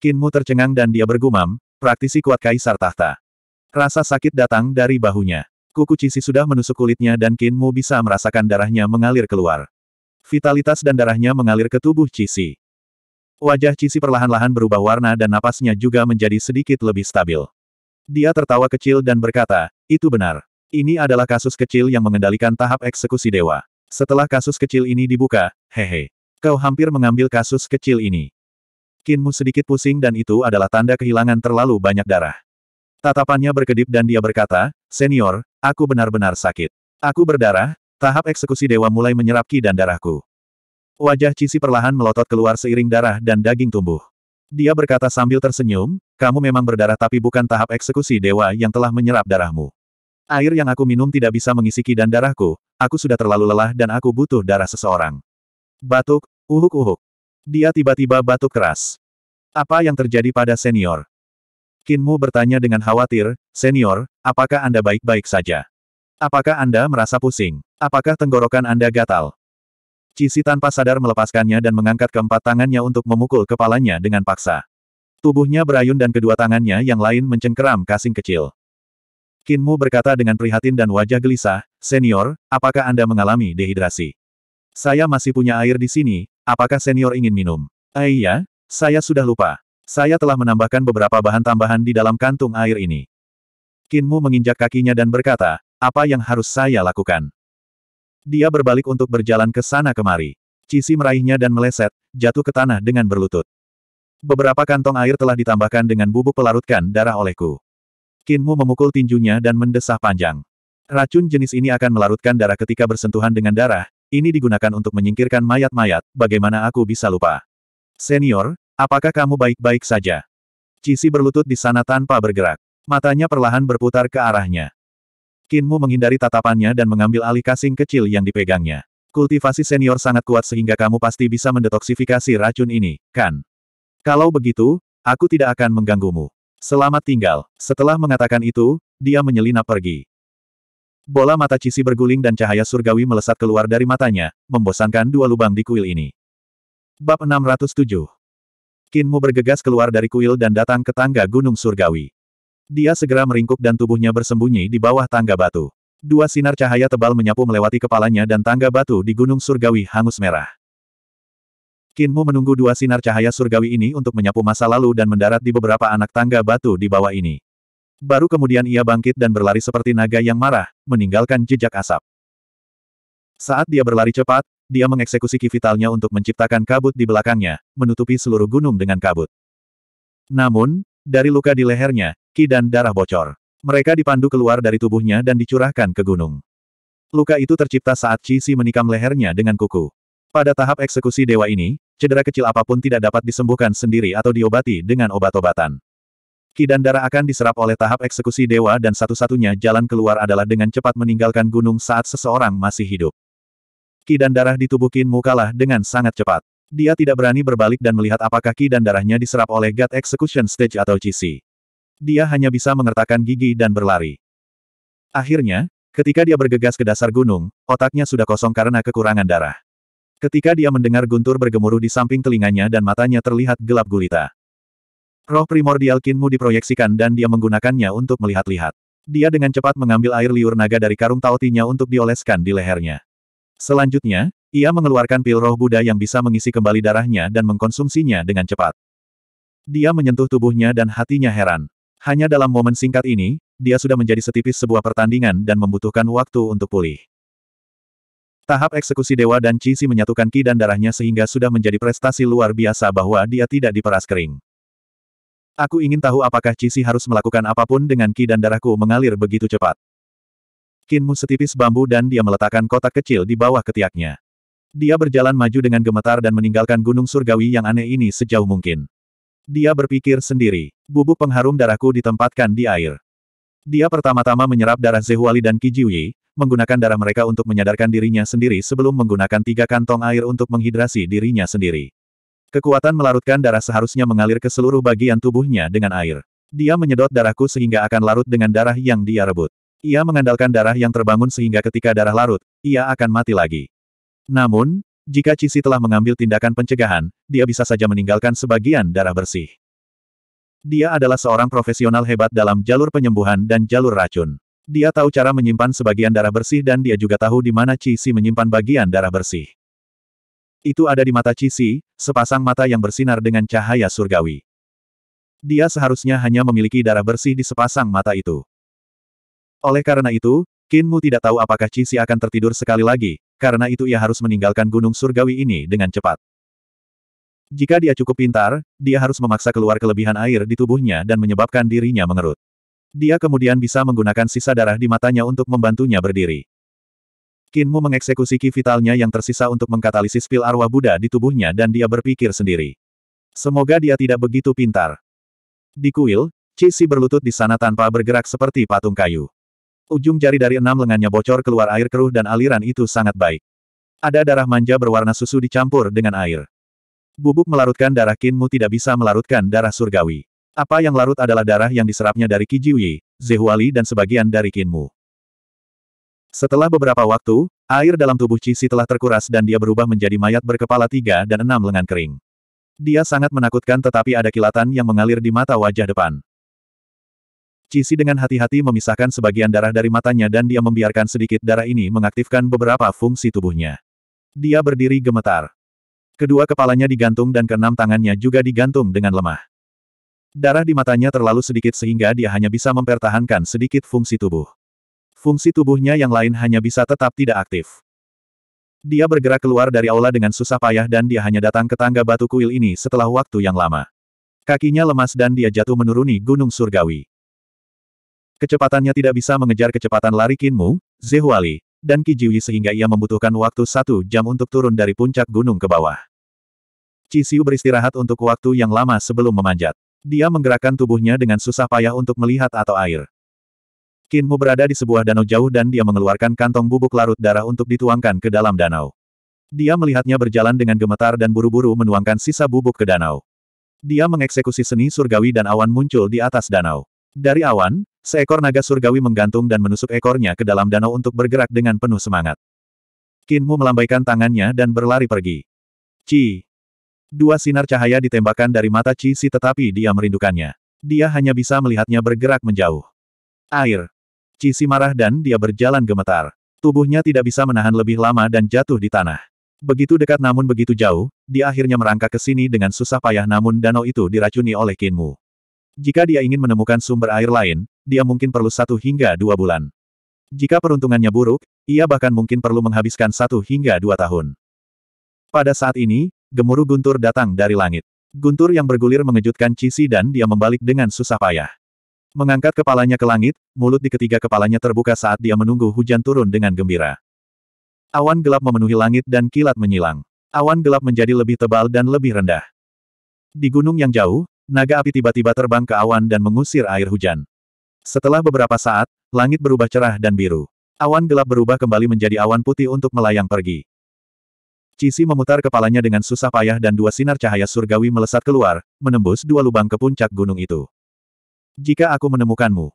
Kinmu tercengang dan dia bergumam, praktisi kuat Kaisar Tahta. Rasa sakit datang dari bahunya. Kuku Cisi sudah menusuk kulitnya dan Kinmu bisa merasakan darahnya mengalir keluar. Vitalitas dan darahnya mengalir ke tubuh Cisi. Wajah Cisi perlahan-lahan berubah warna dan napasnya juga menjadi sedikit lebih stabil. Dia tertawa kecil dan berkata, itu benar. Ini adalah kasus kecil yang mengendalikan tahap eksekusi dewa. Setelah kasus kecil ini dibuka, hehe. Kau hampir mengambil kasus kecil ini. Kinmu sedikit pusing dan itu adalah tanda kehilangan terlalu banyak darah. Tatapannya berkedip dan dia berkata, Senior, aku benar-benar sakit. Aku berdarah, tahap eksekusi dewa mulai menyerap ki dan darahku. Wajah Cisi perlahan melotot keluar seiring darah dan daging tumbuh. Dia berkata sambil tersenyum, kamu memang berdarah tapi bukan tahap eksekusi dewa yang telah menyerap darahmu. Air yang aku minum tidak bisa mengisi kidan darahku, aku sudah terlalu lelah dan aku butuh darah seseorang. Batuk, uhuk-uhuk. Dia tiba-tiba batuk keras. Apa yang terjadi pada senior? Kinmu bertanya dengan khawatir, senior, apakah Anda baik-baik saja? Apakah Anda merasa pusing? Apakah tenggorokan Anda gatal? Cisi tanpa sadar melepaskannya dan mengangkat keempat tangannya untuk memukul kepalanya dengan paksa. Tubuhnya berayun dan kedua tangannya yang lain mencengkeram kasing kecil. Kinmu berkata dengan prihatin dan wajah gelisah, Senior, apakah Anda mengalami dehidrasi? Saya masih punya air di sini, apakah senior ingin minum? Aiyah, eh, saya sudah lupa. Saya telah menambahkan beberapa bahan tambahan di dalam kantung air ini. Kinmu menginjak kakinya dan berkata, apa yang harus saya lakukan? Dia berbalik untuk berjalan ke sana kemari. Cisi meraihnya dan meleset, jatuh ke tanah dengan berlutut. Beberapa kantong air telah ditambahkan dengan bubuk pelarutkan darah olehku. Kinmu memukul tinjunya dan mendesah panjang. Racun jenis ini akan melarutkan darah ketika bersentuhan dengan darah, ini digunakan untuk menyingkirkan mayat-mayat, bagaimana aku bisa lupa. Senior, apakah kamu baik-baik saja? Cisi berlutut di sana tanpa bergerak. Matanya perlahan berputar ke arahnya. Kinmu menghindari tatapannya dan mengambil alih kasing kecil yang dipegangnya. Kultivasi senior sangat kuat sehingga kamu pasti bisa mendetoksifikasi racun ini, kan? Kalau begitu, aku tidak akan mengganggumu. Selamat tinggal. Setelah mengatakan itu, dia menyelinap pergi. Bola mata Cisi berguling dan cahaya surgawi melesat keluar dari matanya, membosankan dua lubang di kuil ini. Bab 607 Kinmu bergegas keluar dari kuil dan datang ke tangga Gunung Surgawi. Dia segera meringkuk dan tubuhnya bersembunyi di bawah tangga batu. Dua sinar cahaya tebal menyapu melewati kepalanya dan tangga batu di gunung surgawi hangus merah. Kinmu menunggu dua sinar cahaya surgawi ini untuk menyapu masa lalu dan mendarat di beberapa anak tangga batu di bawah ini. Baru kemudian ia bangkit dan berlari seperti naga yang marah, meninggalkan jejak asap. Saat dia berlari cepat, dia mengeksekusi kivitalnya untuk menciptakan kabut di belakangnya, menutupi seluruh gunung dengan kabut. Namun, dari luka di lehernya, ki dan darah bocor. Mereka dipandu keluar dari tubuhnya dan dicurahkan ke gunung. Luka itu tercipta saat Qi Si menikam lehernya dengan kuku. Pada tahap eksekusi dewa ini, cedera kecil apapun tidak dapat disembuhkan sendiri atau diobati dengan obat-obatan. Ki dan darah akan diserap oleh tahap eksekusi dewa dan satu-satunya jalan keluar adalah dengan cepat meninggalkan gunung saat seseorang masih hidup. Ki dan darah di tubuh kalah dengan sangat cepat. Dia tidak berani berbalik dan melihat apakah ki dan darahnya diserap oleh God Execution Stage atau GC. Dia hanya bisa mengertakkan gigi dan berlari. Akhirnya, ketika dia bergegas ke dasar gunung, otaknya sudah kosong karena kekurangan darah. Ketika dia mendengar guntur bergemuruh di samping telinganya dan matanya terlihat gelap gulita. Roh primordial Kinmu diproyeksikan dan dia menggunakannya untuk melihat-lihat. Dia dengan cepat mengambil air liur naga dari karung taotinya untuk dioleskan di lehernya. Selanjutnya, ia mengeluarkan pil roh Buddha yang bisa mengisi kembali darahnya dan mengkonsumsinya dengan cepat. Dia menyentuh tubuhnya dan hatinya heran. Hanya dalam momen singkat ini, dia sudah menjadi setipis sebuah pertandingan dan membutuhkan waktu untuk pulih. Tahap eksekusi dewa dan Cisi menyatukan ki dan darahnya sehingga sudah menjadi prestasi luar biasa bahwa dia tidak diperas kering. Aku ingin tahu apakah Cisi harus melakukan apapun dengan ki dan darahku mengalir begitu cepat. Kinmu setipis bambu dan dia meletakkan kotak kecil di bawah ketiaknya. Dia berjalan maju dengan gemetar dan meninggalkan gunung surgawi yang aneh ini sejauh mungkin. Dia berpikir sendiri, bubuk pengharum darahku ditempatkan di air. Dia pertama-tama menyerap darah Zehuali dan Kijiwi, menggunakan darah mereka untuk menyadarkan dirinya sendiri sebelum menggunakan tiga kantong air untuk menghidrasi dirinya sendiri. Kekuatan melarutkan darah seharusnya mengalir ke seluruh bagian tubuhnya dengan air. Dia menyedot darahku sehingga akan larut dengan darah yang dia rebut. Ia mengandalkan darah yang terbangun sehingga ketika darah larut, ia akan mati lagi. Namun, jika Cici telah mengambil tindakan pencegahan, dia bisa saja meninggalkan sebagian darah bersih. Dia adalah seorang profesional hebat dalam jalur penyembuhan dan jalur racun. Dia tahu cara menyimpan sebagian darah bersih dan dia juga tahu di mana Cici menyimpan bagian darah bersih. Itu ada di mata Cici, sepasang mata yang bersinar dengan cahaya surgawi. Dia seharusnya hanya memiliki darah bersih di sepasang mata itu. Oleh karena itu, Kinmu tidak tahu apakah Cici akan tertidur sekali lagi, karena itu ia harus meninggalkan gunung surgawi ini dengan cepat. Jika dia cukup pintar, dia harus memaksa keluar kelebihan air di tubuhnya dan menyebabkan dirinya mengerut. Dia kemudian bisa menggunakan sisa darah di matanya untuk membantunya berdiri. Kinmu mengeksekusi ki vitalnya yang tersisa untuk mengkatalisis pil arwah Buddha di tubuhnya dan dia berpikir sendiri. Semoga dia tidak begitu pintar. Di kuil, Cixi berlutut di sana tanpa bergerak seperti patung kayu. Ujung jari dari enam lengannya bocor keluar air keruh dan aliran itu sangat baik. Ada darah manja berwarna susu dicampur dengan air. Bubuk melarutkan darah Kinmu tidak bisa melarutkan darah surgawi. Apa yang larut adalah darah yang diserapnya dari Kijiwi, Zehuali dan sebagian dari Kinmu. Setelah beberapa waktu, air dalam tubuh cici telah terkuras dan dia berubah menjadi mayat berkepala tiga dan enam lengan kering. Dia sangat menakutkan tetapi ada kilatan yang mengalir di mata wajah depan. Cisi dengan hati-hati memisahkan sebagian darah dari matanya dan dia membiarkan sedikit darah ini mengaktifkan beberapa fungsi tubuhnya. Dia berdiri gemetar. Kedua kepalanya digantung dan keenam tangannya juga digantung dengan lemah. Darah di matanya terlalu sedikit sehingga dia hanya bisa mempertahankan sedikit fungsi tubuh. Fungsi tubuhnya yang lain hanya bisa tetap tidak aktif. Dia bergerak keluar dari aula dengan susah payah dan dia hanya datang ke tangga batu kuil ini setelah waktu yang lama. Kakinya lemas dan dia jatuh menuruni gunung surgawi. Kecepatannya tidak bisa mengejar kecepatan lari Kinmu, Zehuali, dan Kijiwi sehingga ia membutuhkan waktu satu jam untuk turun dari puncak gunung ke bawah. Cisiu beristirahat untuk waktu yang lama sebelum memanjat. Dia menggerakkan tubuhnya dengan susah payah untuk melihat atau air. Kinmu berada di sebuah danau jauh dan dia mengeluarkan kantong bubuk larut darah untuk dituangkan ke dalam danau. Dia melihatnya berjalan dengan gemetar dan buru-buru menuangkan sisa bubuk ke danau. Dia mengeksekusi seni surgawi dan awan muncul di atas danau. Dari awan, Seekor naga surgawi menggantung dan menusuk ekornya ke dalam danau untuk bergerak dengan penuh semangat. Kinmu melambaikan tangannya dan berlari pergi. Ci. Dua sinar cahaya ditembakkan dari mata Ci Si tetapi dia merindukannya. Dia hanya bisa melihatnya bergerak menjauh. Air. Ci Si marah dan dia berjalan gemetar. Tubuhnya tidak bisa menahan lebih lama dan jatuh di tanah. Begitu dekat namun begitu jauh, dia akhirnya merangkak ke sini dengan susah payah namun danau itu diracuni oleh Kinmu. Jika dia ingin menemukan sumber air lain, dia mungkin perlu satu hingga dua bulan. Jika peruntungannya buruk, ia bahkan mungkin perlu menghabiskan satu hingga dua tahun. Pada saat ini, gemuruh guntur datang dari langit. Guntur yang bergulir mengejutkan Cisi dan dia membalik dengan susah payah. Mengangkat kepalanya ke langit, mulut di ketiga kepalanya terbuka saat dia menunggu hujan turun dengan gembira. Awan gelap memenuhi langit dan kilat menyilang. Awan gelap menjadi lebih tebal dan lebih rendah. Di gunung yang jauh, naga api tiba-tiba terbang ke awan dan mengusir air hujan. Setelah beberapa saat, langit berubah cerah dan biru. Awan gelap berubah kembali menjadi awan putih untuk melayang pergi. Cici memutar kepalanya dengan susah payah dan dua sinar cahaya surgawi melesat keluar, menembus dua lubang ke puncak gunung itu. Jika aku menemukanmu.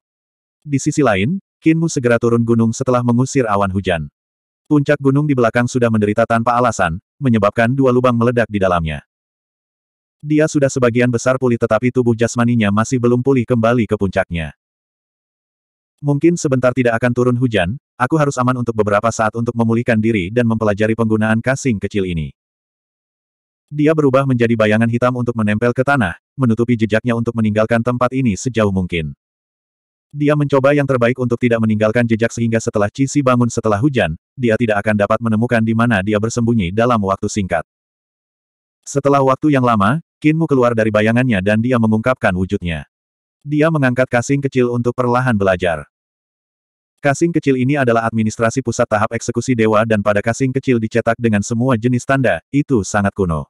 Di sisi lain, Kinmu segera turun gunung setelah mengusir awan hujan. Puncak gunung di belakang sudah menderita tanpa alasan, menyebabkan dua lubang meledak di dalamnya. Dia sudah sebagian besar pulih tetapi tubuh jasmaninya masih belum pulih kembali ke puncaknya. Mungkin sebentar tidak akan turun hujan, aku harus aman untuk beberapa saat untuk memulihkan diri dan mempelajari penggunaan kasing kecil ini. Dia berubah menjadi bayangan hitam untuk menempel ke tanah, menutupi jejaknya untuk meninggalkan tempat ini sejauh mungkin. Dia mencoba yang terbaik untuk tidak meninggalkan jejak sehingga setelah Cici bangun setelah hujan, dia tidak akan dapat menemukan di mana dia bersembunyi dalam waktu singkat. Setelah waktu yang lama, Kinmu keluar dari bayangannya dan dia mengungkapkan wujudnya. Dia mengangkat kasing kecil untuk perlahan belajar. Kasing kecil ini adalah administrasi pusat tahap eksekusi dewa dan pada kasing kecil dicetak dengan semua jenis tanda, itu sangat kuno.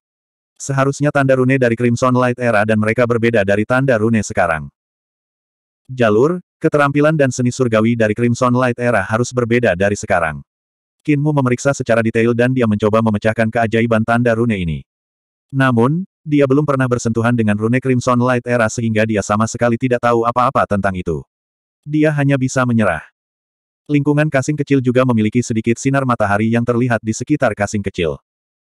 Seharusnya tanda rune dari Crimson Light Era dan mereka berbeda dari tanda rune sekarang. Jalur, keterampilan dan seni surgawi dari Crimson Light Era harus berbeda dari sekarang. Kinmu memeriksa secara detail dan dia mencoba memecahkan keajaiban tanda rune ini. Namun, dia belum pernah bersentuhan dengan rune Crimson Light Era sehingga dia sama sekali tidak tahu apa-apa tentang itu. Dia hanya bisa menyerah. Lingkungan kasing kecil juga memiliki sedikit sinar matahari yang terlihat di sekitar kasing kecil.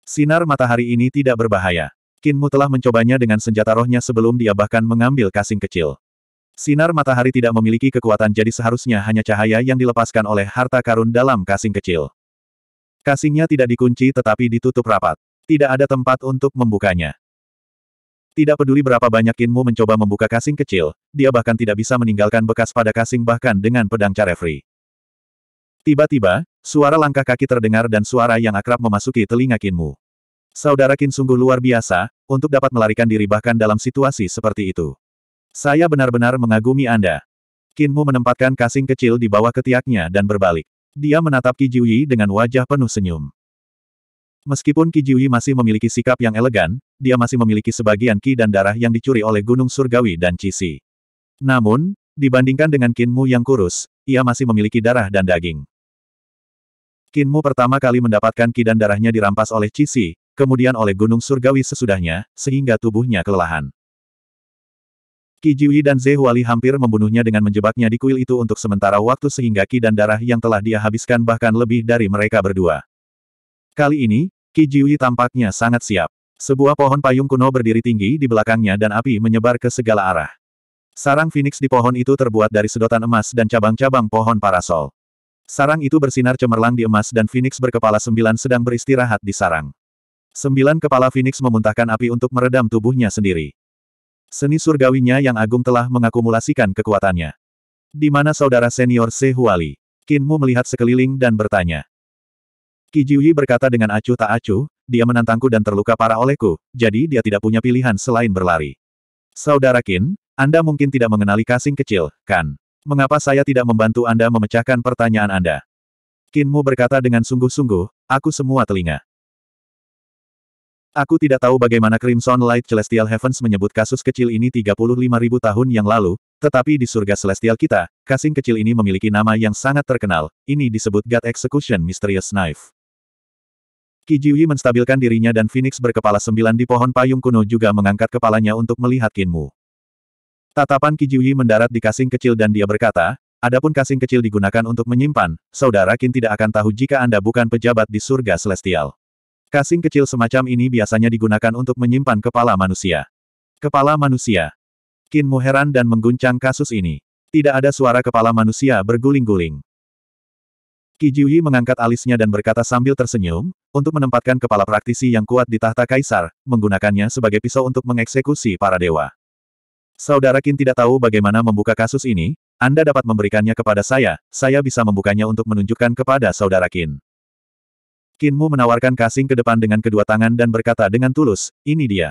Sinar matahari ini tidak berbahaya. Kinmu telah mencobanya dengan senjata rohnya sebelum dia bahkan mengambil kasing kecil. Sinar matahari tidak memiliki kekuatan jadi seharusnya hanya cahaya yang dilepaskan oleh harta karun dalam kasing kecil. Kasingnya tidak dikunci tetapi ditutup rapat. Tidak ada tempat untuk membukanya. Tidak peduli berapa banyak Kinmu mencoba membuka kasing kecil, dia bahkan tidak bisa meninggalkan bekas pada kasing bahkan dengan pedang Carefree. Tiba-tiba, suara langkah kaki terdengar dan suara yang akrab memasuki telinga Kinmu. Saudara Kin sungguh luar biasa, untuk dapat melarikan diri bahkan dalam situasi seperti itu. Saya benar-benar mengagumi Anda. Kinmu menempatkan kasing kecil di bawah ketiaknya dan berbalik. Dia menatap Ki Jiuyi dengan wajah penuh senyum. Meskipun Ki Jiuyi masih memiliki sikap yang elegan, dia masih memiliki sebagian ki dan darah yang dicuri oleh Gunung Surgawi dan Cisi. Namun, dibandingkan dengan Kinmu yang kurus, ia masih memiliki darah dan daging. Kinmu pertama kali mendapatkan ki dan darahnya dirampas oleh Cisi, kemudian oleh Gunung Surgawi sesudahnya, sehingga tubuhnya kelelahan. Ki Jiuyi dan Zehuali hampir membunuhnya dengan menjebaknya di kuil itu untuk sementara waktu sehingga ki dan darah yang telah dia habiskan bahkan lebih dari mereka berdua. Kali ini, Ki Jiui tampaknya sangat siap. Sebuah pohon payung kuno berdiri tinggi di belakangnya dan api menyebar ke segala arah. Sarang Phoenix di pohon itu terbuat dari sedotan emas dan cabang-cabang pohon parasol. Sarang itu bersinar cemerlang di emas dan Phoenix berkepala sembilan sedang beristirahat di sarang. Sembilan kepala Phoenix memuntahkan api untuk meredam tubuhnya sendiri. Seni surgawinya yang agung telah mengakumulasikan kekuatannya. Di mana saudara senior Sehuali? Kinmu melihat sekeliling dan bertanya. Ki Jiuyi berkata dengan acuh tak acuh, dia menantangku dan terluka parah olehku, jadi dia tidak punya pilihan selain berlari. Saudara Qin, Anda mungkin tidak mengenali kasing kecil, kan? Mengapa saya tidak membantu Anda memecahkan pertanyaan Anda? Kinmu berkata dengan sungguh-sungguh, aku semua telinga. Aku tidak tahu bagaimana Crimson Light Celestial Heavens menyebut kasus kecil ini 35.000 tahun yang lalu, tetapi di surga celestial kita, kasing kecil ini memiliki nama yang sangat terkenal, ini disebut God Execution Mysterious Knife. Ki Kijiwi menstabilkan dirinya dan Phoenix berkepala sembilan di pohon payung kuno juga mengangkat kepalanya untuk melihat Kinmu. Tatapan Ki Kijiwi mendarat di kasing kecil dan dia berkata, Adapun kasing kecil digunakan untuk menyimpan, saudara Kin tidak akan tahu jika Anda bukan pejabat di surga celestial. Kasing kecil semacam ini biasanya digunakan untuk menyimpan kepala manusia. Kepala manusia. Mu heran dan mengguncang kasus ini. Tidak ada suara kepala manusia berguling-guling. Ki Jiuyi mengangkat alisnya dan berkata sambil tersenyum, untuk menempatkan kepala praktisi yang kuat di tahta kaisar, menggunakannya sebagai pisau untuk mengeksekusi para dewa. Saudara Kin tidak tahu bagaimana membuka kasus ini, Anda dapat memberikannya kepada saya, saya bisa membukanya untuk menunjukkan kepada Saudara Kin. Kinmu menawarkan kasing ke depan dengan kedua tangan dan berkata dengan tulus, ini dia.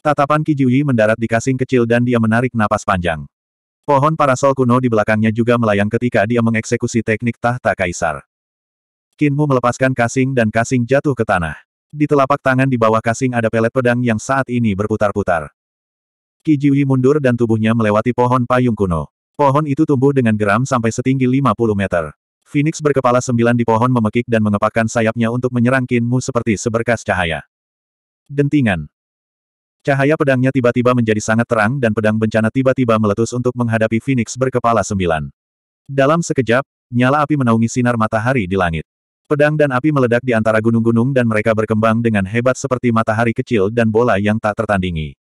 Tatapan Ki Jiuyi mendarat di kasing kecil dan dia menarik napas panjang. Pohon parasol kuno di belakangnya juga melayang ketika dia mengeksekusi teknik tahta kaisar. Kinmu melepaskan kasing dan kasing jatuh ke tanah. Di telapak tangan di bawah kasing ada pelet pedang yang saat ini berputar-putar. Kijiwi mundur dan tubuhnya melewati pohon payung kuno. Pohon itu tumbuh dengan geram sampai setinggi 50 meter. Phoenix berkepala sembilan di pohon memekik dan mengepakkan sayapnya untuk menyerang Kinmu seperti seberkas cahaya. Dentingan. Cahaya pedangnya tiba-tiba menjadi sangat terang dan pedang bencana tiba-tiba meletus untuk menghadapi Phoenix berkepala sembilan. Dalam sekejap, nyala api menaungi sinar matahari di langit. Pedang dan api meledak di antara gunung-gunung dan mereka berkembang dengan hebat seperti matahari kecil dan bola yang tak tertandingi.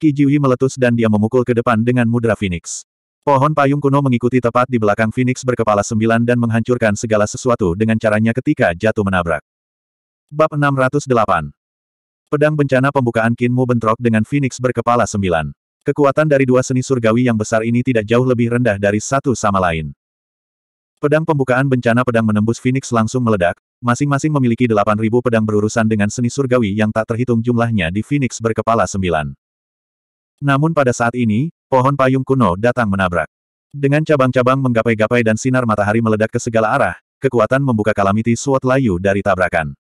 Kijiwi meletus dan dia memukul ke depan dengan mudra Phoenix. Pohon payung kuno mengikuti tepat di belakang Phoenix berkepala sembilan dan menghancurkan segala sesuatu dengan caranya ketika jatuh menabrak. Bab 608 Pedang bencana pembukaan Kinmu bentrok dengan Phoenix berkepala sembilan. Kekuatan dari dua seni surgawi yang besar ini tidak jauh lebih rendah dari satu sama lain. Pedang pembukaan bencana pedang menembus Phoenix langsung meledak, masing-masing memiliki 8.000 pedang berurusan dengan seni surgawi yang tak terhitung jumlahnya di Phoenix berkepala sembilan. Namun pada saat ini, pohon payung kuno datang menabrak. Dengan cabang-cabang menggapai-gapai dan sinar matahari meledak ke segala arah, kekuatan membuka kalamiti suot layu dari tabrakan.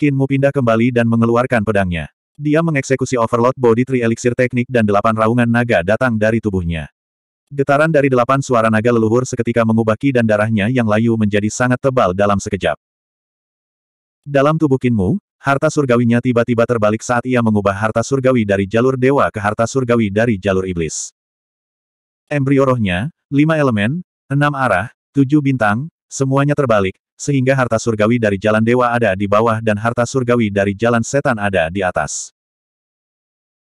Qin Mu pindah kembali dan mengeluarkan pedangnya. Dia mengeksekusi overload body Tree elixir teknik dan delapan raungan naga datang dari tubuhnya. Getaran dari delapan suara naga leluhur seketika mengubah ki dan darahnya yang layu menjadi sangat tebal dalam sekejap. Dalam tubuh Kinmu, harta surgawinya tiba-tiba terbalik saat ia mengubah harta surgawi dari jalur dewa ke harta surgawi dari jalur iblis. Embrio rohnya, lima elemen, enam arah, tujuh bintang, semuanya terbalik, sehingga harta surgawi dari jalan dewa ada di bawah dan harta surgawi dari jalan setan ada di atas.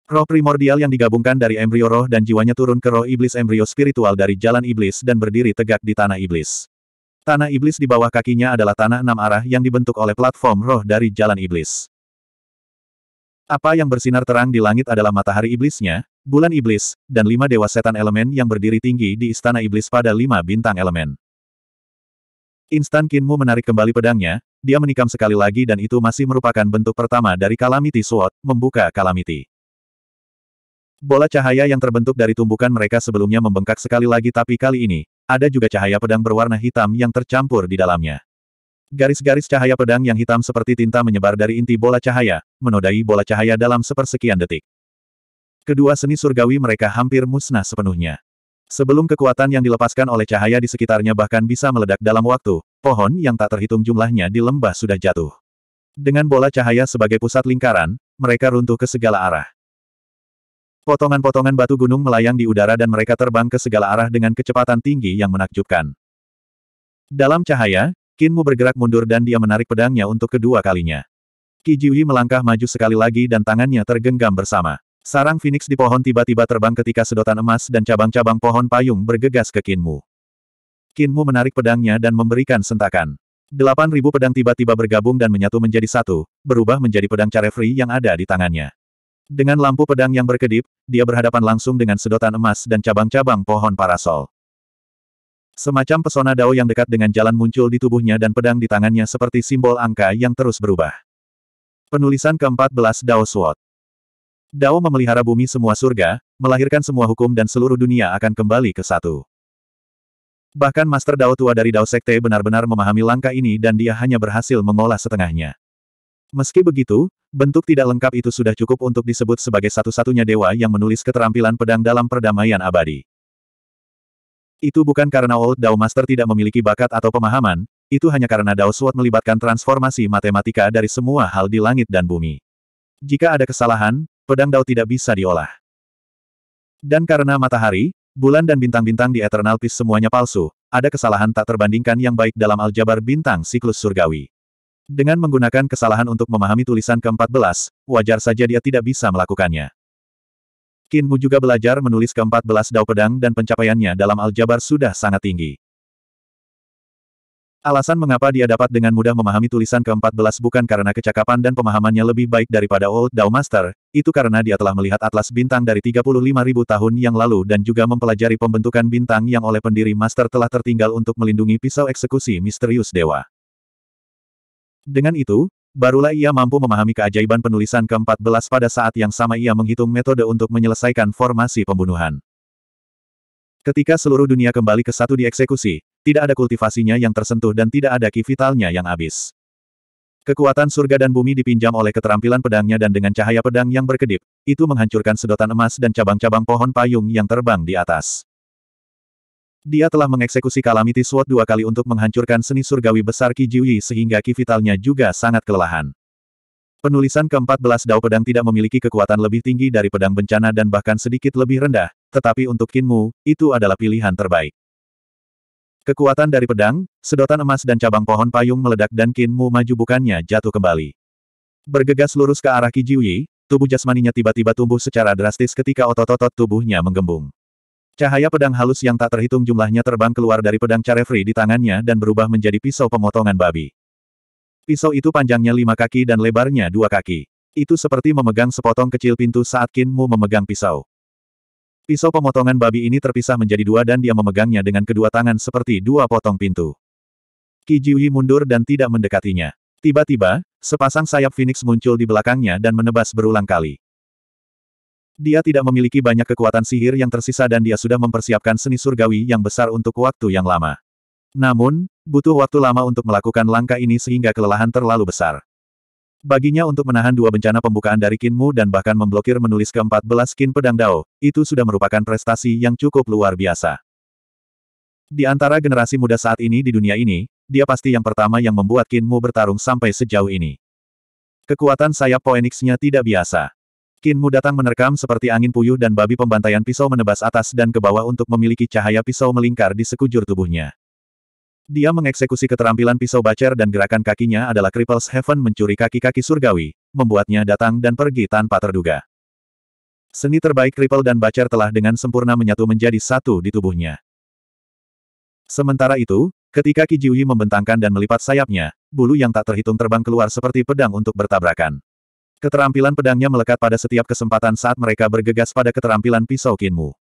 Roh primordial yang digabungkan dari embrio roh dan jiwanya turun ke roh iblis embrio spiritual dari jalan iblis dan berdiri tegak di tanah iblis. Tanah iblis di bawah kakinya adalah tanah enam arah yang dibentuk oleh platform roh dari jalan iblis. Apa yang bersinar terang di langit adalah matahari iblisnya, bulan iblis, dan lima dewa setan elemen yang berdiri tinggi di istana iblis pada lima bintang elemen. Instan Kinmu menarik kembali pedangnya, dia menikam sekali lagi dan itu masih merupakan bentuk pertama dari kalamiti Sword, membuka kalamiti. Bola cahaya yang terbentuk dari tumbukan mereka sebelumnya membengkak sekali lagi tapi kali ini, ada juga cahaya pedang berwarna hitam yang tercampur di dalamnya. Garis-garis cahaya pedang yang hitam seperti tinta menyebar dari inti bola cahaya, menodai bola cahaya dalam sepersekian detik. Kedua seni surgawi mereka hampir musnah sepenuhnya. Sebelum kekuatan yang dilepaskan oleh cahaya di sekitarnya bahkan bisa meledak dalam waktu, pohon yang tak terhitung jumlahnya di lembah sudah jatuh. Dengan bola cahaya sebagai pusat lingkaran, mereka runtuh ke segala arah. Potongan-potongan batu gunung melayang di udara dan mereka terbang ke segala arah dengan kecepatan tinggi yang menakjubkan. Dalam cahaya, Kinmu bergerak mundur dan dia menarik pedangnya untuk kedua kalinya. Kijiwi melangkah maju sekali lagi dan tangannya tergenggam bersama. Sarang Phoenix di pohon tiba-tiba terbang ketika sedotan emas dan cabang-cabang pohon payung bergegas ke Kinmu. Kinmu menarik pedangnya dan memberikan sentakan. Delapan ribu pedang tiba-tiba bergabung dan menyatu menjadi satu, berubah menjadi pedang Carefree yang ada di tangannya. Dengan lampu pedang yang berkedip, dia berhadapan langsung dengan sedotan emas dan cabang-cabang pohon parasol. Semacam pesona dao yang dekat dengan jalan muncul di tubuhnya dan pedang di tangannya seperti simbol angka yang terus berubah. Penulisan keempat belas Dao Sword Dao memelihara bumi semua surga, melahirkan semua hukum dan seluruh dunia akan kembali ke satu. Bahkan Master Dao tua dari Dao Sekte benar-benar memahami langkah ini dan dia hanya berhasil mengolah setengahnya. Meski begitu, bentuk tidak lengkap itu sudah cukup untuk disebut sebagai satu-satunya dewa yang menulis keterampilan pedang dalam perdamaian abadi. Itu bukan karena Old Dao Master tidak memiliki bakat atau pemahaman, itu hanya karena Dao Sword melibatkan transformasi matematika dari semua hal di langit dan bumi. Jika ada kesalahan, pedang Dao tidak bisa diolah. Dan karena matahari, bulan dan bintang-bintang di Eternal Peace semuanya palsu, ada kesalahan tak terbandingkan yang baik dalam aljabar bintang siklus surgawi. Dengan menggunakan kesalahan untuk memahami tulisan ke-14, wajar saja dia tidak bisa melakukannya. Kinmu juga belajar menulis ke-14 Dao Pedang dan pencapaiannya dalam aljabar sudah sangat tinggi. Alasan mengapa dia dapat dengan mudah memahami tulisan ke-14 bukan karena kecakapan dan pemahamannya lebih baik daripada Old Dao Master, itu karena dia telah melihat atlas bintang dari 35.000 tahun yang lalu dan juga mempelajari pembentukan bintang yang oleh pendiri Master telah tertinggal untuk melindungi pisau eksekusi misterius dewa. Dengan itu, barulah ia mampu memahami keajaiban penulisan ke-14 pada saat yang sama ia menghitung metode untuk menyelesaikan formasi pembunuhan. Ketika seluruh dunia kembali ke satu dieksekusi, tidak ada kultivasinya yang tersentuh dan tidak ada ki vitalnya yang habis. Kekuatan surga dan bumi dipinjam oleh keterampilan pedangnya dan dengan cahaya pedang yang berkedip, itu menghancurkan sedotan emas dan cabang-cabang pohon payung yang terbang di atas. Dia telah mengeksekusi kalamiti Sword dua kali untuk menghancurkan seni surgawi besar Ki Kijiwi sehingga ki vitalnya juga sangat kelelahan. Penulisan ke-14 Dao Pedang tidak memiliki kekuatan lebih tinggi dari pedang bencana dan bahkan sedikit lebih rendah, tetapi untuk Kinmu, itu adalah pilihan terbaik. Kekuatan dari pedang, sedotan emas dan cabang pohon payung meledak dan Mu maju bukannya jatuh kembali. Bergegas lurus ke arah Jiuyi, tubuh jasmaninya tiba-tiba tumbuh secara drastis ketika otot-otot tubuhnya menggembung. Cahaya pedang halus yang tak terhitung jumlahnya terbang keluar dari pedang Carefree di tangannya dan berubah menjadi pisau pemotongan babi. Pisau itu panjangnya lima kaki dan lebarnya dua kaki. Itu seperti memegang sepotong kecil pintu saat Mu memegang pisau. Pisau pemotongan babi ini terpisah menjadi dua dan dia memegangnya dengan kedua tangan seperti dua potong pintu. Kijiwi mundur dan tidak mendekatinya. Tiba-tiba, sepasang sayap Phoenix muncul di belakangnya dan menebas berulang kali. Dia tidak memiliki banyak kekuatan sihir yang tersisa dan dia sudah mempersiapkan seni surgawi yang besar untuk waktu yang lama. Namun, butuh waktu lama untuk melakukan langkah ini sehingga kelelahan terlalu besar. Baginya untuk menahan dua bencana pembukaan dari Kinmu dan bahkan memblokir menulis ke-14 Kin Pedang Dao, itu sudah merupakan prestasi yang cukup luar biasa. Di antara generasi muda saat ini di dunia ini, dia pasti yang pertama yang membuat Kinmu bertarung sampai sejauh ini. Kekuatan sayap poenix nya tidak biasa. Kinmu datang menerkam seperti angin puyuh dan babi pembantaian pisau menebas atas dan ke bawah untuk memiliki cahaya pisau melingkar di sekujur tubuhnya. Dia mengeksekusi keterampilan pisau bacer dan gerakan kakinya adalah Cripple's Heaven mencuri kaki-kaki surgawi, membuatnya datang dan pergi tanpa terduga. Seni terbaik Cripple dan Bacer telah dengan sempurna menyatu menjadi satu di tubuhnya. Sementara itu, ketika Kijiwi membentangkan dan melipat sayapnya, bulu yang tak terhitung terbang keluar seperti pedang untuk bertabrakan. Keterampilan pedangnya melekat pada setiap kesempatan saat mereka bergegas pada keterampilan pisau Kinmu.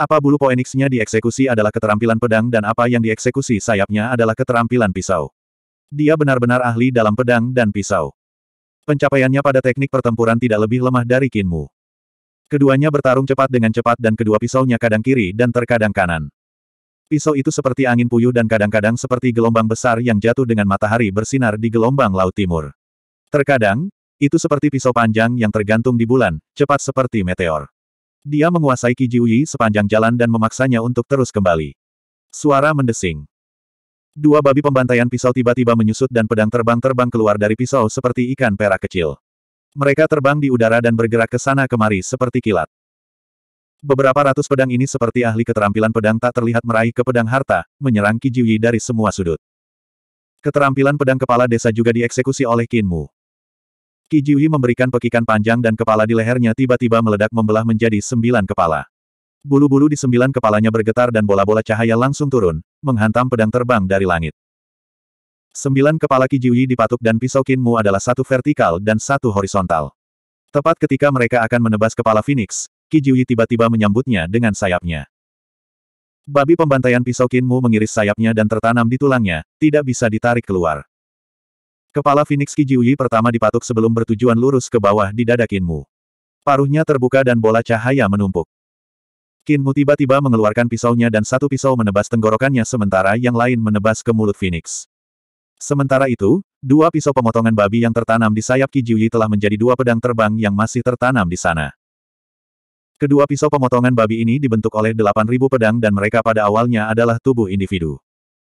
Apa bulu poenixnya dieksekusi adalah keterampilan pedang dan apa yang dieksekusi sayapnya adalah keterampilan pisau. Dia benar-benar ahli dalam pedang dan pisau. Pencapaiannya pada teknik pertempuran tidak lebih lemah dari Kinmu. Keduanya bertarung cepat dengan cepat dan kedua pisaunya kadang kiri dan terkadang kanan. Pisau itu seperti angin puyuh dan kadang-kadang seperti gelombang besar yang jatuh dengan matahari bersinar di gelombang laut timur. Terkadang, itu seperti pisau panjang yang tergantung di bulan, cepat seperti meteor. Dia menguasai Kijiuyi sepanjang jalan dan memaksanya untuk terus kembali. Suara mendesing. Dua babi pembantaian pisau tiba-tiba menyusut dan pedang terbang-terbang keluar dari pisau seperti ikan perak kecil. Mereka terbang di udara dan bergerak ke sana kemari seperti kilat. Beberapa ratus pedang ini seperti ahli keterampilan pedang tak terlihat meraih ke pedang harta, menyerang Kijiuyi dari semua sudut. Keterampilan pedang kepala desa juga dieksekusi oleh Kinmu. Ki Jiuyi memberikan pekikan panjang dan kepala di lehernya tiba-tiba meledak membelah menjadi sembilan kepala. Bulu-bulu di sembilan kepalanya bergetar dan bola-bola cahaya langsung turun, menghantam pedang terbang dari langit. Sembilan kepala Ki Jiuyi dipatuk dan pisau Mu adalah satu vertikal dan satu horizontal. Tepat ketika mereka akan menebas kepala Phoenix, Ki Jiuyi tiba-tiba menyambutnya dengan sayapnya. Babi pembantaian pisau Mu mengiris sayapnya dan tertanam di tulangnya, tidak bisa ditarik keluar. Kepala Phoenix Kijiuyi pertama dipatuk sebelum bertujuan lurus ke bawah di dada Kinmu. Paruhnya terbuka dan bola cahaya menumpuk. Kinmu tiba-tiba mengeluarkan pisaunya dan satu pisau menebas tenggorokannya sementara yang lain menebas ke mulut Phoenix. Sementara itu, dua pisau pemotongan babi yang tertanam di sayap Kijiuyi telah menjadi dua pedang terbang yang masih tertanam di sana. Kedua pisau pemotongan babi ini dibentuk oleh 8.000 pedang dan mereka pada awalnya adalah tubuh individu.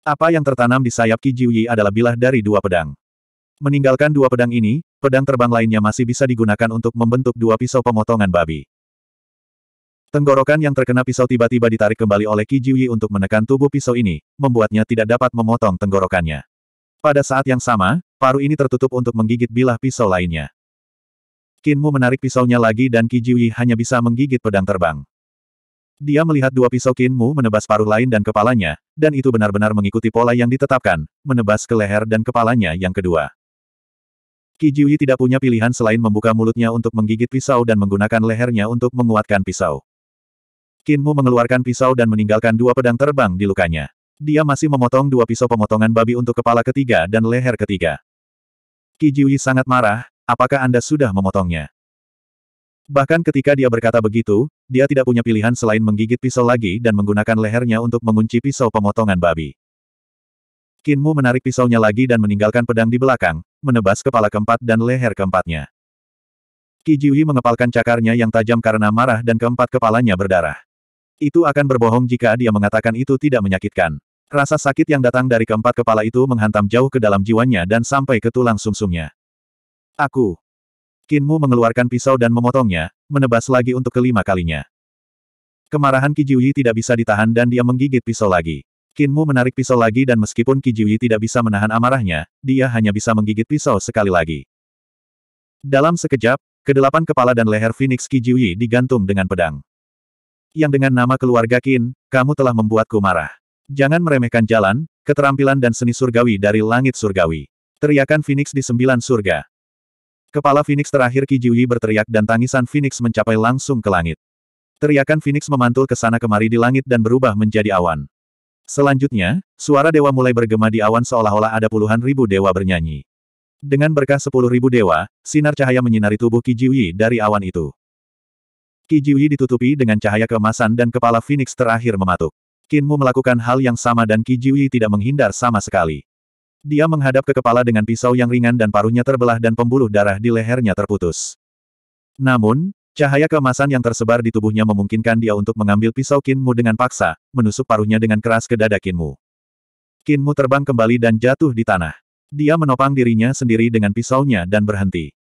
Apa yang tertanam di sayap Kijiuyi adalah bilah dari dua pedang. Meninggalkan dua pedang ini, pedang terbang lainnya masih bisa digunakan untuk membentuk dua pisau pemotongan babi. Tenggorokan yang terkena pisau tiba-tiba ditarik kembali oleh Ki Jiuyi untuk menekan tubuh pisau ini, membuatnya tidak dapat memotong tenggorokannya. Pada saat yang sama, paru ini tertutup untuk menggigit bilah pisau lainnya. Kinmu menarik pisaunya lagi dan Ki Jiuyi hanya bisa menggigit pedang terbang. Dia melihat dua pisau Kinmu menebas paru lain dan kepalanya, dan itu benar-benar mengikuti pola yang ditetapkan, menebas ke leher dan kepalanya yang kedua. Ki Jiuyi tidak punya pilihan selain membuka mulutnya untuk menggigit pisau dan menggunakan lehernya untuk menguatkan pisau. Kinmu mengeluarkan pisau dan meninggalkan dua pedang terbang di lukanya. Dia masih memotong dua pisau pemotongan babi untuk kepala ketiga dan leher ketiga. Ki Jiuyi sangat marah, apakah Anda sudah memotongnya? Bahkan ketika dia berkata begitu, dia tidak punya pilihan selain menggigit pisau lagi dan menggunakan lehernya untuk mengunci pisau pemotongan babi. Kinmu menarik pisaunya lagi dan meninggalkan pedang di belakang, menebas kepala keempat dan leher keempatnya. Kijiwi mengepalkan cakarnya yang tajam karena marah dan keempat kepalanya berdarah. Itu akan berbohong jika dia mengatakan itu tidak menyakitkan. Rasa sakit yang datang dari keempat kepala itu menghantam jauh ke dalam jiwanya dan sampai ke tulang sumsumnya. Aku. Kinmu mengeluarkan pisau dan memotongnya, menebas lagi untuk kelima kalinya. Kemarahan Kijiwi tidak bisa ditahan dan dia menggigit pisau lagi. Kinmu menarik pisau lagi dan meskipun Kijiwi tidak bisa menahan amarahnya, dia hanya bisa menggigit pisau sekali lagi. Dalam sekejap, kedelapan kepala dan leher Phoenix Kijiwi digantung dengan pedang. Yang dengan nama keluarga Kin, kamu telah membuatku marah. Jangan meremehkan jalan, keterampilan dan seni surgawi dari langit surgawi. Teriakan Phoenix di sembilan surga. Kepala Phoenix terakhir Kijiwi berteriak dan tangisan Phoenix mencapai langsung ke langit. Teriakan Phoenix memantul ke sana kemari di langit dan berubah menjadi awan. Selanjutnya, suara dewa mulai bergema di awan seolah-olah ada puluhan ribu dewa bernyanyi. Dengan berkah sepuluh ribu dewa, sinar cahaya menyinari tubuh Kijiwi dari awan itu. Kijiwi ditutupi dengan cahaya kemasan dan kepala Phoenix terakhir mematuk. Kinmu melakukan hal yang sama dan Kijiwi tidak menghindar sama sekali. Dia menghadap ke kepala dengan pisau yang ringan dan paruhnya terbelah dan pembuluh darah di lehernya terputus. Namun, Cahaya keemasan yang tersebar di tubuhnya memungkinkan dia untuk mengambil pisau Kinmu dengan paksa, menusuk paruhnya dengan keras ke dada Kinmu. Kinmu terbang kembali dan jatuh di tanah. Dia menopang dirinya sendiri dengan pisaunya dan berhenti.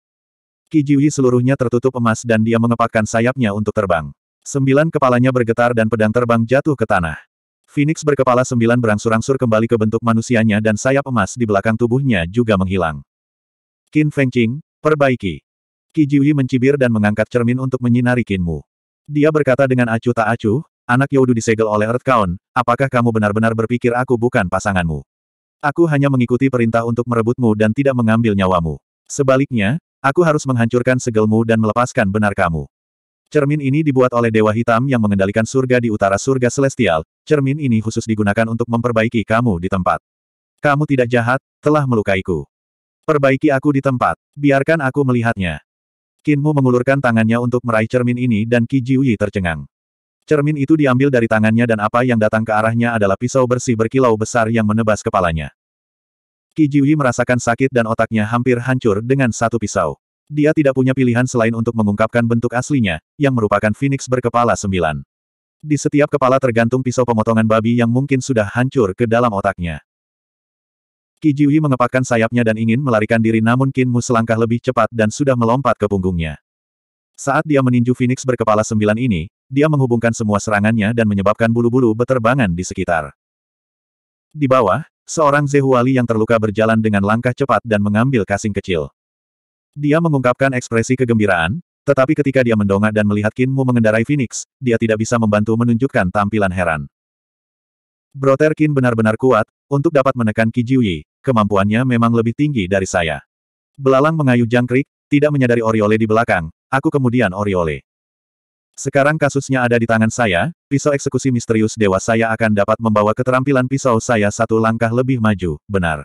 Kijiwi seluruhnya tertutup emas dan dia mengepakkan sayapnya untuk terbang. Sembilan kepalanya bergetar dan pedang terbang jatuh ke tanah. Phoenix berkepala sembilan berangsur-angsur kembali ke bentuk manusianya dan sayap emas di belakang tubuhnya juga menghilang. Qin Qing, perbaiki. Ki Jiuyi mencibir dan mengangkat cermin untuk menyinari Kinmu. Dia berkata dengan acuh tak acuh, anak Yaudu disegel oleh Earth Count, apakah kamu benar-benar berpikir aku bukan pasanganmu? Aku hanya mengikuti perintah untuk merebutmu dan tidak mengambil nyawamu. Sebaliknya, aku harus menghancurkan segelmu dan melepaskan benar kamu. Cermin ini dibuat oleh Dewa Hitam yang mengendalikan surga di utara surga celestial, cermin ini khusus digunakan untuk memperbaiki kamu di tempat. Kamu tidak jahat, telah melukaiku. Perbaiki aku di tempat, biarkan aku melihatnya. Kinmu mengulurkan tangannya untuk meraih cermin ini dan Kijui Jiuyi tercengang. Cermin itu diambil dari tangannya dan apa yang datang ke arahnya adalah pisau bersih berkilau besar yang menebas kepalanya. Kijui Jiuyi merasakan sakit dan otaknya hampir hancur dengan satu pisau. Dia tidak punya pilihan selain untuk mengungkapkan bentuk aslinya, yang merupakan Phoenix berkepala sembilan. Di setiap kepala tergantung pisau pemotongan babi yang mungkin sudah hancur ke dalam otaknya. Qi Jiwi mengepakkan sayapnya dan ingin melarikan diri namun Qin Mu selangkah lebih cepat dan sudah melompat ke punggungnya. Saat dia meninju Phoenix berkepala sembilan ini, dia menghubungkan semua serangannya dan menyebabkan bulu-bulu beterbangan di sekitar. Di bawah, seorang Zehuali yang terluka berjalan dengan langkah cepat dan mengambil kasing kecil. Dia mengungkapkan ekspresi kegembiraan, tetapi ketika dia mendongak dan melihat Kinmu mengendarai Phoenix, dia tidak bisa membantu menunjukkan tampilan heran. Broter Kin benar-benar kuat, untuk dapat menekan Kijiuyi, kemampuannya memang lebih tinggi dari saya. Belalang mengayuh jangkrik, tidak menyadari Oriole di belakang, aku kemudian Oriole. Sekarang kasusnya ada di tangan saya, pisau eksekusi misterius dewa saya akan dapat membawa keterampilan pisau saya satu langkah lebih maju, benar.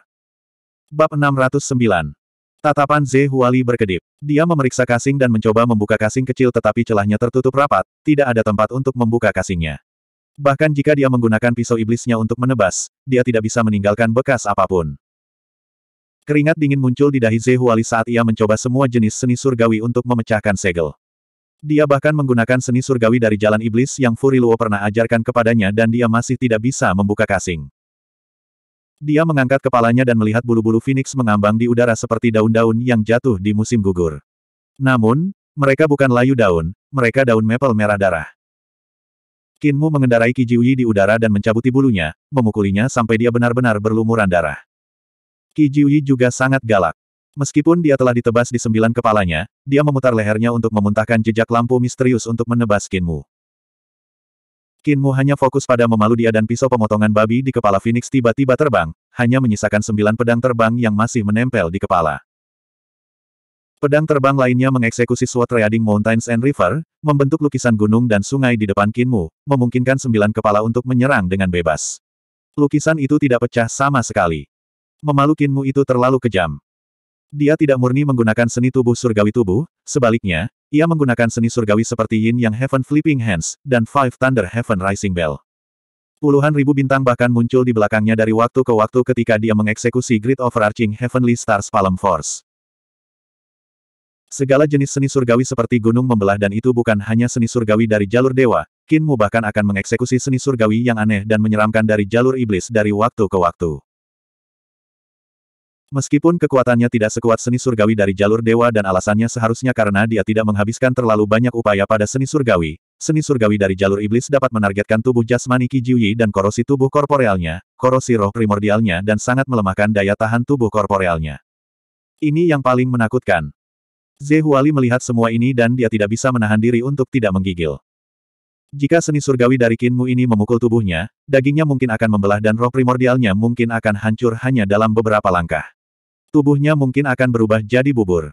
Bab 609 Tatapan Ze Huali berkedip. Dia memeriksa kasing dan mencoba membuka kasing kecil tetapi celahnya tertutup rapat, tidak ada tempat untuk membuka kasingnya. Bahkan jika dia menggunakan pisau iblisnya untuk menebas, dia tidak bisa meninggalkan bekas apapun. Keringat dingin muncul di dahi Zehuali saat ia mencoba semua jenis seni surgawi untuk memecahkan segel. Dia bahkan menggunakan seni surgawi dari jalan iblis yang Furiluo pernah ajarkan kepadanya dan dia masih tidak bisa membuka kasing. Dia mengangkat kepalanya dan melihat bulu-bulu Phoenix mengambang di udara seperti daun-daun yang jatuh di musim gugur. Namun, mereka bukan layu daun, mereka daun maple merah darah. Kinmu mengendarai Kijiwi di udara dan mencabuti bulunya, memukulinya sampai dia benar-benar berlumuran darah. Qi Jiuyi juga sangat galak. Meskipun dia telah ditebas di sembilan kepalanya, dia memutar lehernya untuk memuntahkan jejak lampu misterius untuk menebas Kinmu. Kinmu hanya fokus pada memalu dia dan pisau pemotongan babi di kepala Phoenix tiba-tiba terbang, hanya menyisakan sembilan pedang terbang yang masih menempel di kepala. Pedang terbang lainnya mengeksekusi SWAT Riding Mountains and River, membentuk lukisan gunung dan sungai di depan Kinmu, memungkinkan sembilan kepala untuk menyerang dengan bebas. Lukisan itu tidak pecah sama sekali. Memalukinmu itu terlalu kejam. Dia tidak murni menggunakan seni tubuh surgawi tubuh, sebaliknya, ia menggunakan seni surgawi seperti Yin Yang Heaven Flipping Hands dan Five Thunder Heaven Rising Bell. Puluhan ribu bintang bahkan muncul di belakangnya dari waktu ke waktu ketika dia mengeksekusi Great Overarching Heavenly Stars Palm Force. Segala jenis seni surgawi seperti gunung membelah dan itu bukan hanya seni surgawi dari jalur dewa, Kinmu bahkan akan mengeksekusi seni surgawi yang aneh dan menyeramkan dari jalur iblis dari waktu ke waktu. Meskipun kekuatannya tidak sekuat seni surgawi dari jalur dewa dan alasannya seharusnya karena dia tidak menghabiskan terlalu banyak upaya pada seni surgawi, seni surgawi dari jalur iblis dapat menargetkan tubuh jasmani Kijui dan korosi tubuh korporealnya, korosi roh primordialnya dan sangat melemahkan daya tahan tubuh korporealnya. Ini yang paling menakutkan. Zehuali melihat semua ini dan dia tidak bisa menahan diri untuk tidak menggigil. Jika seni surgawi dari kinmu ini memukul tubuhnya, dagingnya mungkin akan membelah dan roh primordialnya mungkin akan hancur hanya dalam beberapa langkah. Tubuhnya mungkin akan berubah jadi bubur.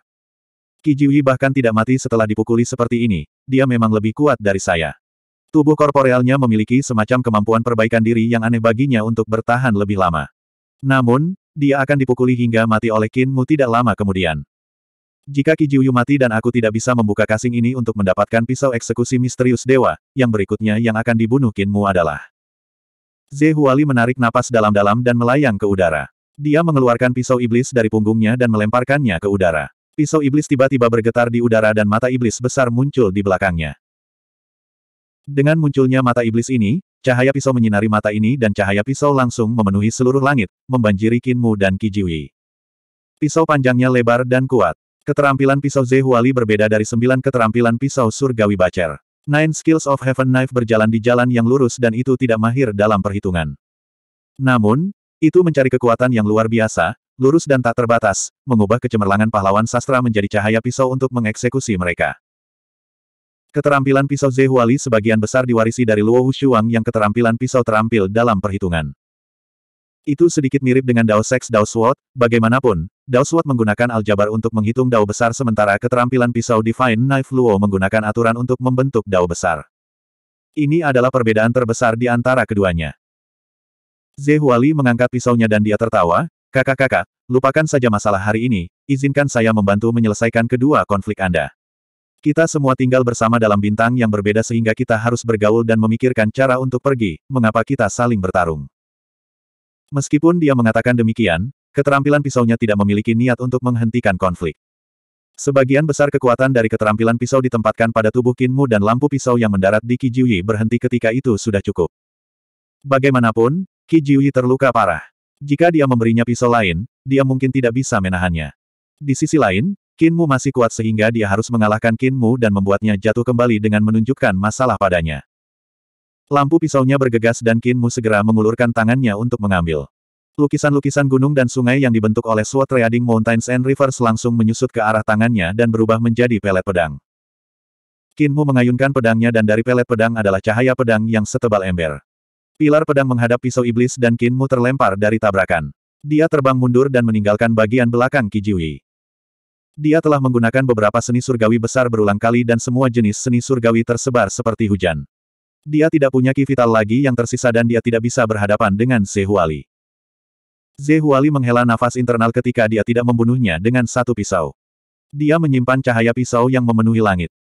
Kijiwi bahkan tidak mati setelah dipukuli seperti ini, dia memang lebih kuat dari saya. Tubuh korporealnya memiliki semacam kemampuan perbaikan diri yang aneh baginya untuk bertahan lebih lama. Namun, dia akan dipukuli hingga mati oleh Kinmu tidak lama kemudian. Jika Kijiuyu mati dan aku tidak bisa membuka kasing ini untuk mendapatkan pisau eksekusi misterius dewa, yang berikutnya yang akan dibunuh Kinmu adalah. Zehuali menarik napas dalam-dalam dan melayang ke udara. Dia mengeluarkan pisau iblis dari punggungnya dan melemparkannya ke udara. Pisau iblis tiba-tiba bergetar di udara dan mata iblis besar muncul di belakangnya. Dengan munculnya mata iblis ini, cahaya pisau menyinari mata ini dan cahaya pisau langsung memenuhi seluruh langit, membanjiri Kinmu dan Kijiwi. Pisau panjangnya lebar dan kuat. Keterampilan pisau Zehuali berbeda dari sembilan keterampilan pisau surgawi bacer. Nine Skills of Heaven Knife berjalan di jalan yang lurus dan itu tidak mahir dalam perhitungan. Namun, itu mencari kekuatan yang luar biasa, lurus dan tak terbatas, mengubah kecemerlangan pahlawan sastra menjadi cahaya pisau untuk mengeksekusi mereka. Keterampilan pisau Zehuali sebagian besar diwarisi dari Luo Wushuang yang keterampilan pisau terampil dalam perhitungan. Itu sedikit mirip dengan Dao Sex Dao Sword, bagaimanapun, Dao Sword menggunakan aljabar untuk menghitung Dao besar sementara keterampilan pisau Divine Knife Luo menggunakan aturan untuk membentuk Dao besar. Ini adalah perbedaan terbesar di antara keduanya. Zehuali mengangkat pisaunya dan dia tertawa, kakak-kakak, lupakan saja masalah hari ini, izinkan saya membantu menyelesaikan kedua konflik Anda. Kita semua tinggal bersama dalam bintang yang berbeda sehingga kita harus bergaul dan memikirkan cara untuk pergi, mengapa kita saling bertarung. Meskipun dia mengatakan demikian, keterampilan pisaunya tidak memiliki niat untuk menghentikan konflik. Sebagian besar kekuatan dari keterampilan pisau ditempatkan pada tubuh Kinmu dan lampu pisau yang mendarat di Kijui berhenti ketika itu sudah cukup. Bagaimanapun, Ki Jiuyi terluka parah. Jika dia memberinya pisau lain, dia mungkin tidak bisa menahannya. Di sisi lain, Kinmu masih kuat sehingga dia harus mengalahkan Kinmu dan membuatnya jatuh kembali dengan menunjukkan masalah padanya. Lampu pisaunya bergegas dan Kinmu segera mengulurkan tangannya untuk mengambil. Lukisan-lukisan gunung dan sungai yang dibentuk oleh SWOT Trading Mountains and Rivers langsung menyusut ke arah tangannya dan berubah menjadi pelet pedang. Kinmu mengayunkan pedangnya dan dari pelet pedang adalah cahaya pedang yang setebal ember. Pilar pedang menghadap pisau iblis dan Kinmu terlempar dari tabrakan. Dia terbang mundur dan meninggalkan bagian belakang Kijiwi. Dia telah menggunakan beberapa seni surgawi besar berulang kali dan semua jenis seni surgawi tersebar seperti hujan. Dia tidak punya ki vital lagi yang tersisa dan dia tidak bisa berhadapan dengan Zehuali. Zehuali menghela nafas internal ketika dia tidak membunuhnya dengan satu pisau. Dia menyimpan cahaya pisau yang memenuhi langit.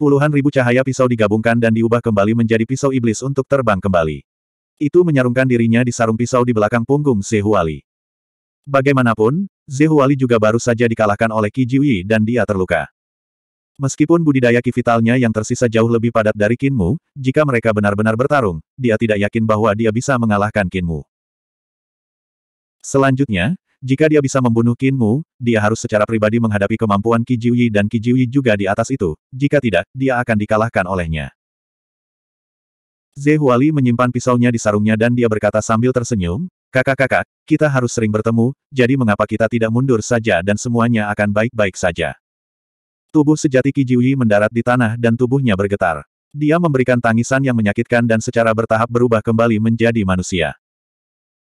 Puluhan ribu cahaya pisau digabungkan dan diubah kembali menjadi pisau iblis untuk terbang kembali. Itu menyarungkan dirinya di sarung pisau di belakang punggung Zehuali. Bagaimanapun, Zehuali juga baru saja dikalahkan oleh Kijiwi dan dia terluka. Meskipun budidaya ki yang tersisa jauh lebih padat dari Kinmu, jika mereka benar-benar bertarung, dia tidak yakin bahwa dia bisa mengalahkan Kinmu. Selanjutnya, jika dia bisa membunuh Kinmu, dia harus secara pribadi menghadapi kemampuan Qi Jiuyi dan Qi Jiuyi juga di atas itu, jika tidak, dia akan dikalahkan olehnya. Zhe Huali menyimpan pisaunya di sarungnya dan dia berkata sambil tersenyum, Kakak-kakak, kita harus sering bertemu, jadi mengapa kita tidak mundur saja dan semuanya akan baik-baik saja. Tubuh sejati Qi Jiuyi mendarat di tanah dan tubuhnya bergetar. Dia memberikan tangisan yang menyakitkan dan secara bertahap berubah kembali menjadi manusia.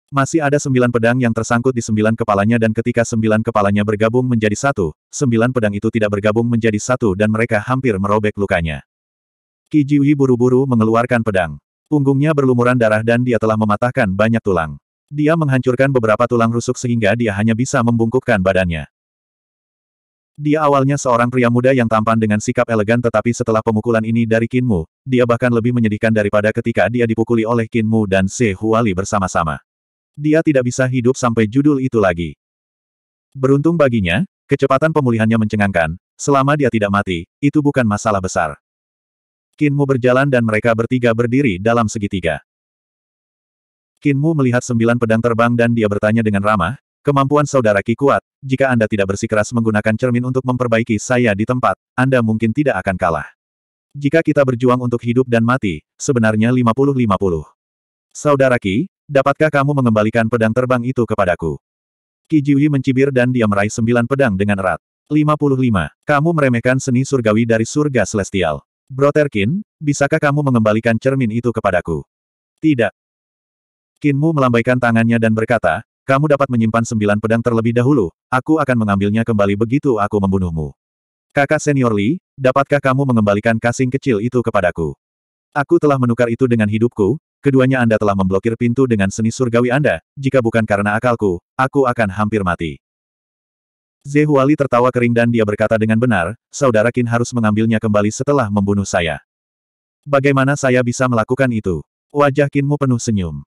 Masih ada sembilan pedang yang tersangkut di sembilan kepalanya dan ketika sembilan kepalanya bergabung menjadi satu, sembilan pedang itu tidak bergabung menjadi satu dan mereka hampir merobek lukanya. Ki Jiwi buru-buru mengeluarkan pedang. Punggungnya berlumuran darah dan dia telah mematahkan banyak tulang. Dia menghancurkan beberapa tulang rusuk sehingga dia hanya bisa membungkukkan badannya. Dia awalnya seorang pria muda yang tampan dengan sikap elegan tetapi setelah pemukulan ini dari Kinmu, dia bahkan lebih menyedihkan daripada ketika dia dipukuli oleh Kinmu dan Se Huali bersama-sama. Dia tidak bisa hidup sampai judul itu lagi. Beruntung baginya, kecepatan pemulihannya mencengangkan, selama dia tidak mati, itu bukan masalah besar. Kinmu berjalan dan mereka bertiga berdiri dalam segitiga. Kinmu melihat sembilan pedang terbang dan dia bertanya dengan ramah, kemampuan saudara Ki kuat, jika Anda tidak bersikeras menggunakan cermin untuk memperbaiki saya di tempat, Anda mungkin tidak akan kalah. Jika kita berjuang untuk hidup dan mati, sebenarnya 50-50. Saudara Ki, Dapatkah kamu mengembalikan pedang terbang itu kepadaku? Ki Jiuyi mencibir dan dia meraih sembilan pedang dengan erat. 55. Kamu meremehkan seni surgawi dari surga celestial. Broterkin, bisakah kamu mengembalikan cermin itu kepadaku? Tidak. Kinmu melambaikan tangannya dan berkata, kamu dapat menyimpan sembilan pedang terlebih dahulu, aku akan mengambilnya kembali begitu aku membunuhmu. Kakak senior Li, dapatkah kamu mengembalikan kasing kecil itu kepadaku? Aku telah menukar itu dengan hidupku, keduanya Anda telah memblokir pintu dengan seni surgawi Anda, jika bukan karena akalku, aku akan hampir mati. Zehuali tertawa kering dan dia berkata dengan benar, Saudara Qin harus mengambilnya kembali setelah membunuh saya. Bagaimana saya bisa melakukan itu? Wajah Qinmu penuh senyum.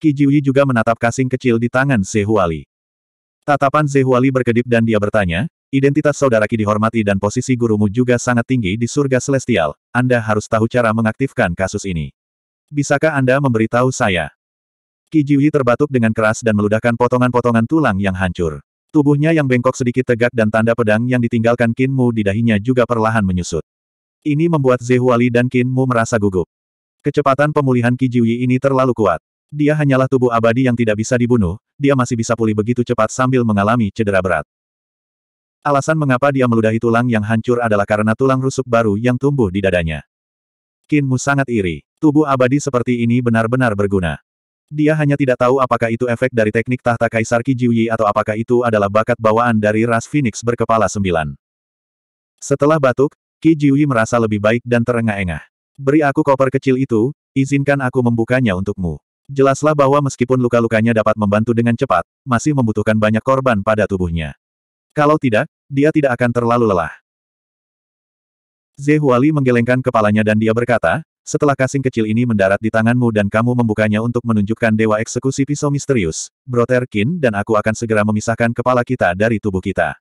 Kijiwi juga menatap kasing kecil di tangan Zehuali. Tatapan Zehuali berkedip dan dia bertanya, identitas saudara Ki dihormati dan posisi gurumu juga sangat tinggi di surga celestial, Anda harus tahu cara mengaktifkan kasus ini. Bisakah Anda memberitahu saya? Ki Jiuyi terbatuk dengan keras dan meludahkan potongan-potongan tulang yang hancur. Tubuhnya yang bengkok sedikit tegak dan tanda pedang yang ditinggalkan Qin Mu di dahinya juga perlahan menyusut. Ini membuat Zehuali dan Qin Mu merasa gugup. Kecepatan pemulihan Ki Jiuyi ini terlalu kuat. Dia hanyalah tubuh abadi yang tidak bisa dibunuh, dia masih bisa pulih begitu cepat sambil mengalami cedera berat. Alasan mengapa dia meludahi tulang yang hancur adalah karena tulang rusuk baru yang tumbuh di dadanya membuatkinmu sangat iri. Tubuh abadi seperti ini benar-benar berguna. Dia hanya tidak tahu apakah itu efek dari teknik tahta Kaisar Kijiuyi atau apakah itu adalah bakat bawaan dari ras Phoenix berkepala sembilan. Setelah batuk, Kijiuyi merasa lebih baik dan terengah-engah. Beri aku koper kecil itu, izinkan aku membukanya untukmu. Jelaslah bahwa meskipun luka-lukanya dapat membantu dengan cepat, masih membutuhkan banyak korban pada tubuhnya. Kalau tidak, dia tidak akan terlalu lelah. Zehuali menggelengkan kepalanya dan dia berkata, setelah kasing kecil ini mendarat di tanganmu dan kamu membukanya untuk menunjukkan dewa eksekusi pisau misterius, Broter Kin dan aku akan segera memisahkan kepala kita dari tubuh kita.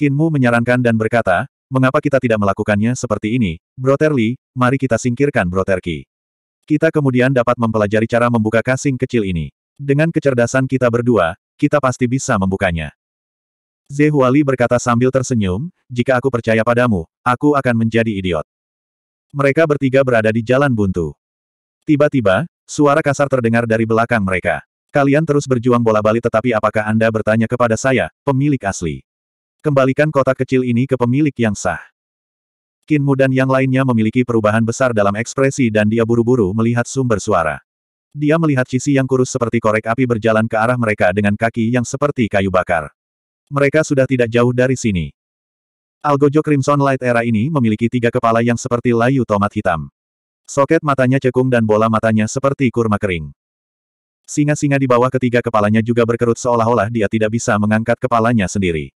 Kinmu menyarankan dan berkata, mengapa kita tidak melakukannya seperti ini, Broter Li, mari kita singkirkan Broter Ki. Kita kemudian dapat mempelajari cara membuka kasing kecil ini. Dengan kecerdasan kita berdua, kita pasti bisa membukanya. Zehuali berkata sambil tersenyum, jika aku percaya padamu, aku akan menjadi idiot. Mereka bertiga berada di jalan buntu. Tiba-tiba, suara kasar terdengar dari belakang mereka. Kalian terus berjuang bola balik tetapi apakah Anda bertanya kepada saya, pemilik asli? Kembalikan kotak kecil ini ke pemilik yang sah. Kinmu dan yang lainnya memiliki perubahan besar dalam ekspresi dan dia buru-buru melihat sumber suara. Dia melihat sisi yang kurus seperti korek api berjalan ke arah mereka dengan kaki yang seperti kayu bakar. Mereka sudah tidak jauh dari sini. Algojo Crimson Light era ini memiliki tiga kepala yang seperti layu tomat hitam. Soket matanya cekung dan bola matanya seperti kurma kering. Singa-singa di bawah ketiga kepalanya juga berkerut seolah-olah dia tidak bisa mengangkat kepalanya sendiri.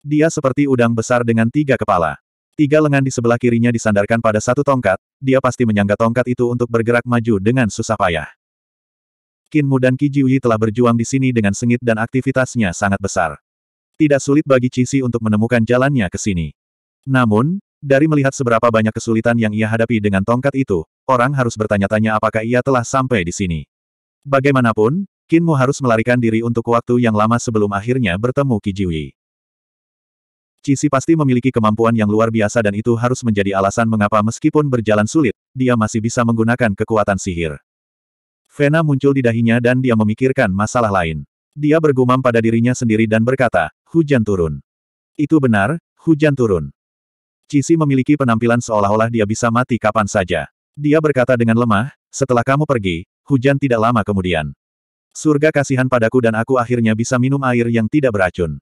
Dia seperti udang besar dengan tiga kepala. Tiga lengan di sebelah kirinya disandarkan pada satu tongkat, dia pasti menyangga tongkat itu untuk bergerak maju dengan susah payah. Kinmu dan Kijiuyi telah berjuang di sini dengan sengit dan aktivitasnya sangat besar. Tidak sulit bagi Cixi untuk menemukan jalannya ke sini. Namun, dari melihat seberapa banyak kesulitan yang ia hadapi dengan tongkat itu, orang harus bertanya-tanya apakah ia telah sampai di sini. Bagaimanapun, Kinmu harus melarikan diri untuk waktu yang lama sebelum akhirnya bertemu Kijiwi. Cici pasti memiliki kemampuan yang luar biasa dan itu harus menjadi alasan mengapa meskipun berjalan sulit, dia masih bisa menggunakan kekuatan sihir. Vena muncul di dahinya dan dia memikirkan masalah lain. Dia bergumam pada dirinya sendiri dan berkata, Hujan turun. Itu benar, hujan turun. Cici memiliki penampilan seolah-olah dia bisa mati kapan saja. Dia berkata dengan lemah, setelah kamu pergi, hujan tidak lama kemudian. Surga kasihan padaku dan aku akhirnya bisa minum air yang tidak beracun.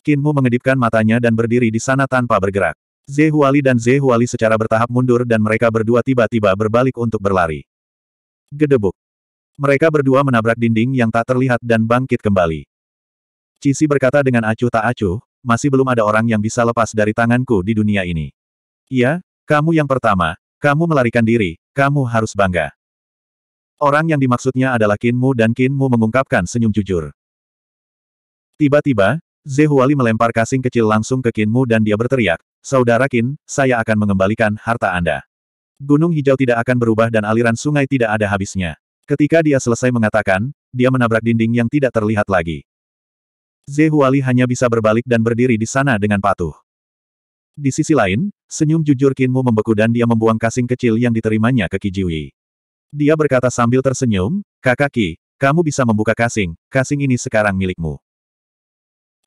Kinmu mengedipkan matanya dan berdiri di sana tanpa bergerak. Zehuali dan Zehuali secara bertahap mundur dan mereka berdua tiba-tiba berbalik untuk berlari. Gedebuk. Mereka berdua menabrak dinding yang tak terlihat dan bangkit kembali. Cici berkata dengan acuh tak acuh, masih belum ada orang yang bisa lepas dari tanganku di dunia ini. Iya, kamu yang pertama, kamu melarikan diri, kamu harus bangga. Orang yang dimaksudnya adalah Kinmu dan Kinmu mengungkapkan senyum jujur. Tiba-tiba, Zehuali melempar kasing kecil langsung ke Kinmu dan dia berteriak, Saudara Kin, saya akan mengembalikan harta Anda. Gunung hijau tidak akan berubah dan aliran sungai tidak ada habisnya. Ketika dia selesai mengatakan, dia menabrak dinding yang tidak terlihat lagi. Zehuali hanya bisa berbalik dan berdiri di sana dengan patuh. Di sisi lain, senyum jujur Kinmu membeku dan dia membuang kasing kecil yang diterimanya ke Kijiwi. Dia berkata sambil tersenyum, Kakak Ki, kamu bisa membuka kasing, kasing ini sekarang milikmu.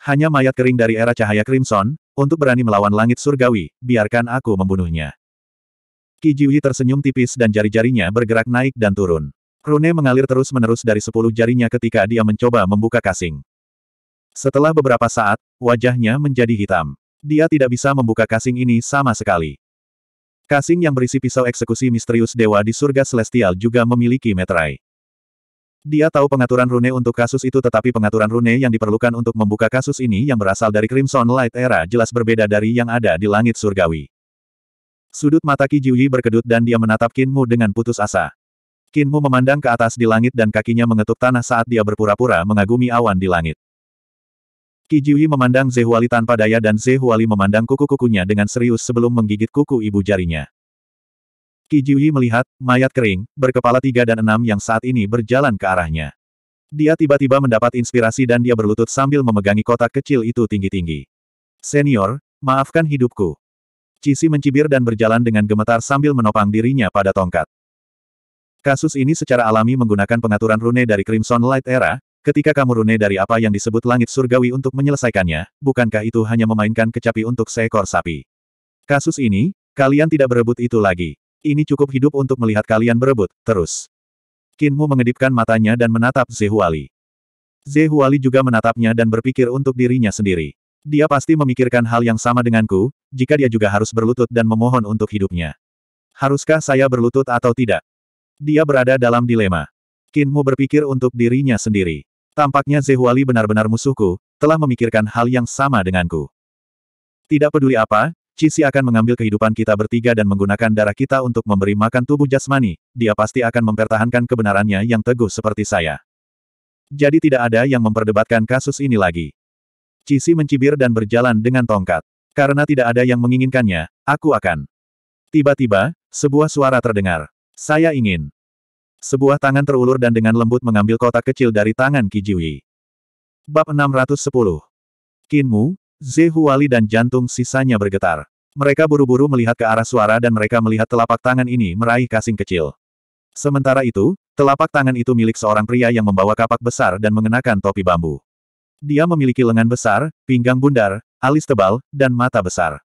Hanya mayat kering dari era cahaya Crimson, untuk berani melawan langit surgawi, biarkan aku membunuhnya. Kijiwi tersenyum tipis dan jari-jarinya bergerak naik dan turun. Rune mengalir terus-menerus dari sepuluh jarinya ketika dia mencoba membuka kasing. Setelah beberapa saat, wajahnya menjadi hitam. Dia tidak bisa membuka kasing ini sama sekali. Kasing yang berisi pisau eksekusi misterius dewa di surga celestial juga memiliki meterai. Dia tahu pengaturan rune untuk kasus itu tetapi pengaturan rune yang diperlukan untuk membuka kasus ini yang berasal dari Crimson Light Era jelas berbeda dari yang ada di langit surgawi. Sudut mata Ki Jiuyi berkedut dan dia menatap Kinmu dengan putus asa. Kinmu memandang ke atas di langit dan kakinya mengetuk tanah saat dia berpura-pura mengagumi awan di langit. Kijiwi memandang Zehuali tanpa daya dan Zehuali memandang kuku-kukunya dengan serius sebelum menggigit kuku ibu jarinya. Kijiwi melihat, mayat kering, berkepala tiga dan enam yang saat ini berjalan ke arahnya. Dia tiba-tiba mendapat inspirasi dan dia berlutut sambil memegangi kotak kecil itu tinggi-tinggi. Senior, maafkan hidupku. Cici mencibir dan berjalan dengan gemetar sambil menopang dirinya pada tongkat. Kasus ini secara alami menggunakan pengaturan rune dari Crimson Light Era, Ketika kamu rune dari apa yang disebut langit surgawi untuk menyelesaikannya, bukankah itu hanya memainkan kecapi untuk seekor sapi? Kasus ini, kalian tidak berebut itu lagi. Ini cukup hidup untuk melihat kalian berebut, terus. Kinmu mengedipkan matanya dan menatap Zehuali. Zehuali juga menatapnya dan berpikir untuk dirinya sendiri. Dia pasti memikirkan hal yang sama denganku, jika dia juga harus berlutut dan memohon untuk hidupnya. Haruskah saya berlutut atau tidak? Dia berada dalam dilema. Kinmu berpikir untuk dirinya sendiri. Tampaknya Zehuali benar-benar musuhku, telah memikirkan hal yang sama denganku. Tidak peduli apa, Cici akan mengambil kehidupan kita bertiga dan menggunakan darah kita untuk memberi makan tubuh jasmani, dia pasti akan mempertahankan kebenarannya yang teguh seperti saya. Jadi tidak ada yang memperdebatkan kasus ini lagi. Cici mencibir dan berjalan dengan tongkat. Karena tidak ada yang menginginkannya, aku akan. Tiba-tiba, sebuah suara terdengar. Saya ingin. Sebuah tangan terulur dan dengan lembut mengambil kotak kecil dari tangan Kijiwi. Bab 610 Kinmu, Zehuali dan jantung sisanya bergetar. Mereka buru-buru melihat ke arah suara dan mereka melihat telapak tangan ini meraih kasing kecil. Sementara itu, telapak tangan itu milik seorang pria yang membawa kapak besar dan mengenakan topi bambu. Dia memiliki lengan besar, pinggang bundar, alis tebal, dan mata besar.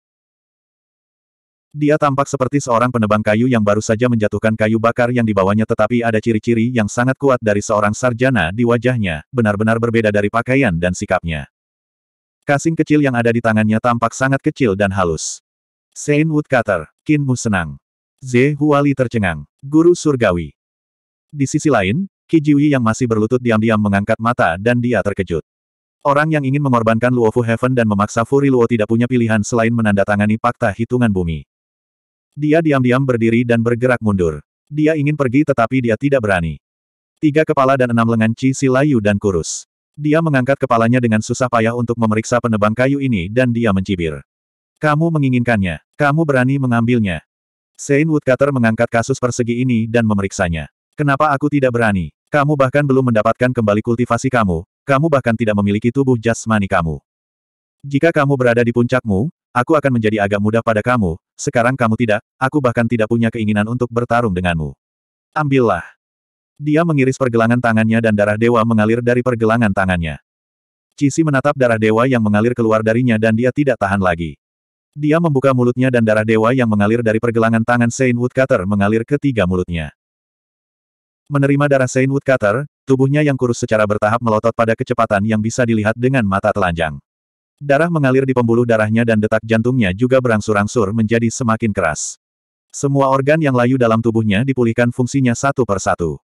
Dia tampak seperti seorang penebang kayu yang baru saja menjatuhkan kayu bakar yang dibawanya tetapi ada ciri-ciri yang sangat kuat dari seorang sarjana di wajahnya, benar-benar berbeda dari pakaian dan sikapnya. Kasing kecil yang ada di tangannya tampak sangat kecil dan halus. Saint Woodcutter, Kinmu senang. Ze Huali tercengang. Guru Surgawi. Di sisi lain, Ki Kijiwi yang masih berlutut diam-diam mengangkat mata dan dia terkejut. Orang yang ingin mengorbankan Luofu Heaven dan memaksa Furi Luo tidak punya pilihan selain menandatangani fakta hitungan bumi. Dia diam-diam berdiri dan bergerak mundur. Dia ingin pergi tetapi dia tidak berani. Tiga kepala dan enam lengan Ci si layu dan kurus. Dia mengangkat kepalanya dengan susah payah untuk memeriksa penebang kayu ini dan dia mencibir. Kamu menginginkannya. Kamu berani mengambilnya. Sein Woodcutter mengangkat kasus persegi ini dan memeriksanya. Kenapa aku tidak berani? Kamu bahkan belum mendapatkan kembali kultivasi kamu. Kamu bahkan tidak memiliki tubuh jasmani kamu. Jika kamu berada di puncakmu, Aku akan menjadi agak mudah pada kamu, sekarang kamu tidak, aku bahkan tidak punya keinginan untuk bertarung denganmu. Ambillah. Dia mengiris pergelangan tangannya dan darah dewa mengalir dari pergelangan tangannya. Cici menatap darah dewa yang mengalir keluar darinya dan dia tidak tahan lagi. Dia membuka mulutnya dan darah dewa yang mengalir dari pergelangan tangan Saint Woodcutter mengalir ke tiga mulutnya. Menerima darah Saint Woodcutter, tubuhnya yang kurus secara bertahap melotot pada kecepatan yang bisa dilihat dengan mata telanjang. Darah mengalir di pembuluh darahnya dan detak jantungnya juga berangsur-angsur menjadi semakin keras. Semua organ yang layu dalam tubuhnya dipulihkan fungsinya satu per satu.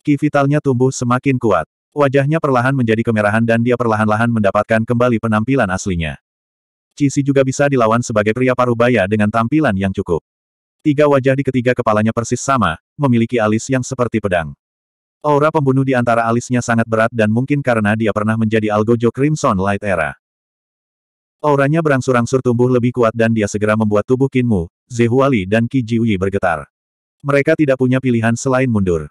Ki vitalnya tumbuh semakin kuat. Wajahnya perlahan menjadi kemerahan dan dia perlahan-lahan mendapatkan kembali penampilan aslinya. Cici juga bisa dilawan sebagai pria parubaya dengan tampilan yang cukup. Tiga wajah di ketiga kepalanya persis sama, memiliki alis yang seperti pedang. Aura pembunuh di antara alisnya sangat berat dan mungkin karena dia pernah menjadi Algojo Crimson Light Era. Auranya berangsur-angsur tumbuh lebih kuat dan dia segera membuat tubuh Kinmu, Zehuali dan Qi Jiuyi bergetar. Mereka tidak punya pilihan selain mundur.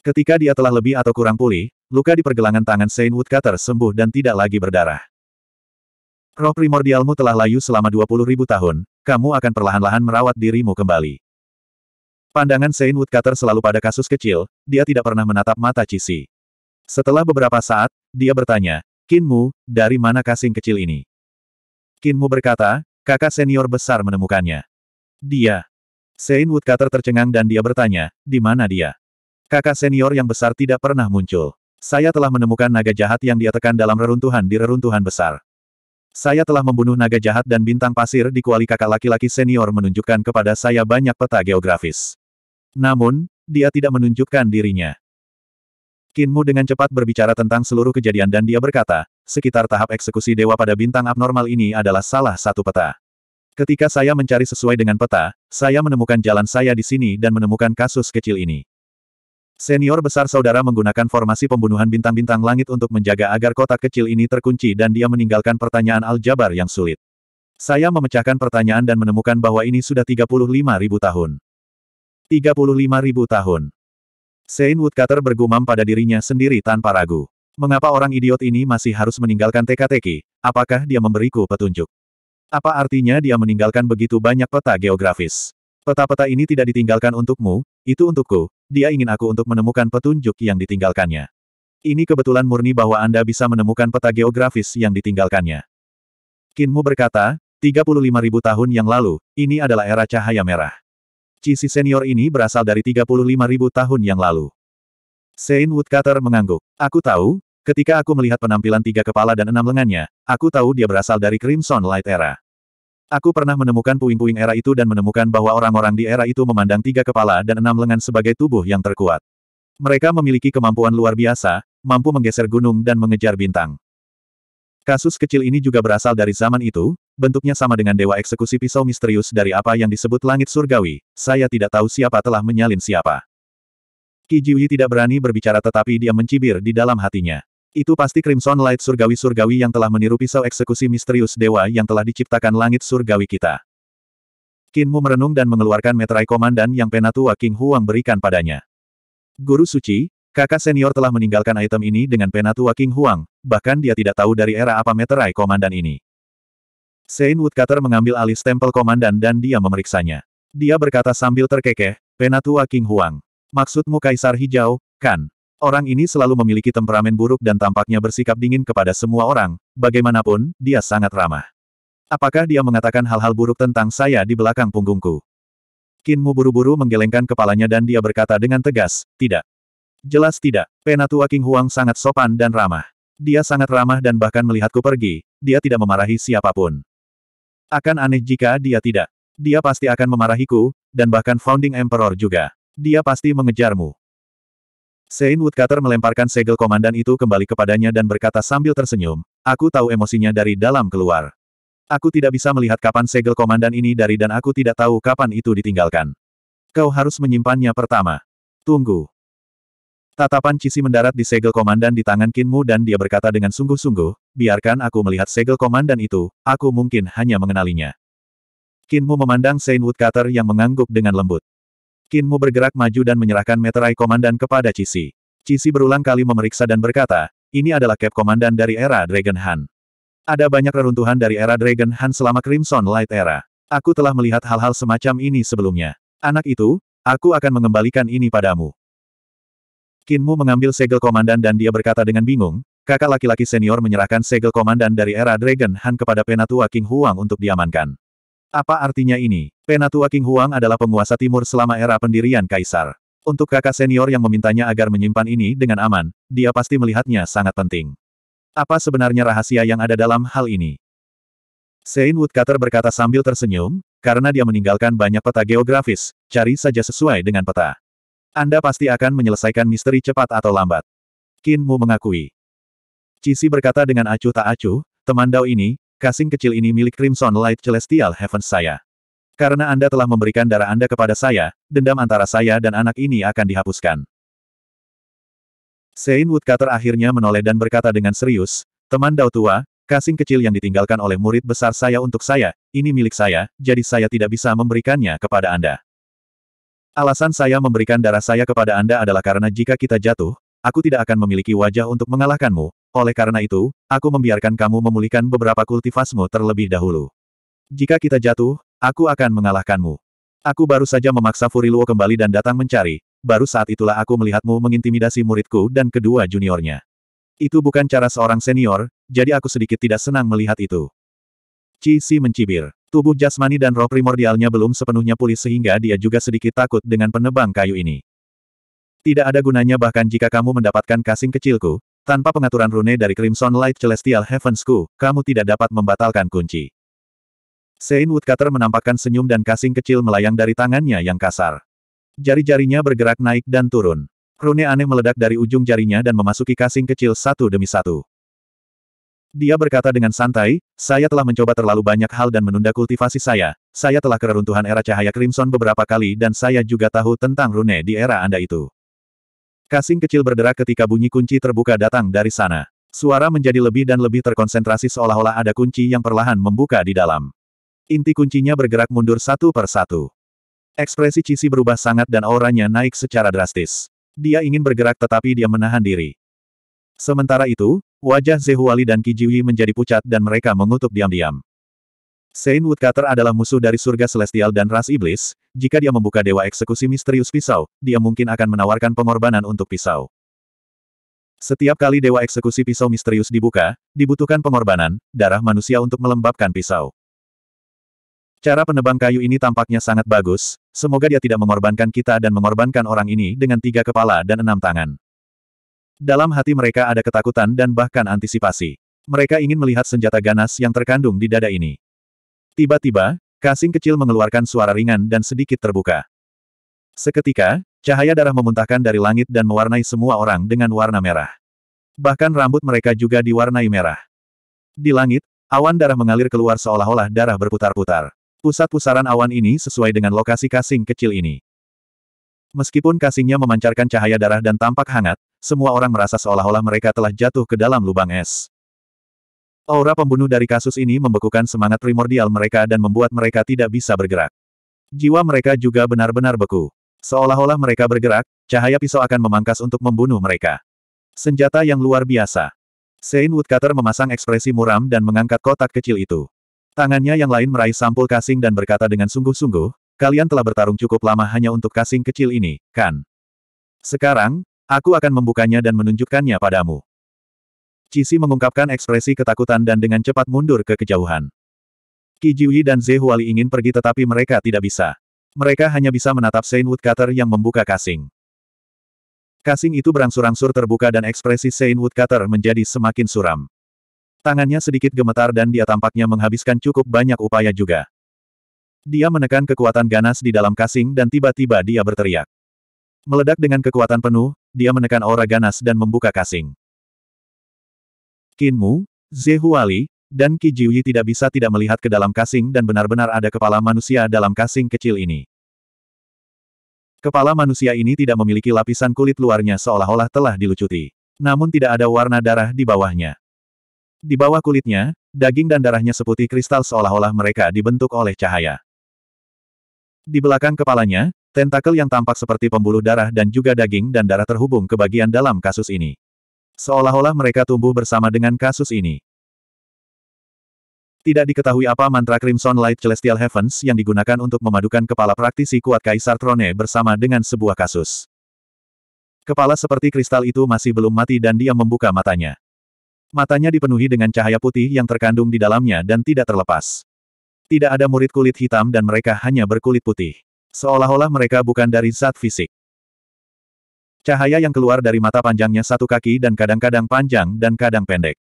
Ketika dia telah lebih atau kurang pulih, luka di pergelangan tangan Saint Woodcutter sembuh dan tidak lagi berdarah. Roh primordialmu telah layu selama 20 ribu tahun, kamu akan perlahan-lahan merawat dirimu kembali. Pandangan Saint Woodcutter selalu pada kasus kecil, dia tidak pernah menatap mata Cici. Setelah beberapa saat, dia bertanya, Kinmu, dari mana kasing kecil ini? Kinmu berkata, kakak senior besar menemukannya. Dia. Sein Woodcutter tercengang dan dia bertanya, di mana dia? Kakak senior yang besar tidak pernah muncul. Saya telah menemukan naga jahat yang dia tekan dalam reruntuhan di reruntuhan besar. Saya telah membunuh naga jahat dan bintang pasir di kuali kakak laki-laki senior menunjukkan kepada saya banyak peta geografis. Namun, dia tidak menunjukkan dirinya. Kinmu dengan cepat berbicara tentang seluruh kejadian dan dia berkata, sekitar tahap eksekusi dewa pada bintang abnormal ini adalah salah satu peta. Ketika saya mencari sesuai dengan peta, saya menemukan jalan saya di sini dan menemukan kasus kecil ini. Senior besar saudara menggunakan formasi pembunuhan bintang-bintang langit untuk menjaga agar kotak kecil ini terkunci dan dia meninggalkan pertanyaan aljabar yang sulit. Saya memecahkan pertanyaan dan menemukan bahwa ini sudah 35.000 tahun. 35.000 tahun. Sein Woodcutter bergumam pada dirinya sendiri tanpa ragu. Mengapa orang idiot ini masih harus meninggalkan teka-teki? Apakah dia memberiku petunjuk? Apa artinya dia meninggalkan begitu banyak peta geografis? Peta-peta ini tidak ditinggalkan untukmu, itu untukku, dia ingin aku untuk menemukan petunjuk yang ditinggalkannya. Ini kebetulan murni bahwa Anda bisa menemukan peta geografis yang ditinggalkannya. Kinmu berkata, 35.000 tahun yang lalu, ini adalah era cahaya merah. Cisi senior ini berasal dari 35.000 tahun yang lalu. Saint Woodcutter mengangguk. Aku tahu, ketika aku melihat penampilan tiga kepala dan enam lengannya, aku tahu dia berasal dari Crimson Light Era. Aku pernah menemukan puing-puing era itu dan menemukan bahwa orang-orang di era itu memandang tiga kepala dan enam lengan sebagai tubuh yang terkuat. Mereka memiliki kemampuan luar biasa, mampu menggeser gunung dan mengejar bintang. Kasus kecil ini juga berasal dari zaman itu, bentuknya sama dengan dewa eksekusi pisau misterius dari apa yang disebut langit surgawi, saya tidak tahu siapa telah menyalin siapa. Qi Jiuyi tidak berani berbicara tetapi dia mencibir di dalam hatinya. Itu pasti Crimson Light surgawi-surgawi yang telah meniru pisau eksekusi misterius dewa yang telah diciptakan langit surgawi kita. Kinmu merenung dan mengeluarkan meterai komandan yang penatua King Huang berikan padanya. Guru suci, kakak senior telah meninggalkan item ini dengan penatua King Huang, bahkan dia tidak tahu dari era apa meterai komandan ini. Saint Woodcutter mengambil alis stempel komandan dan dia memeriksanya. Dia berkata sambil terkekeh, Penatua King Huang. Maksudmu Kaisar Hijau, kan? Orang ini selalu memiliki temperamen buruk dan tampaknya bersikap dingin kepada semua orang, bagaimanapun, dia sangat ramah. Apakah dia mengatakan hal-hal buruk tentang saya di belakang punggungku? Kinmu buru-buru menggelengkan kepalanya dan dia berkata dengan tegas, tidak. Jelas tidak, Penatua King Huang sangat sopan dan ramah. Dia sangat ramah dan bahkan melihatku pergi, dia tidak memarahi siapapun. Akan aneh jika dia tidak. Dia pasti akan memarahiku, dan bahkan Founding Emperor juga. Dia pasti mengejarmu. Sein Woodcutter melemparkan segel komandan itu kembali kepadanya dan berkata sambil tersenyum, aku tahu emosinya dari dalam keluar. Aku tidak bisa melihat kapan segel komandan ini dari dan aku tidak tahu kapan itu ditinggalkan. Kau harus menyimpannya pertama. Tunggu. Tatapan Cisi mendarat di segel komandan di tangan Kinmu dan dia berkata dengan sungguh-sungguh, biarkan aku melihat segel komandan itu, aku mungkin hanya mengenalinya. Kinmu memandang Saint Woodcutter yang mengangguk dengan lembut. Kinmu bergerak maju dan menyerahkan meterai komandan kepada Cisi. Cisi berulang kali memeriksa dan berkata, ini adalah cap komandan dari era Dragon Han. Ada banyak reruntuhan dari era Dragon Han selama Crimson Light Era. Aku telah melihat hal-hal semacam ini sebelumnya. Anak itu, aku akan mengembalikan ini padamu. Kinmu mengambil segel komandan dan dia berkata dengan bingung, kakak laki-laki senior menyerahkan segel komandan dari era Dragon Han kepada Penatua King Huang untuk diamankan. Apa artinya ini? Penatua King Huang adalah penguasa timur selama era pendirian kaisar. Untuk kakak senior yang memintanya agar menyimpan ini dengan aman, dia pasti melihatnya sangat penting. Apa sebenarnya rahasia yang ada dalam hal ini? Sein Woodcutter berkata sambil tersenyum, karena dia meninggalkan banyak peta geografis, cari saja sesuai dengan peta. Anda pasti akan menyelesaikan misteri cepat atau lambat. Kinmu mengakui. Cici berkata dengan acuh tak acuh, teman Dao ini, kasing kecil ini milik Crimson Light Celestial Heaven saya. Karena Anda telah memberikan darah Anda kepada saya, dendam antara saya dan anak ini akan dihapuskan. Sein Woodcutter akhirnya menoleh dan berkata dengan serius, teman Dao tua, kasing kecil yang ditinggalkan oleh murid besar saya untuk saya, ini milik saya, jadi saya tidak bisa memberikannya kepada Anda. Alasan saya memberikan darah saya kepada Anda adalah karena jika kita jatuh, aku tidak akan memiliki wajah untuk mengalahkanmu. Oleh karena itu, aku membiarkan kamu memulihkan beberapa kultivasmu terlebih dahulu. Jika kita jatuh, aku akan mengalahkanmu. Aku baru saja memaksa Furiluo kembali dan datang mencari, baru saat itulah aku melihatmu mengintimidasi muridku dan kedua juniornya. Itu bukan cara seorang senior, jadi aku sedikit tidak senang melihat itu. Cici mencibir. Tubuh jasmani dan roh primordialnya belum sepenuhnya pulih sehingga dia juga sedikit takut dengan penebang kayu ini. Tidak ada gunanya bahkan jika kamu mendapatkan kasing kecilku, tanpa pengaturan rune dari Crimson Light Celestial Heavensku, kamu tidak dapat membatalkan kunci. Sein Woodcutter menampakkan senyum dan kasing kecil melayang dari tangannya yang kasar. Jari-jarinya bergerak naik dan turun. Rune aneh meledak dari ujung jarinya dan memasuki kasing kecil satu demi satu. Dia berkata dengan santai, saya telah mencoba terlalu banyak hal dan menunda kultivasi saya, saya telah keruntuhan era cahaya Crimson beberapa kali dan saya juga tahu tentang rune di era Anda itu. Kasing kecil berderak ketika bunyi kunci terbuka datang dari sana. Suara menjadi lebih dan lebih terkonsentrasi seolah-olah ada kunci yang perlahan membuka di dalam. Inti kuncinya bergerak mundur satu per satu. Ekspresi Cici berubah sangat dan auranya naik secara drastis. Dia ingin bergerak tetapi dia menahan diri. Sementara itu, wajah Zehuali dan Kijiwi menjadi pucat dan mereka mengutuk diam-diam. Saint Woodcutter adalah musuh dari surga celestial dan ras iblis, jika dia membuka dewa eksekusi misterius pisau, dia mungkin akan menawarkan pengorbanan untuk pisau. Setiap kali dewa eksekusi pisau misterius dibuka, dibutuhkan pengorbanan, darah manusia untuk melembabkan pisau. Cara penebang kayu ini tampaknya sangat bagus, semoga dia tidak mengorbankan kita dan mengorbankan orang ini dengan tiga kepala dan enam tangan. Dalam hati mereka ada ketakutan dan bahkan antisipasi. Mereka ingin melihat senjata ganas yang terkandung di dada ini. Tiba-tiba, kasing kecil mengeluarkan suara ringan dan sedikit terbuka. Seketika, cahaya darah memuntahkan dari langit dan mewarnai semua orang dengan warna merah. Bahkan rambut mereka juga diwarnai merah. Di langit, awan darah mengalir keluar seolah-olah darah berputar-putar. Pusat pusaran awan ini sesuai dengan lokasi kasing kecil ini. Meskipun kasingnya memancarkan cahaya darah dan tampak hangat, semua orang merasa seolah-olah mereka telah jatuh ke dalam lubang es. Aura pembunuh dari kasus ini membekukan semangat primordial mereka dan membuat mereka tidak bisa bergerak. Jiwa mereka juga benar-benar beku. Seolah-olah mereka bergerak, cahaya pisau akan memangkas untuk membunuh mereka. Senjata yang luar biasa. Sein Woodcutter memasang ekspresi muram dan mengangkat kotak kecil itu. Tangannya yang lain meraih sampul kasing dan berkata dengan sungguh-sungguh, kalian telah bertarung cukup lama hanya untuk kasing kecil ini, kan? Sekarang, Aku akan membukanya dan menunjukkannya padamu. Cisi mengungkapkan ekspresi ketakutan dan dengan cepat mundur ke kejauhan. Qi Jiuyi dan Zehuali Huali ingin pergi tetapi mereka tidak bisa. Mereka hanya bisa menatap Saint Woodcutter yang membuka kasing. Kasing itu berangsur-angsur terbuka dan ekspresi Saint Woodcutter menjadi semakin suram. Tangannya sedikit gemetar dan dia tampaknya menghabiskan cukup banyak upaya juga. Dia menekan kekuatan ganas di dalam kasing dan tiba-tiba dia berteriak. Meledak dengan kekuatan penuh, dia menekan aura ganas dan membuka kasing. Kinmu, Zehuali, dan Jiuyi tidak bisa tidak melihat ke dalam kasing dan benar-benar ada kepala manusia dalam kasing kecil ini. Kepala manusia ini tidak memiliki lapisan kulit luarnya seolah-olah telah dilucuti. Namun tidak ada warna darah di bawahnya. Di bawah kulitnya, daging dan darahnya seputih kristal seolah-olah mereka dibentuk oleh cahaya. Di belakang kepalanya, Tentakel yang tampak seperti pembuluh darah dan juga daging dan darah terhubung ke bagian dalam kasus ini. Seolah-olah mereka tumbuh bersama dengan kasus ini. Tidak diketahui apa mantra Crimson Light Celestial Heavens yang digunakan untuk memadukan kepala praktisi kuat Kaisar Trone bersama dengan sebuah kasus. Kepala seperti kristal itu masih belum mati dan dia membuka matanya. Matanya dipenuhi dengan cahaya putih yang terkandung di dalamnya dan tidak terlepas. Tidak ada murid kulit hitam dan mereka hanya berkulit putih. Seolah-olah mereka bukan dari zat fisik. Cahaya yang keluar dari mata panjangnya satu kaki dan kadang-kadang panjang dan kadang pendek.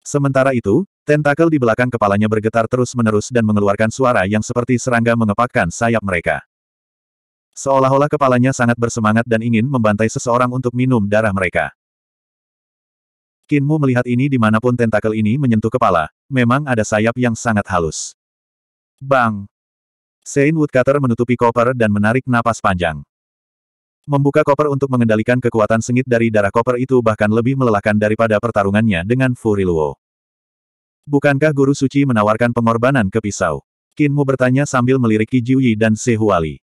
Sementara itu, tentakel di belakang kepalanya bergetar terus-menerus dan mengeluarkan suara yang seperti serangga mengepakkan sayap mereka. Seolah-olah kepalanya sangat bersemangat dan ingin membantai seseorang untuk minum darah mereka. Kinmu melihat ini dimanapun tentakel ini menyentuh kepala, memang ada sayap yang sangat halus. Bang! Sein Woodcutter menutupi koper dan menarik napas panjang. Membuka koper untuk mengendalikan kekuatan sengit dari darah koper itu bahkan lebih melelahkan daripada pertarungannya dengan Furiluo. Bukankah guru suci menawarkan pengorbanan ke pisau? Kinmu bertanya sambil melirik Jiuyi dan Sehuali.